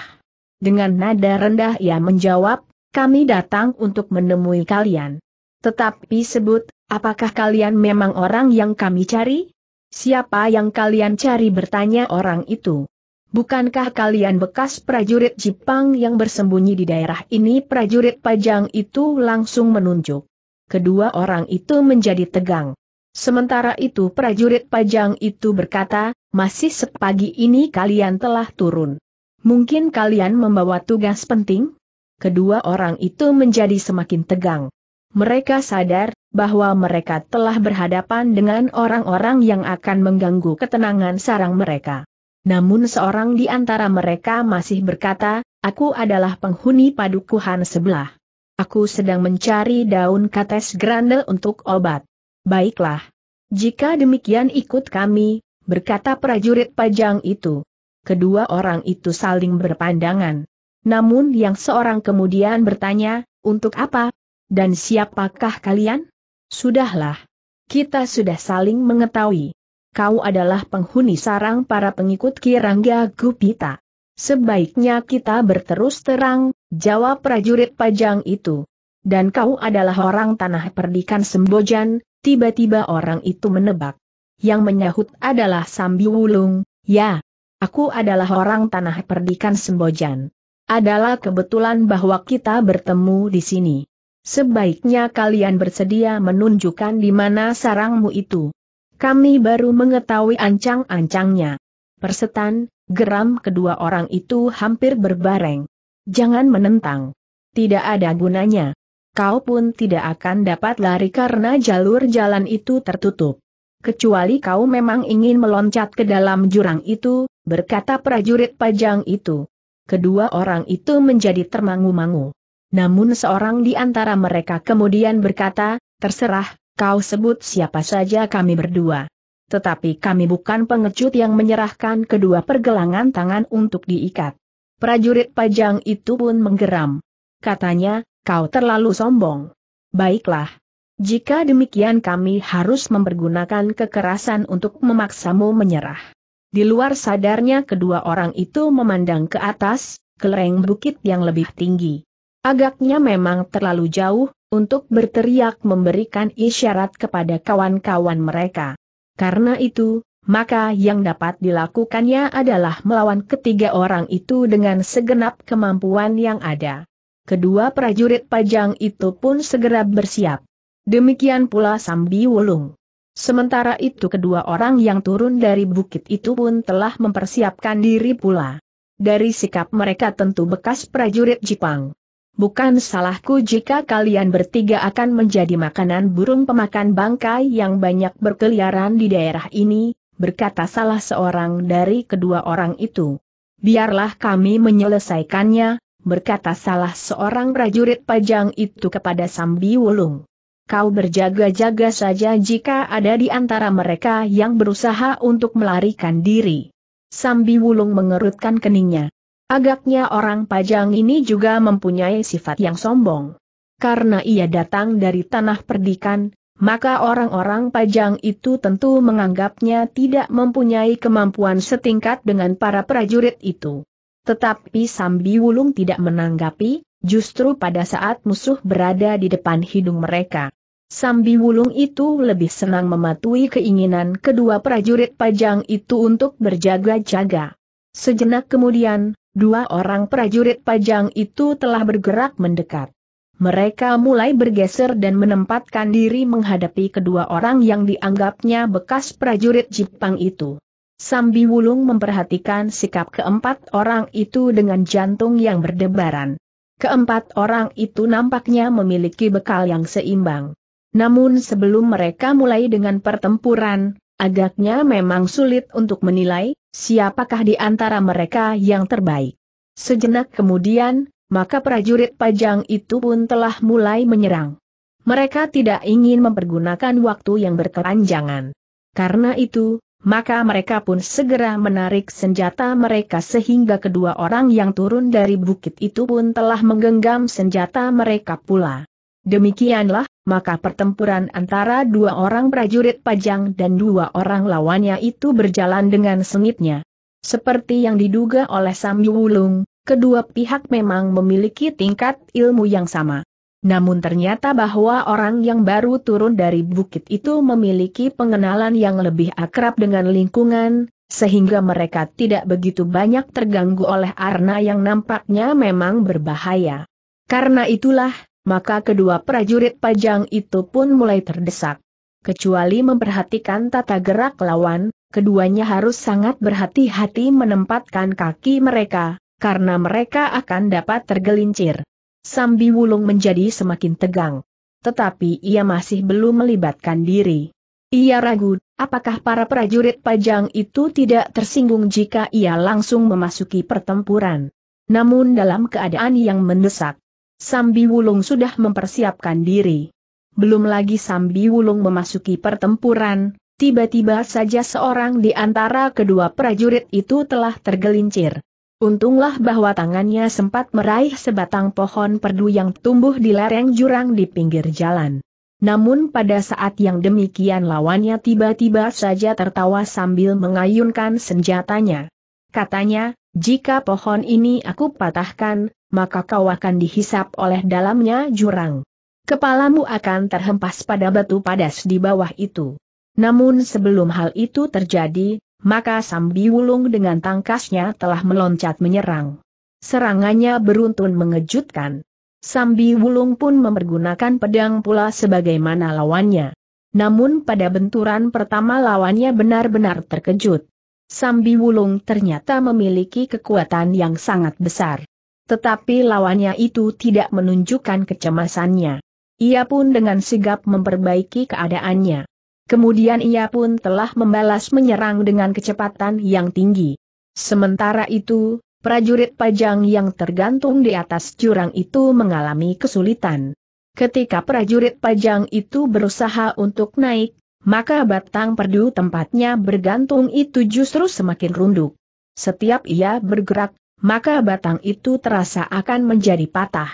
Dengan nada rendah ia menjawab, kami datang untuk menemui kalian. Tetapi sebut, apakah kalian memang orang yang kami cari? Siapa yang kalian cari bertanya orang itu. Bukankah kalian bekas prajurit Jepang yang bersembunyi di daerah ini? Prajurit Pajang itu langsung menunjuk. Kedua orang itu menjadi tegang. Sementara itu prajurit Pajang itu berkata, masih sepagi ini kalian telah turun. Mungkin kalian membawa tugas penting? Kedua orang itu menjadi semakin tegang. Mereka sadar bahwa mereka telah berhadapan dengan orang-orang yang akan mengganggu ketenangan sarang mereka. Namun seorang di antara mereka masih berkata, aku adalah penghuni padukuhan sebelah. Aku sedang mencari daun kates grandel untuk obat. Baiklah. Jika demikian ikut kami, berkata prajurit pajang itu. Kedua orang itu saling berpandangan. Namun yang seorang kemudian bertanya, untuk apa dan siapakah kalian? Sudahlah. Kita sudah saling mengetahui. Kau adalah penghuni sarang para pengikut Kirangga Gupita. Sebaiknya kita berterus terang, jawab prajurit pajang itu. Dan kau adalah orang tanah perdikan Sembojan, tiba-tiba orang itu menebak. Yang menyahut adalah Sambi Wulung, ya. Aku adalah orang tanah perdikan Sembojan. Adalah kebetulan bahwa kita bertemu di sini. Sebaiknya kalian bersedia menunjukkan di mana sarangmu itu. Kami baru mengetahui ancang-ancangnya. Persetan, geram kedua orang itu hampir berbareng. Jangan menentang. Tidak ada gunanya. Kau pun tidak akan dapat lari karena jalur jalan itu tertutup. Kecuali kau memang ingin meloncat ke dalam jurang itu, berkata prajurit pajang itu. Kedua orang itu menjadi termangu-mangu. Namun seorang di antara mereka kemudian berkata, terserah, kau sebut siapa saja kami berdua. Tetapi kami bukan pengecut yang menyerahkan kedua pergelangan tangan untuk diikat. Prajurit pajang itu pun menggeram. Katanya, kau terlalu sombong. Baiklah. Jika demikian kami harus mempergunakan kekerasan untuk memaksamu menyerah. Di luar sadarnya kedua orang itu memandang ke atas, ke lereng bukit yang lebih tinggi. Agaknya memang terlalu jauh, untuk berteriak memberikan isyarat kepada kawan-kawan mereka. Karena itu, maka yang dapat dilakukannya adalah melawan ketiga orang itu dengan segenap kemampuan yang ada. Kedua prajurit pajang itu pun segera bersiap. Demikian pula Sambi Wulung. Sementara itu kedua orang yang turun dari bukit itu pun telah mempersiapkan diri pula. Dari sikap mereka tentu bekas prajurit Jepang bukan salahku jika kalian bertiga akan menjadi makanan burung pemakan bangkai yang banyak berkeliaran di daerah ini, berkata salah seorang dari kedua orang itu. Biarlah kami menyelesaikannya, berkata salah seorang prajurit pajang itu kepada Sambi Wulung. Kau berjaga-jaga saja jika ada di antara mereka yang berusaha untuk melarikan diri. Sambi Wulung mengerutkan keningnya. Agaknya orang pajang ini juga mempunyai sifat yang sombong. Karena ia datang dari tanah perdikan, maka orang-orang pajang itu tentu menganggapnya tidak mempunyai kemampuan setingkat dengan para prajurit itu. Tetapi Sambi Wulung tidak menanggapi, justru pada saat musuh berada di depan hidung mereka. Sambi Wulung itu lebih senang mematuhi keinginan kedua prajurit pajang itu untuk berjaga-jaga. Sejenak kemudian, dua orang prajurit pajang itu telah bergerak mendekat. Mereka mulai bergeser dan menempatkan diri menghadapi kedua orang yang dianggapnya bekas prajurit Jepang itu. Sambi Wulung memperhatikan sikap keempat orang itu dengan jantung yang berdebaran. Keempat orang itu nampaknya memiliki bekal yang seimbang. Namun sebelum mereka mulai dengan pertempuran, Agaknya memang sulit untuk menilai, siapakah di antara mereka yang terbaik. Sejenak kemudian, maka prajurit pajang itu pun telah mulai menyerang. Mereka tidak ingin mempergunakan waktu yang berkepanjangan. Karena itu, maka mereka pun segera menarik senjata mereka sehingga kedua orang yang turun dari bukit itu pun telah menggenggam senjata mereka pula. Demikianlah, maka pertempuran antara dua orang prajurit pajang dan dua orang lawannya itu berjalan dengan sengitnya. Seperti yang diduga oleh Sam Wulung, kedua pihak memang memiliki tingkat ilmu yang sama. Namun ternyata bahwa orang yang baru turun dari bukit itu memiliki pengenalan yang lebih akrab dengan lingkungan, sehingga mereka tidak begitu banyak terganggu oleh arna yang nampaknya memang berbahaya. Karena itulah, maka kedua prajurit pajang itu pun mulai terdesak. Kecuali memperhatikan tata gerak lawan, keduanya harus sangat berhati-hati menempatkan kaki mereka, karena mereka akan dapat tergelincir. Sambi Wulung menjadi semakin tegang. Tetapi ia masih belum melibatkan diri. Ia ragu, apakah para prajurit pajang itu tidak tersinggung jika ia langsung memasuki pertempuran. Namun dalam keadaan yang mendesak, Sambi Wulung sudah mempersiapkan diri. Belum lagi Sambi Wulung memasuki pertempuran, tiba-tiba saja seorang di antara kedua prajurit itu telah tergelincir. Untunglah bahwa tangannya sempat meraih sebatang pohon perdu yang tumbuh di lereng jurang di pinggir jalan. Namun pada saat yang demikian lawannya tiba-tiba saja tertawa sambil mengayunkan senjatanya. Katanya, jika pohon ini aku patahkan, maka kau akan dihisap oleh dalamnya jurang. Kepalamu akan terhempas pada batu padas di bawah itu. Namun sebelum hal itu terjadi, maka Sambi Wulung dengan tangkasnya telah meloncat menyerang. Serangannya beruntun mengejutkan. Sambi Wulung pun mempergunakan pedang pula sebagaimana lawannya. Namun pada benturan pertama lawannya benar-benar terkejut. Sambi Wulung ternyata memiliki kekuatan yang sangat besar. Tetapi lawannya itu tidak menunjukkan kecemasannya. Ia pun dengan sigap memperbaiki keadaannya. Kemudian ia pun telah membalas menyerang dengan kecepatan yang tinggi. Sementara itu, prajurit pajang yang tergantung di atas jurang itu mengalami kesulitan. Ketika prajurit pajang itu berusaha untuk naik, maka batang perdu tempatnya bergantung itu justru semakin runduk. Setiap ia bergerak, maka batang itu terasa akan menjadi patah.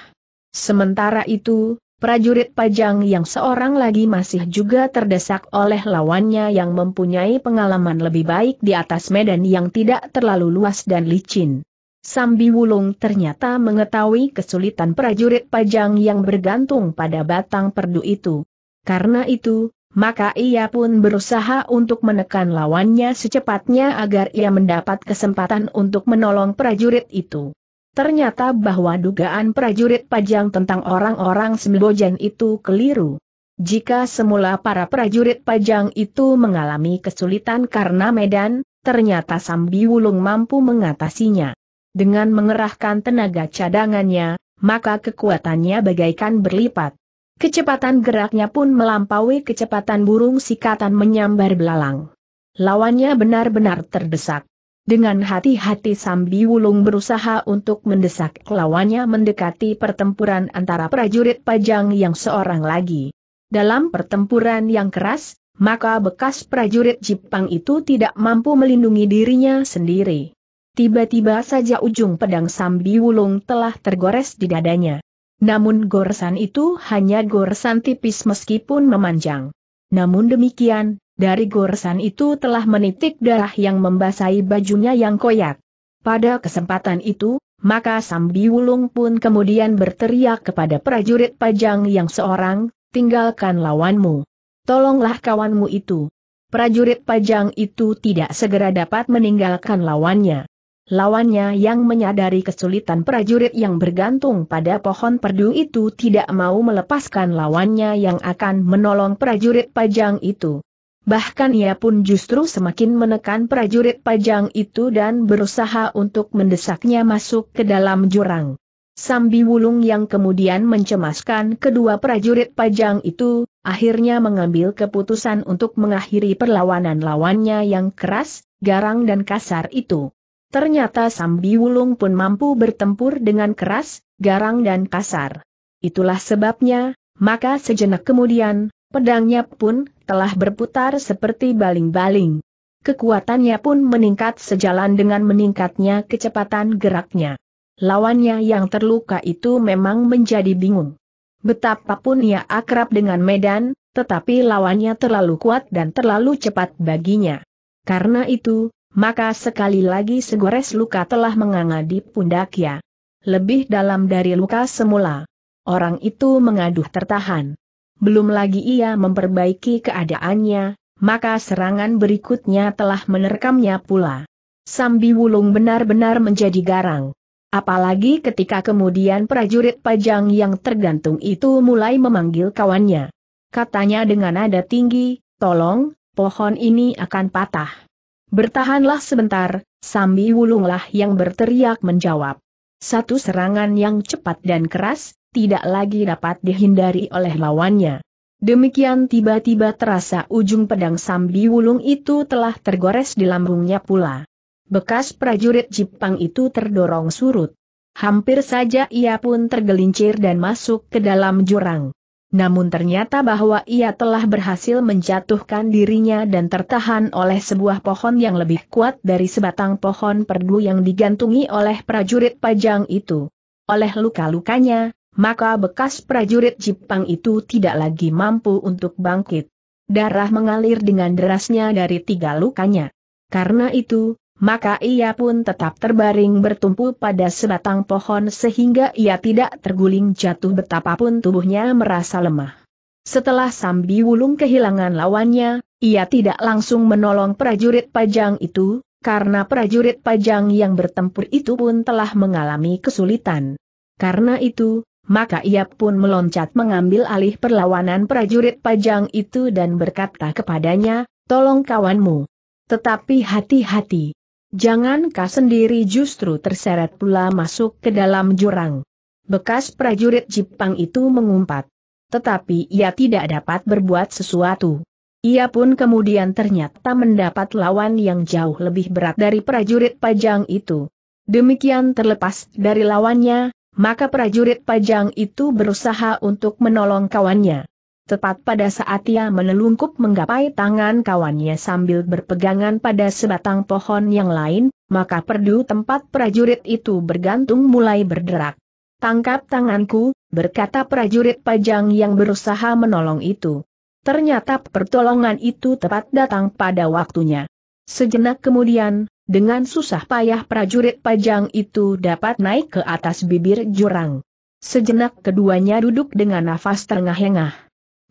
Sementara itu, prajurit pajang yang seorang lagi masih juga terdesak oleh lawannya yang mempunyai pengalaman lebih baik di atas medan yang tidak terlalu luas dan licin. Sambi Wulung ternyata mengetahui kesulitan prajurit pajang yang bergantung pada batang perdu itu. Karena itu, maka ia pun berusaha untuk menekan lawannya secepatnya agar ia mendapat kesempatan untuk menolong prajurit itu. Ternyata bahwa dugaan prajurit Pajang tentang orang-orang Sembojan itu keliru. Jika semula para prajurit Pajang itu mengalami kesulitan karena medan, ternyata Sambi Wulung mampu mengatasinya. Dengan mengerahkan tenaga cadangannya, maka kekuatannya bagaikan berlipat. Kecepatan geraknya pun melampaui kecepatan burung sikatan menyambar belalang. Lawannya benar-benar terdesak. Dengan hati-hati Sambi Wulung berusaha untuk mendesak lawannya mendekati pertempuran antara prajurit pajang yang seorang lagi. Dalam pertempuran yang keras, maka bekas prajurit Jepang itu tidak mampu melindungi dirinya sendiri. Tiba-tiba saja ujung pedang Sambi Wulung telah tergores di dadanya. Namun goresan itu hanya goresan tipis meskipun memanjang. Namun demikian, dari goresan itu telah menitik darah yang membasahi bajunya yang koyak. Pada kesempatan itu, maka Sambi Wulung pun kemudian berteriak kepada prajurit pajang yang seorang, tinggalkan lawanmu. Tolonglah kawanmu itu. Prajurit pajang itu tidak segera dapat meninggalkan lawannya. Lawannya yang menyadari kesulitan prajurit yang bergantung pada pohon perdu itu tidak mau melepaskan lawannya yang akan menolong prajurit pajang itu. Bahkan ia pun justru semakin menekan prajurit pajang itu dan berusaha untuk mendesaknya masuk ke dalam jurang. Sambi Wulung yang kemudian mencemaskan kedua prajurit pajang itu, akhirnya mengambil keputusan untuk mengakhiri perlawanan lawannya yang keras, garang dan kasar itu. Ternyata Sambi Wulung pun mampu bertempur dengan keras, garang dan kasar. Itulah sebabnya, maka sejenak kemudian, pedangnya pun telah berputar seperti baling-baling. Kekuatannya pun meningkat sejalan dengan meningkatnya kecepatan geraknya. Lawannya yang terluka itu memang menjadi bingung. Betapapun ia akrab dengan Medan, tetapi lawannya terlalu kuat dan terlalu cepat baginya. Karena itu, maka sekali lagi segores luka telah menganga di pundaknya. Lebih dalam dari luka semula. Orang itu mengaduh tertahan. Belum lagi ia memperbaiki keadaannya, maka serangan berikutnya telah menerkamnya pula. Sambi Wulung benar-benar menjadi garang. Apalagi ketika kemudian prajurit pajang yang tergantung itu mulai memanggil kawannya. Katanya dengan nada tinggi, tolong, pohon ini akan patah. Bertahanlah sebentar, Sambi Wulunglah yang berteriak menjawab. Satu serangan yang cepat dan keras, tidak lagi dapat dihindari oleh lawannya. Demikian tiba-tiba terasa ujung pedang Sambi Wulung itu telah tergores di lambungnya pula. Bekas prajurit Jepang itu terdorong surut. Hampir saja ia pun tergelincir dan masuk ke dalam jurang namun ternyata bahwa ia telah berhasil menjatuhkan dirinya dan tertahan oleh sebuah pohon yang lebih kuat dari sebatang pohon perdu yang digantungi oleh prajurit pajang itu. Oleh luka-lukanya, maka bekas prajurit Jepang itu tidak lagi mampu untuk bangkit. Darah mengalir dengan derasnya dari tiga lukanya. Karena itu, maka ia pun tetap terbaring bertumpu pada sebatang pohon sehingga ia tidak terguling jatuh betapapun tubuhnya merasa lemah. Setelah Sambi Wulung kehilangan lawannya, ia tidak langsung menolong prajurit pajang itu, karena prajurit pajang yang bertempur itu pun telah mengalami kesulitan. Karena itu, maka ia pun meloncat mengambil alih perlawanan prajurit pajang itu dan berkata kepadanya, tolong kawanmu. Tetapi hati-hati, Jangan Jangankah sendiri justru terseret pula masuk ke dalam jurang. Bekas prajurit Jepang itu mengumpat. Tetapi ia tidak dapat berbuat sesuatu. Ia pun kemudian ternyata mendapat lawan yang jauh lebih berat dari prajurit pajang itu. Demikian terlepas dari lawannya, maka prajurit pajang itu berusaha untuk menolong kawannya tepat pada saat ia menelungkup menggapai tangan kawannya sambil berpegangan pada sebatang pohon yang lain, maka perdu tempat prajurit itu bergantung mulai berderak. Tangkap tanganku, berkata prajurit pajang yang berusaha menolong itu. Ternyata pertolongan itu tepat datang pada waktunya. Sejenak kemudian, dengan susah payah prajurit pajang itu dapat naik ke atas bibir jurang. Sejenak keduanya duduk dengan nafas terengah-engah.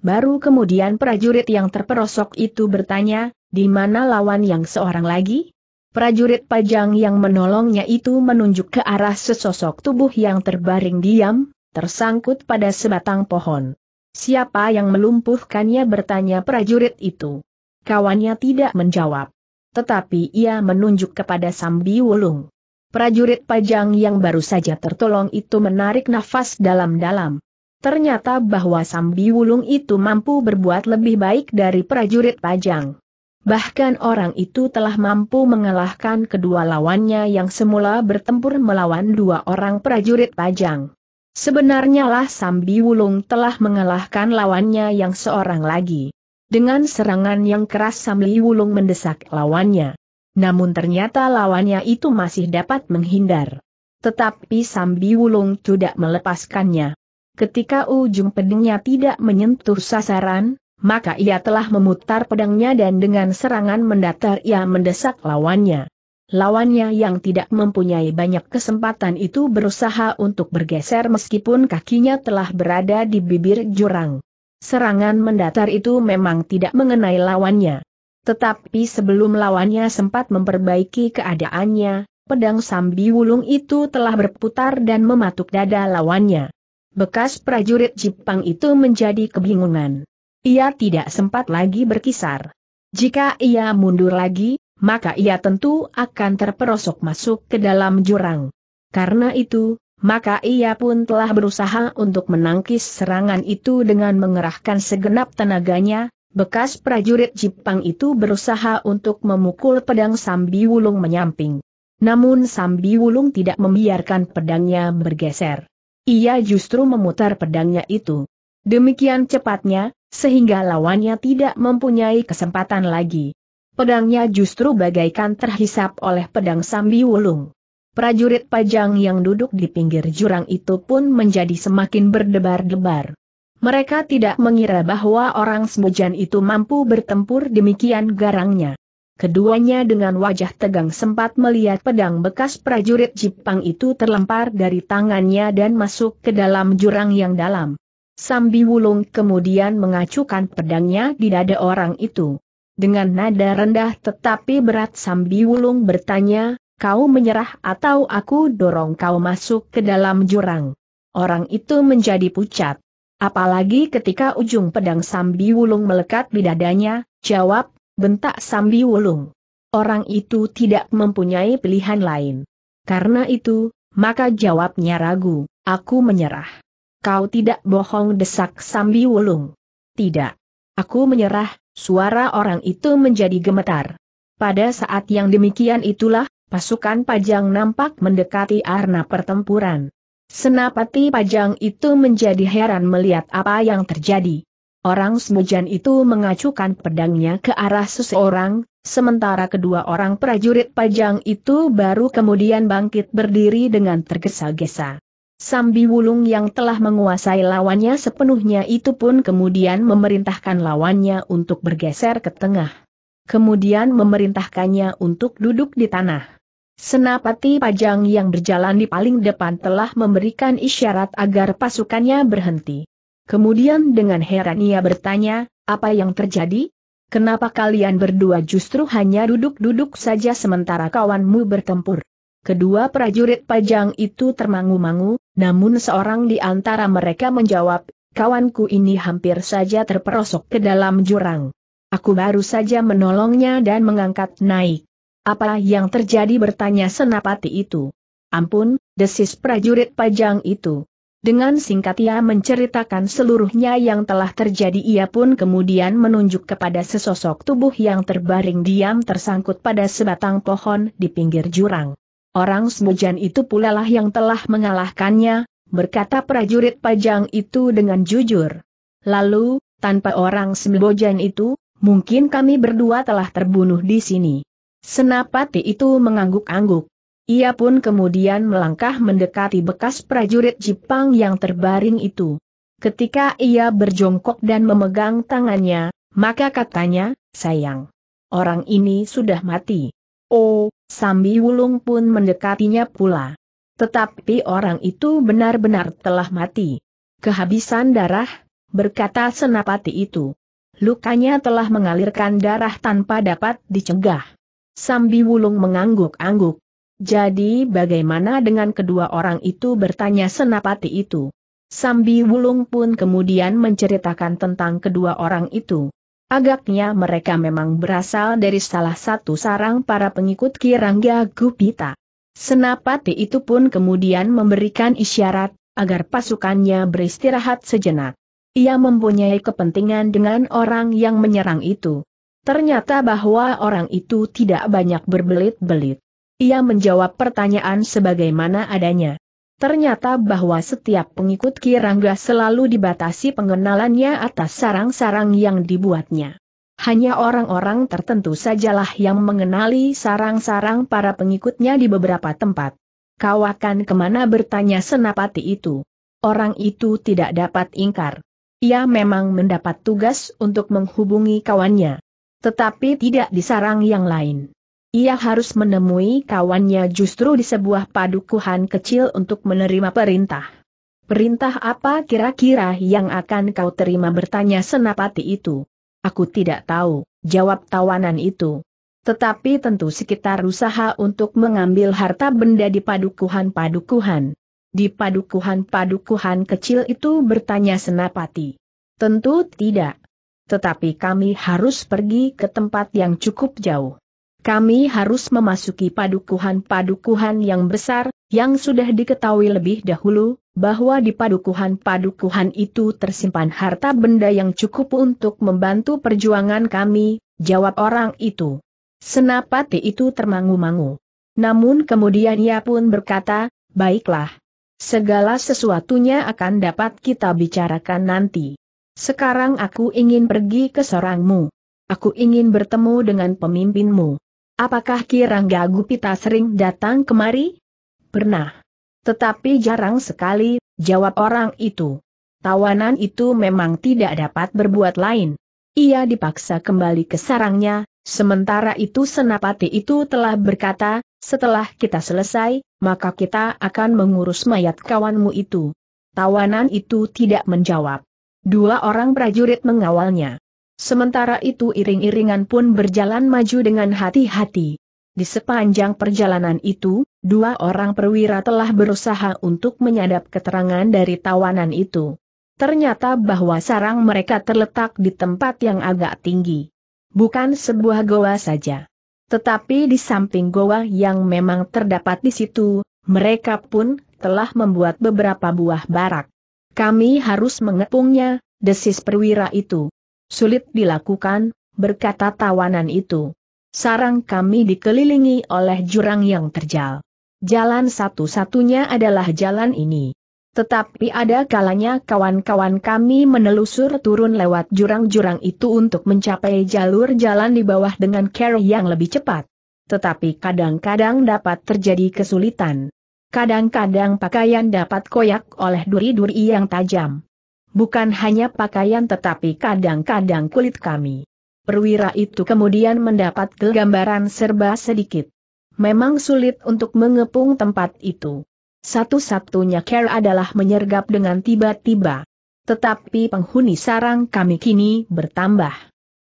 Baru kemudian prajurit yang terperosok itu bertanya, di mana lawan yang seorang lagi? Prajurit pajang yang menolongnya itu menunjuk ke arah sesosok tubuh yang terbaring diam, tersangkut pada sebatang pohon. Siapa yang melumpuhkannya bertanya prajurit itu. Kawannya tidak menjawab. Tetapi ia menunjuk kepada Sambi Wulung. Prajurit pajang yang baru saja tertolong itu menarik nafas dalam-dalam ternyata bahwa Sambi Wulung itu mampu berbuat lebih baik dari prajurit Pajang. Bahkan orang itu telah mampu mengalahkan kedua lawannya yang semula bertempur melawan dua orang prajurit Pajang. Sebenarnya lah Sambi Wulung telah mengalahkan lawannya yang seorang lagi. Dengan serangan yang keras Sambi Wulung mendesak lawannya. Namun ternyata lawannya itu masih dapat menghindar. Tetapi Sambi Wulung tidak melepaskannya. Ketika ujung pedangnya tidak menyentuh sasaran, maka ia telah memutar pedangnya dan dengan serangan mendatar ia mendesak lawannya. Lawannya yang tidak mempunyai banyak kesempatan itu berusaha untuk bergeser meskipun kakinya telah berada di bibir jurang. Serangan mendatar itu memang tidak mengenai lawannya. Tetapi sebelum lawannya sempat memperbaiki keadaannya, pedang sambi wulung itu telah berputar dan mematuk dada lawannya bekas prajurit Jepang itu menjadi kebingungan. Ia tidak sempat lagi berkisar. Jika ia mundur lagi, maka ia tentu akan terperosok masuk ke dalam jurang. Karena itu, maka ia pun telah berusaha untuk menangkis serangan itu dengan mengerahkan segenap tenaganya, bekas prajurit Jepang itu berusaha untuk memukul pedang Sambi Wulung menyamping. Namun Sambi Wulung tidak membiarkan pedangnya bergeser. Ia justru memutar pedangnya itu. Demikian cepatnya, sehingga lawannya tidak mempunyai kesempatan lagi. Pedangnya justru bagaikan terhisap oleh pedang Sambi Wulung. Prajurit pajang yang duduk di pinggir jurang itu pun menjadi semakin berdebar-debar. Mereka tidak mengira bahwa orang semujan itu mampu bertempur demikian garangnya. Keduanya dengan wajah tegang sempat melihat pedang bekas prajurit Jepang itu terlempar dari tangannya dan masuk ke dalam jurang yang dalam. Sambi Wulung kemudian mengacukan pedangnya di dada orang itu. Dengan nada rendah tetapi berat Sambi Wulung bertanya, kau menyerah atau aku dorong kau masuk ke dalam jurang. Orang itu menjadi pucat. Apalagi ketika ujung pedang Sambi Wulung melekat di dadanya, jawab bentak Sambi Wulung. Orang itu tidak mempunyai pilihan lain. Karena itu, maka jawabnya ragu, aku menyerah. Kau tidak bohong desak Sambi Wulung. Tidak. Aku menyerah, suara orang itu menjadi gemetar. Pada saat yang demikian itulah, pasukan pajang nampak mendekati arena pertempuran. Senapati pajang itu menjadi heran melihat apa yang terjadi. Orang semujan itu mengacukan pedangnya ke arah seseorang, sementara kedua orang prajurit pajang itu baru kemudian bangkit berdiri dengan tergesa-gesa. Sambi Wulung yang telah menguasai lawannya sepenuhnya itu pun kemudian memerintahkan lawannya untuk bergeser ke tengah. Kemudian memerintahkannya untuk duduk di tanah. Senapati Pajang yang berjalan di paling depan telah memberikan isyarat agar pasukannya berhenti. Kemudian dengan heran ia bertanya, apa yang terjadi? Kenapa kalian berdua justru hanya duduk-duduk saja sementara kawanmu bertempur? Kedua prajurit pajang itu termangu-mangu, namun seorang di antara mereka menjawab, kawanku ini hampir saja terperosok ke dalam jurang. Aku baru saja menolongnya dan mengangkat naik. Apa yang terjadi bertanya senapati itu. Ampun, desis prajurit pajang itu. Dengan singkat ia menceritakan seluruhnya yang telah terjadi ia pun kemudian menunjuk kepada sesosok tubuh yang terbaring diam tersangkut pada sebatang pohon di pinggir jurang. Orang semujan itu pula lah yang telah mengalahkannya, berkata prajurit pajang itu dengan jujur. Lalu, tanpa orang sembojan itu, mungkin kami berdua telah terbunuh di sini. Senapati itu mengangguk-angguk. Ia pun kemudian melangkah mendekati bekas prajurit Jepang yang terbaring itu. Ketika ia berjongkok dan memegang tangannya, maka katanya, sayang. Orang ini sudah mati. Oh, Sambi Wulung pun mendekatinya pula. Tetapi orang itu benar-benar telah mati. Kehabisan darah, berkata senapati itu. Lukanya telah mengalirkan darah tanpa dapat dicegah. Sambi Wulung mengangguk-angguk. Jadi bagaimana dengan kedua orang itu bertanya senapati itu? Sambi Wulung pun kemudian menceritakan tentang kedua orang itu. Agaknya mereka memang berasal dari salah satu sarang para pengikut Kirangga Gupita. Senapati itu pun kemudian memberikan isyarat, agar pasukannya beristirahat sejenak. Ia mempunyai kepentingan dengan orang yang menyerang itu. Ternyata bahwa orang itu tidak banyak berbelit-belit ia menjawab pertanyaan sebagaimana adanya. Ternyata bahwa setiap pengikut Kirangga selalu dibatasi pengenalannya atas sarang-sarang yang dibuatnya. Hanya orang-orang tertentu sajalah yang mengenali sarang-sarang para pengikutnya di beberapa tempat. Kau akan kemana bertanya senapati itu. Orang itu tidak dapat ingkar. Ia memang mendapat tugas untuk menghubungi kawannya. Tetapi tidak di sarang yang lain. Ia harus menemui kawannya justru di sebuah padukuhan kecil untuk menerima perintah. Perintah apa kira-kira yang akan kau terima bertanya senapati itu? Aku tidak tahu, jawab tawanan itu. Tetapi tentu sekitar usaha untuk mengambil harta benda di padukuhan-padukuhan. Di padukuhan-padukuhan kecil itu bertanya senapati. Tentu tidak. Tetapi kami harus pergi ke tempat yang cukup jauh kami harus memasuki padukuhan-padukuhan yang besar, yang sudah diketahui lebih dahulu, bahwa di padukuhan-padukuhan itu tersimpan harta benda yang cukup untuk membantu perjuangan kami, jawab orang itu. Senapati itu termangu-mangu. Namun kemudian ia pun berkata, baiklah. Segala sesuatunya akan dapat kita bicarakan nanti. Sekarang aku ingin pergi ke sorangmu. Aku ingin bertemu dengan pemimpinmu. Apakah Kirangga Gupita sering datang kemari? Pernah. Tetapi jarang sekali, jawab orang itu. Tawanan itu memang tidak dapat berbuat lain. Ia dipaksa kembali ke sarangnya, sementara itu senapati itu telah berkata, setelah kita selesai, maka kita akan mengurus mayat kawanmu itu. Tawanan itu tidak menjawab. Dua orang prajurit mengawalnya. Sementara itu iring-iringan pun berjalan maju dengan hati-hati. Di sepanjang perjalanan itu, dua orang perwira telah berusaha untuk menyadap keterangan dari tawanan itu. Ternyata bahwa sarang mereka terletak di tempat yang agak tinggi. Bukan sebuah goa saja. Tetapi di samping goa yang memang terdapat di situ, mereka pun telah membuat beberapa buah barak. Kami harus mengepungnya, desis perwira itu. Sulit dilakukan, berkata tawanan itu. Sarang kami dikelilingi oleh jurang yang terjal. Jalan satu-satunya adalah jalan ini. Tetapi ada kalanya kawan-kawan kami menelusur turun lewat jurang-jurang itu untuk mencapai jalur jalan di bawah dengan cara yang lebih cepat. Tetapi kadang-kadang dapat terjadi kesulitan. Kadang-kadang pakaian dapat koyak oleh duri-duri yang tajam. Bukan hanya pakaian tetapi kadang-kadang kulit kami. Perwira itu kemudian mendapat gambaran serba sedikit. Memang sulit untuk mengepung tempat itu. Satu-satunya care adalah menyergap dengan tiba-tiba. Tetapi penghuni sarang kami kini bertambah.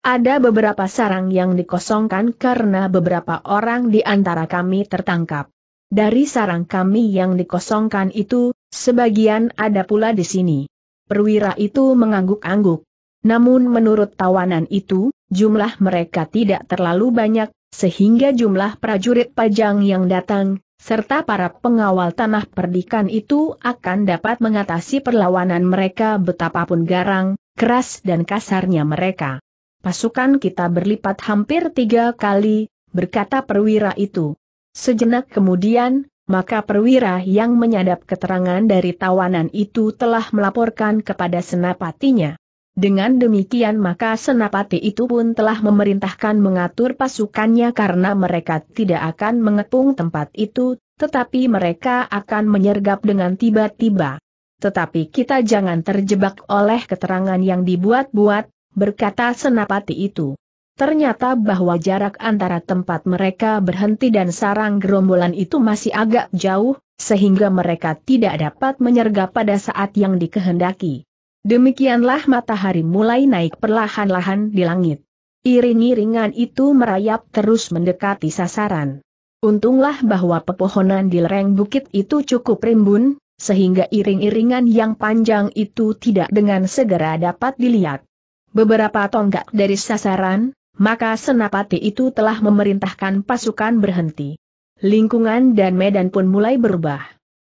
Ada beberapa sarang yang dikosongkan karena beberapa orang di antara kami tertangkap. Dari sarang kami yang dikosongkan itu, sebagian ada pula di sini perwira itu mengangguk-angguk. Namun menurut tawanan itu, jumlah mereka tidak terlalu banyak, sehingga jumlah prajurit pajang yang datang, serta para pengawal tanah perdikan itu akan dapat mengatasi perlawanan mereka betapapun garang, keras dan kasarnya mereka. Pasukan kita berlipat hampir tiga kali, berkata perwira itu. Sejenak kemudian, maka perwira yang menyadap keterangan dari tawanan itu telah melaporkan kepada senapatinya. Dengan demikian maka senapati itu pun telah memerintahkan mengatur pasukannya karena mereka tidak akan mengepung tempat itu, tetapi mereka akan menyergap dengan tiba-tiba. Tetapi kita jangan terjebak oleh keterangan yang dibuat-buat, berkata senapati itu. Ternyata bahwa jarak antara tempat mereka berhenti dan sarang gerombolan itu masih agak jauh, sehingga mereka tidak dapat menyergap pada saat yang dikehendaki. Demikianlah matahari mulai naik perlahan-lahan di langit. Iring-iringan itu merayap terus mendekati sasaran. Untunglah bahwa pepohonan di lereng bukit itu cukup rimbun, sehingga iring-iringan yang panjang itu tidak dengan segera dapat dilihat. Beberapa tonggak dari sasaran, maka Senapati itu telah memerintahkan pasukan berhenti. Lingkungan dan medan pun mulai berubah.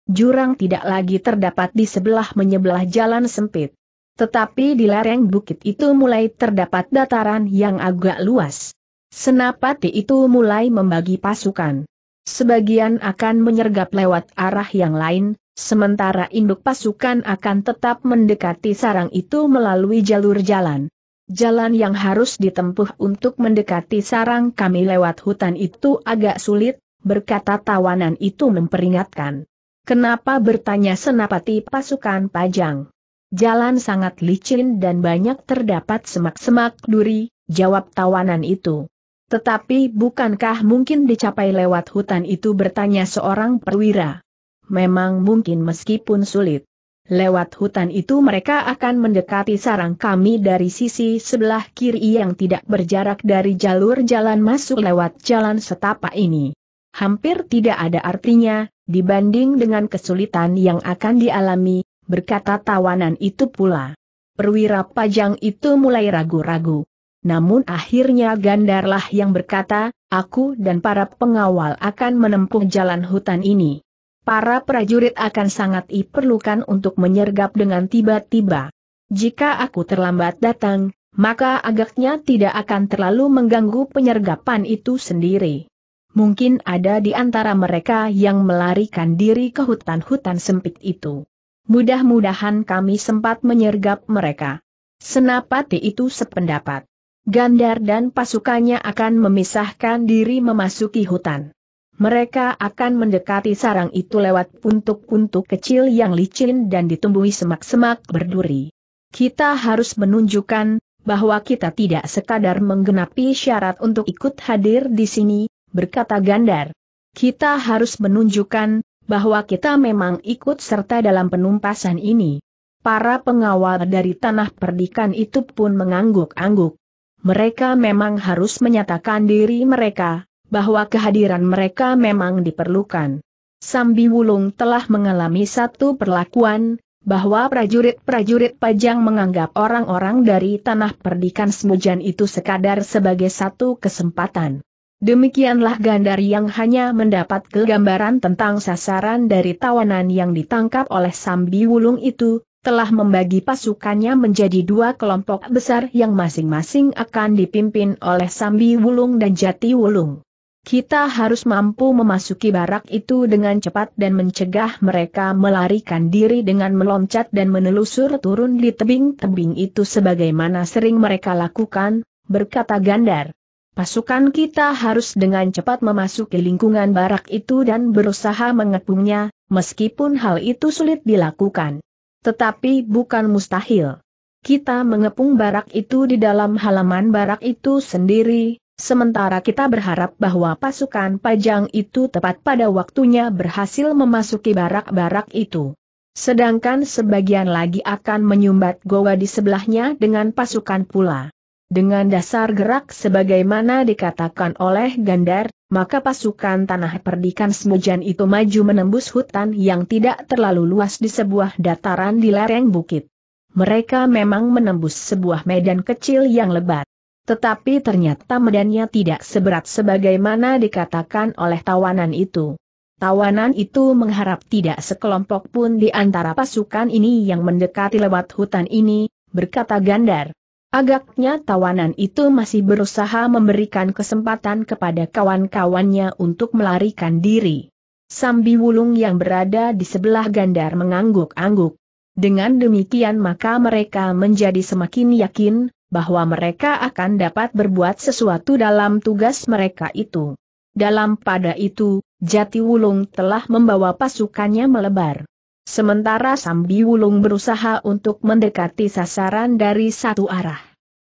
Jurang tidak lagi terdapat di sebelah menyebelah jalan sempit. Tetapi di lereng bukit itu mulai terdapat dataran yang agak luas. Senapati itu mulai membagi pasukan. Sebagian akan menyergap lewat arah yang lain, sementara induk pasukan akan tetap mendekati sarang itu melalui jalur jalan. Jalan yang harus ditempuh untuk mendekati sarang kami lewat hutan itu agak sulit, berkata tawanan itu memperingatkan. Kenapa bertanya senapati pasukan pajang? Jalan sangat licin dan banyak terdapat semak-semak duri, jawab tawanan itu. Tetapi bukankah mungkin dicapai lewat hutan itu bertanya seorang perwira? Memang mungkin meskipun sulit. Lewat hutan itu mereka akan mendekati sarang kami dari sisi sebelah kiri yang tidak berjarak dari jalur jalan masuk lewat jalan setapak ini. Hampir tidak ada artinya, dibanding dengan kesulitan yang akan dialami, berkata tawanan itu pula. Perwira pajang itu mulai ragu-ragu. Namun akhirnya Gandarlah yang berkata, aku dan para pengawal akan menempuh jalan hutan ini para prajurit akan sangat diperlukan untuk menyergap dengan tiba-tiba. Jika aku terlambat datang, maka agaknya tidak akan terlalu mengganggu penyergapan itu sendiri. Mungkin ada di antara mereka yang melarikan diri ke hutan-hutan sempit itu. Mudah-mudahan kami sempat menyergap mereka. Senapati itu sependapat. Gandar dan pasukannya akan memisahkan diri memasuki hutan. Mereka akan mendekati sarang itu lewat puntuk-puntuk kecil yang licin dan ditumbuhi semak-semak berduri. Kita harus menunjukkan bahwa kita tidak sekadar menggenapi syarat untuk ikut hadir di sini, berkata Gandar. Kita harus menunjukkan bahwa kita memang ikut serta dalam penumpasan ini. Para pengawal dari tanah perdikan itu pun mengangguk-angguk. Mereka memang harus menyatakan diri mereka, bahwa kehadiran mereka memang diperlukan. Sambi Wulung telah mengalami satu perlakuan, bahwa prajurit-prajurit pajang menganggap orang-orang dari tanah perdikan Semujan itu sekadar sebagai satu kesempatan. Demikianlah Gandar yang hanya mendapat kegambaran tentang sasaran dari tawanan yang ditangkap oleh Sambi Wulung itu, telah membagi pasukannya menjadi dua kelompok besar yang masing-masing akan dipimpin oleh Sambi Wulung dan Jati Wulung. Kita harus mampu memasuki barak itu dengan cepat dan mencegah mereka melarikan diri dengan meloncat dan menelusur turun di tebing-tebing itu sebagaimana sering mereka lakukan, berkata Gandar. Pasukan kita harus dengan cepat memasuki lingkungan barak itu dan berusaha mengepungnya, meskipun hal itu sulit dilakukan. Tetapi bukan mustahil. Kita mengepung barak itu di dalam halaman barak itu sendiri, Sementara kita berharap bahwa pasukan pajang itu tepat pada waktunya berhasil memasuki barak-barak itu. Sedangkan sebagian lagi akan menyumbat goa di sebelahnya dengan pasukan pula. Dengan dasar gerak sebagaimana dikatakan oleh Gandar, maka pasukan tanah perdikan Semujan itu maju menembus hutan yang tidak terlalu luas di sebuah dataran di lereng bukit. Mereka memang menembus sebuah medan kecil yang lebat. Tetapi ternyata medannya tidak seberat sebagaimana dikatakan oleh tawanan itu. Tawanan itu mengharap tidak sekelompok pun di antara pasukan ini yang mendekati lewat hutan ini, berkata Gandar. Agaknya tawanan itu masih berusaha memberikan kesempatan kepada kawan-kawannya untuk melarikan diri. Sambi Wulung yang berada di sebelah Gandar mengangguk-angguk. Dengan demikian maka mereka menjadi semakin yakin, bahwa mereka akan dapat berbuat sesuatu dalam tugas mereka itu. Dalam pada itu, Jati Wulung telah membawa pasukannya melebar. Sementara Sambi Wulung berusaha untuk mendekati sasaran dari satu arah.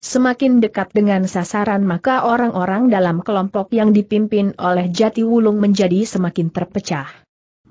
Semakin dekat dengan sasaran maka orang-orang dalam kelompok yang dipimpin oleh Jati Wulung menjadi semakin terpecah.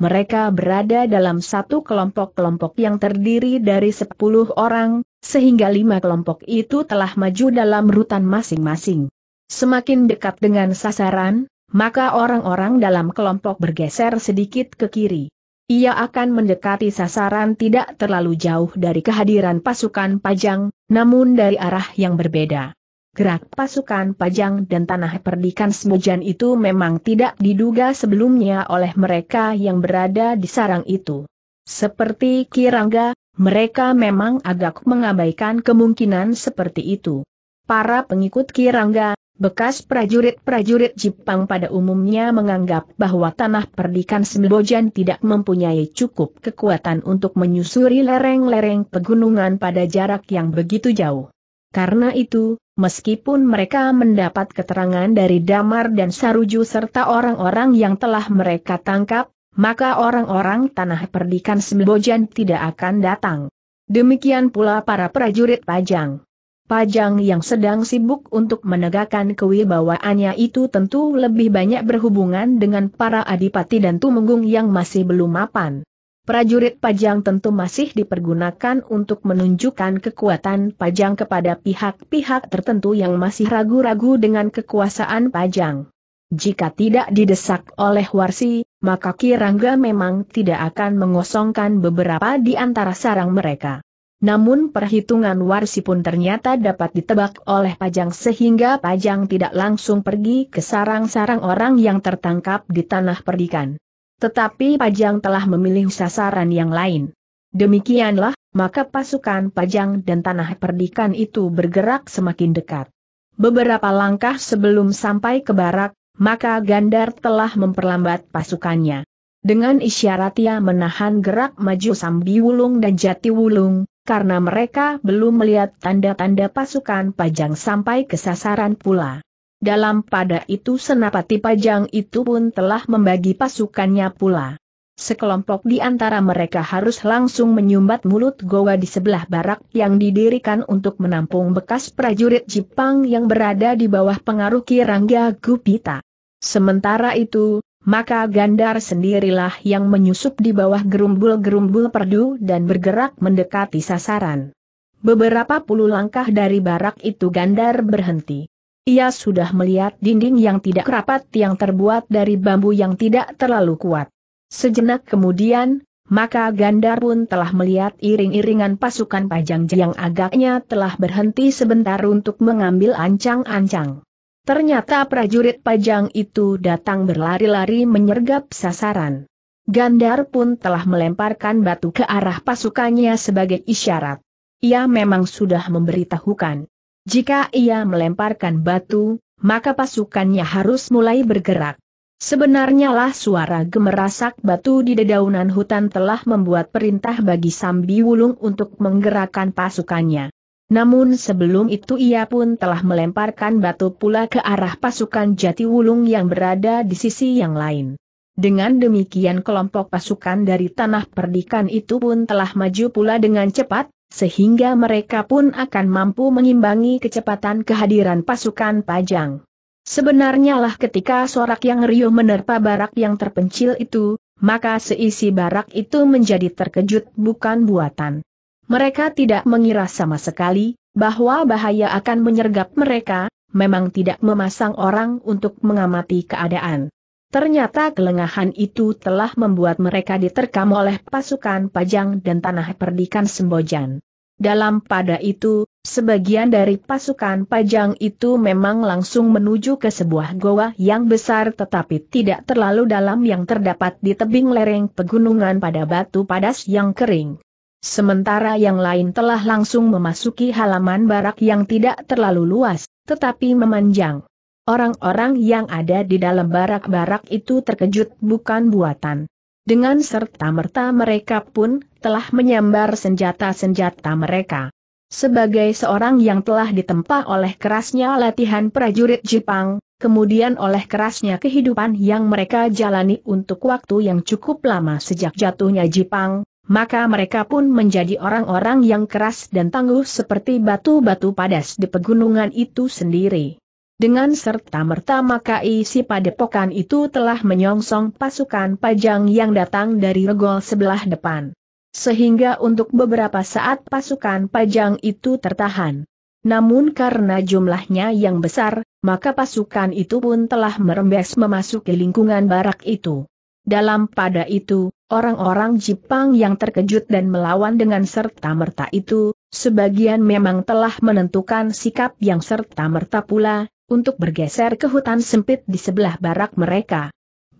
Mereka berada dalam satu kelompok-kelompok yang terdiri dari 10 orang, sehingga lima kelompok itu telah maju dalam rutan masing-masing. Semakin dekat dengan sasaran, maka orang-orang dalam kelompok bergeser sedikit ke kiri. Ia akan mendekati sasaran tidak terlalu jauh dari kehadiran pasukan pajang, namun dari arah yang berbeda. Gerak pasukan pajang dan tanah perdikan semujan itu memang tidak diduga sebelumnya oleh mereka yang berada di sarang itu. Seperti Kirangga, mereka memang agak mengabaikan kemungkinan seperti itu. Para pengikut Kirangga, bekas prajurit-prajurit Jepang pada umumnya menganggap bahwa tanah perdikan Sembojan tidak mempunyai cukup kekuatan untuk menyusuri lereng-lereng pegunungan pada jarak yang begitu jauh. Karena itu, Meskipun mereka mendapat keterangan dari Damar dan Saruju serta orang-orang yang telah mereka tangkap, maka orang-orang tanah perdikan Sembojan tidak akan datang. Demikian pula para prajurit Pajang. Pajang yang sedang sibuk untuk menegakkan kewibawaannya itu tentu lebih banyak berhubungan dengan para adipati dan tumenggung yang masih belum mapan. Prajurit Pajang tentu masih dipergunakan untuk menunjukkan kekuatan Pajang kepada pihak-pihak tertentu yang masih ragu-ragu dengan kekuasaan Pajang. Jika tidak didesak oleh Warsi, maka Kirangga memang tidak akan mengosongkan beberapa di antara sarang mereka. Namun perhitungan Warsi pun ternyata dapat ditebak oleh Pajang sehingga Pajang tidak langsung pergi ke sarang-sarang orang yang tertangkap di tanah perdikan. Tetapi Pajang telah memilih sasaran yang lain. Demikianlah, maka pasukan Pajang dan tanah perdikan itu bergerak semakin dekat. Beberapa langkah sebelum sampai ke barak, maka Gandar telah memperlambat pasukannya. Dengan isyarat ia menahan gerak maju Sambi Wulung dan Jati Wulung, karena mereka belum melihat tanda-tanda pasukan pajang sampai ke sasaran pula. Dalam pada itu senapati pajang itu pun telah membagi pasukannya pula. Sekelompok di antara mereka harus langsung menyumbat mulut goa di sebelah barak yang didirikan untuk menampung bekas prajurit Jepang yang berada di bawah pengaruh Kirangga Gupita. Sementara itu, maka Gandar sendirilah yang menyusup di bawah gerumbul-gerumbul perdu dan bergerak mendekati sasaran. Beberapa puluh langkah dari barak itu Gandar berhenti. Ia sudah melihat dinding yang tidak rapat yang terbuat dari bambu yang tidak terlalu kuat. Sejenak kemudian, maka Gandar pun telah melihat iring-iringan pasukan pajang yang agaknya telah berhenti sebentar untuk mengambil ancang-ancang. Ternyata prajurit pajang itu datang berlari-lari menyergap sasaran. Gandar pun telah melemparkan batu ke arah pasukannya sebagai isyarat. Ia memang sudah memberitahukan. Jika ia melemparkan batu, maka pasukannya harus mulai bergerak. Sebenarnya lah suara gemerasak batu di dedaunan hutan telah membuat perintah bagi Sambi Wulung untuk menggerakkan pasukannya. Namun sebelum itu ia pun telah melemparkan batu pula ke arah pasukan Jati Wulung yang berada di sisi yang lain. Dengan demikian kelompok pasukan dari tanah perdikan itu pun telah maju pula dengan cepat, sehingga mereka pun akan mampu mengimbangi kecepatan kehadiran pasukan Pajang. Sebenarnya lah ketika sorak yang riuh menerpa barak yang terpencil itu, maka seisi barak itu menjadi terkejut bukan buatan. Mereka tidak mengira sama sekali, bahwa bahaya akan menyergap mereka, memang tidak memasang orang untuk mengamati keadaan. Ternyata kelengahan itu telah membuat mereka diterkam oleh pasukan pajang dan tanah perdikan Sembojan. Dalam pada itu, Sebagian dari pasukan pajang itu memang langsung menuju ke sebuah goa yang besar tetapi tidak terlalu dalam yang terdapat di tebing lereng pegunungan pada batu padas yang kering. Sementara yang lain telah langsung memasuki halaman barak yang tidak terlalu luas, tetapi memanjang. Orang-orang yang ada di dalam barak-barak itu terkejut bukan buatan. Dengan serta-merta mereka pun telah menyambar senjata-senjata mereka. Sebagai seorang yang telah ditempa oleh kerasnya latihan prajurit Jepang, kemudian oleh kerasnya kehidupan yang mereka jalani untuk waktu yang cukup lama sejak jatuhnya Jepang, maka mereka pun menjadi orang-orang yang keras dan tangguh seperti batu-batu padas di pegunungan itu sendiri. Dengan serta-merta maka isi padepokan itu telah menyongsong pasukan pajang yang datang dari regol sebelah depan sehingga untuk beberapa saat pasukan Pajang itu tertahan. Namun karena jumlahnya yang besar, maka pasukan itu pun telah merembes memasuki lingkungan barak itu. Dalam pada itu, orang-orang Jepang yang terkejut dan melawan dengan serta-merta itu, sebagian memang telah menentukan sikap yang serta-merta pula, untuk bergeser ke hutan sempit di sebelah barak mereka.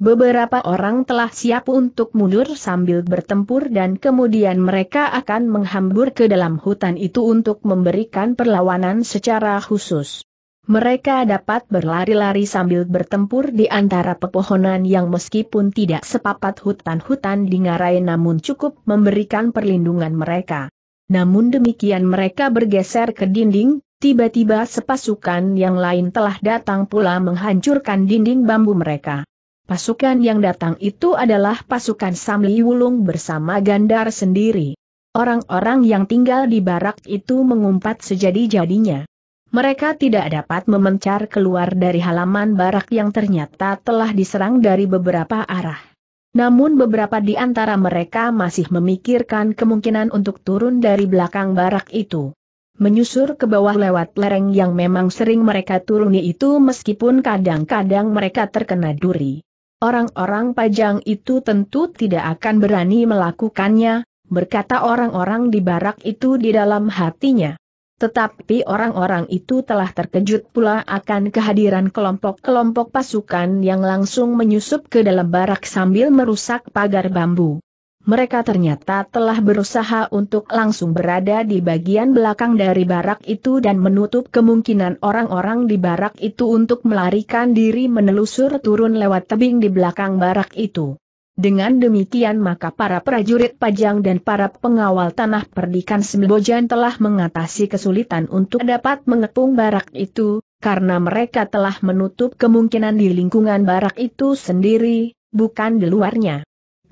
Beberapa orang telah siap untuk mundur sambil bertempur dan kemudian mereka akan menghambur ke dalam hutan itu untuk memberikan perlawanan secara khusus. Mereka dapat berlari-lari sambil bertempur di antara pepohonan yang meskipun tidak sepapat hutan-hutan di ngarai namun cukup memberikan perlindungan mereka. Namun demikian mereka bergeser ke dinding, tiba-tiba sepasukan yang lain telah datang pula menghancurkan dinding bambu mereka. Pasukan yang datang itu adalah pasukan Samli Wulung bersama Gandar sendiri. Orang-orang yang tinggal di barak itu mengumpat sejadi-jadinya. Mereka tidak dapat memencar keluar dari halaman barak yang ternyata telah diserang dari beberapa arah. Namun beberapa di antara mereka masih memikirkan kemungkinan untuk turun dari belakang barak itu. Menyusur ke bawah lewat lereng yang memang sering mereka turuni itu meskipun kadang-kadang mereka terkena duri. Orang-orang pajang itu tentu tidak akan berani melakukannya, berkata orang-orang di barak itu di dalam hatinya. Tetapi orang-orang itu telah terkejut pula akan kehadiran kelompok-kelompok pasukan yang langsung menyusup ke dalam barak sambil merusak pagar bambu mereka ternyata telah berusaha untuk langsung berada di bagian belakang dari barak itu dan menutup kemungkinan orang-orang di barak itu untuk melarikan diri menelusur turun lewat tebing di belakang barak itu. Dengan demikian maka para prajurit pajang dan para pengawal tanah perdikan Sembojan telah mengatasi kesulitan untuk dapat mengepung barak itu, karena mereka telah menutup kemungkinan di lingkungan barak itu sendiri, bukan di luarnya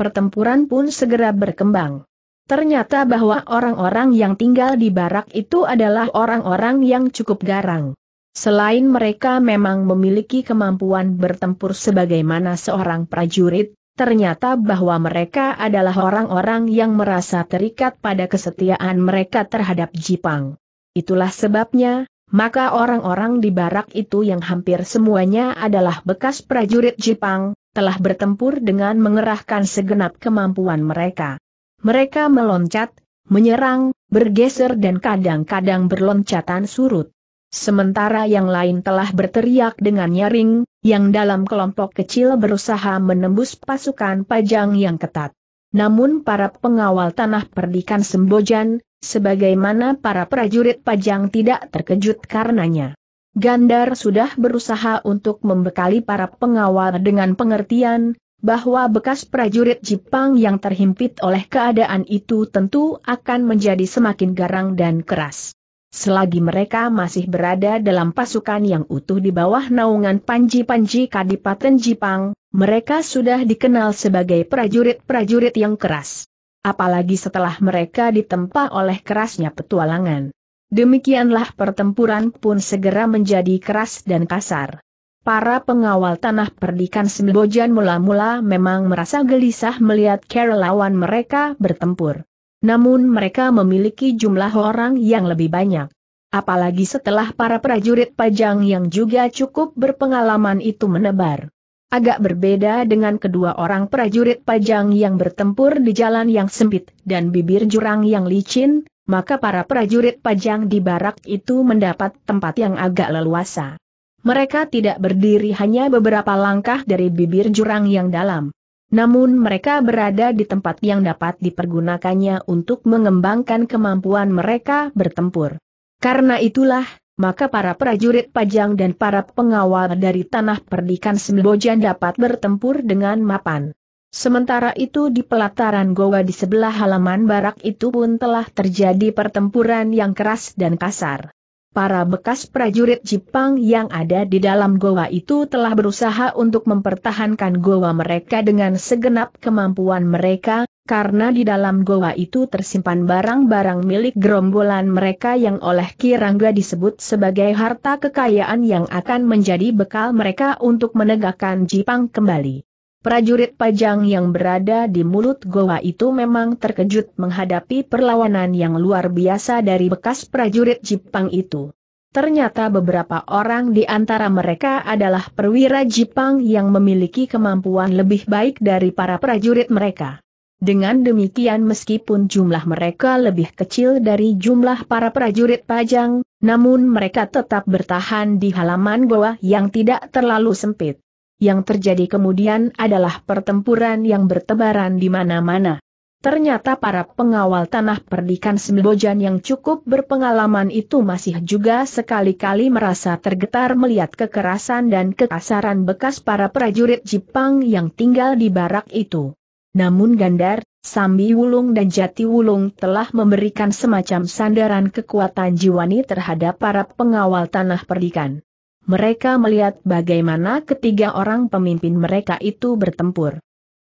pertempuran pun segera berkembang. Ternyata bahwa orang-orang yang tinggal di barak itu adalah orang-orang yang cukup garang. Selain mereka memang memiliki kemampuan bertempur sebagaimana seorang prajurit, ternyata bahwa mereka adalah orang-orang yang merasa terikat pada kesetiaan mereka terhadap Jipang. Itulah sebabnya, maka orang-orang di barak itu yang hampir semuanya adalah bekas prajurit Jepang, telah bertempur dengan mengerahkan segenap kemampuan mereka. Mereka meloncat, menyerang, bergeser dan kadang-kadang berloncatan surut. Sementara yang lain telah berteriak dengan nyaring, yang dalam kelompok kecil berusaha menembus pasukan pajang yang ketat. Namun para pengawal tanah perdikan Sembojan, sebagaimana para prajurit pajang tidak terkejut karenanya. Gandar sudah berusaha untuk membekali para pengawal dengan pengertian, bahwa bekas prajurit Jepang yang terhimpit oleh keadaan itu tentu akan menjadi semakin garang dan keras. Selagi mereka masih berada dalam pasukan yang utuh di bawah naungan Panji-Panji Kadipaten Jepang, mereka sudah dikenal sebagai prajurit-prajurit yang keras. Apalagi setelah mereka ditempa oleh kerasnya petualangan. Demikianlah pertempuran pun segera menjadi keras dan kasar. Para pengawal tanah perdikan Sembojan mula-mula memang merasa gelisah melihat lawan mereka bertempur. Namun mereka memiliki jumlah orang yang lebih banyak. Apalagi setelah para prajurit pajang yang juga cukup berpengalaman itu menebar. Agak berbeda dengan kedua orang prajurit pajang yang bertempur di jalan yang sempit dan bibir jurang yang licin, maka para prajurit pajang di barak itu mendapat tempat yang agak leluasa. Mereka tidak berdiri hanya beberapa langkah dari bibir jurang yang dalam. Namun mereka berada di tempat yang dapat dipergunakannya untuk mengembangkan kemampuan mereka bertempur. Karena itulah, maka para prajurit pajang dan para pengawal dari tanah perdikan Sembojan dapat bertempur dengan mapan. Sementara itu di pelataran goa di sebelah halaman barak itu pun telah terjadi pertempuran yang keras dan kasar. Para bekas prajurit Jepang yang ada di dalam goa itu telah berusaha untuk mempertahankan goa mereka dengan segenap kemampuan mereka, karena di dalam goa itu tersimpan barang-barang milik gerombolan mereka yang oleh Kirangga disebut sebagai harta kekayaan yang akan menjadi bekal mereka untuk menegakkan Jepang kembali. Prajurit pajang yang berada di mulut goa itu memang terkejut menghadapi perlawanan yang luar biasa dari bekas prajurit Jepang itu. Ternyata beberapa orang di antara mereka adalah perwira Jepang yang memiliki kemampuan lebih baik dari para prajurit mereka. Dengan demikian meskipun jumlah mereka lebih kecil dari jumlah para prajurit pajang, namun mereka tetap bertahan di halaman goa yang tidak terlalu sempit yang terjadi kemudian adalah pertempuran yang bertebaran di mana-mana. Ternyata para pengawal tanah perdikan Sembojan yang cukup berpengalaman itu masih juga sekali-kali merasa tergetar melihat kekerasan dan kekasaran bekas para prajurit Jepang yang tinggal di barak itu. Namun Gandar, Sambi Wulung dan Jati Wulung telah memberikan semacam sandaran kekuatan jiwani terhadap para pengawal tanah perdikan mereka melihat bagaimana ketiga orang pemimpin mereka itu bertempur.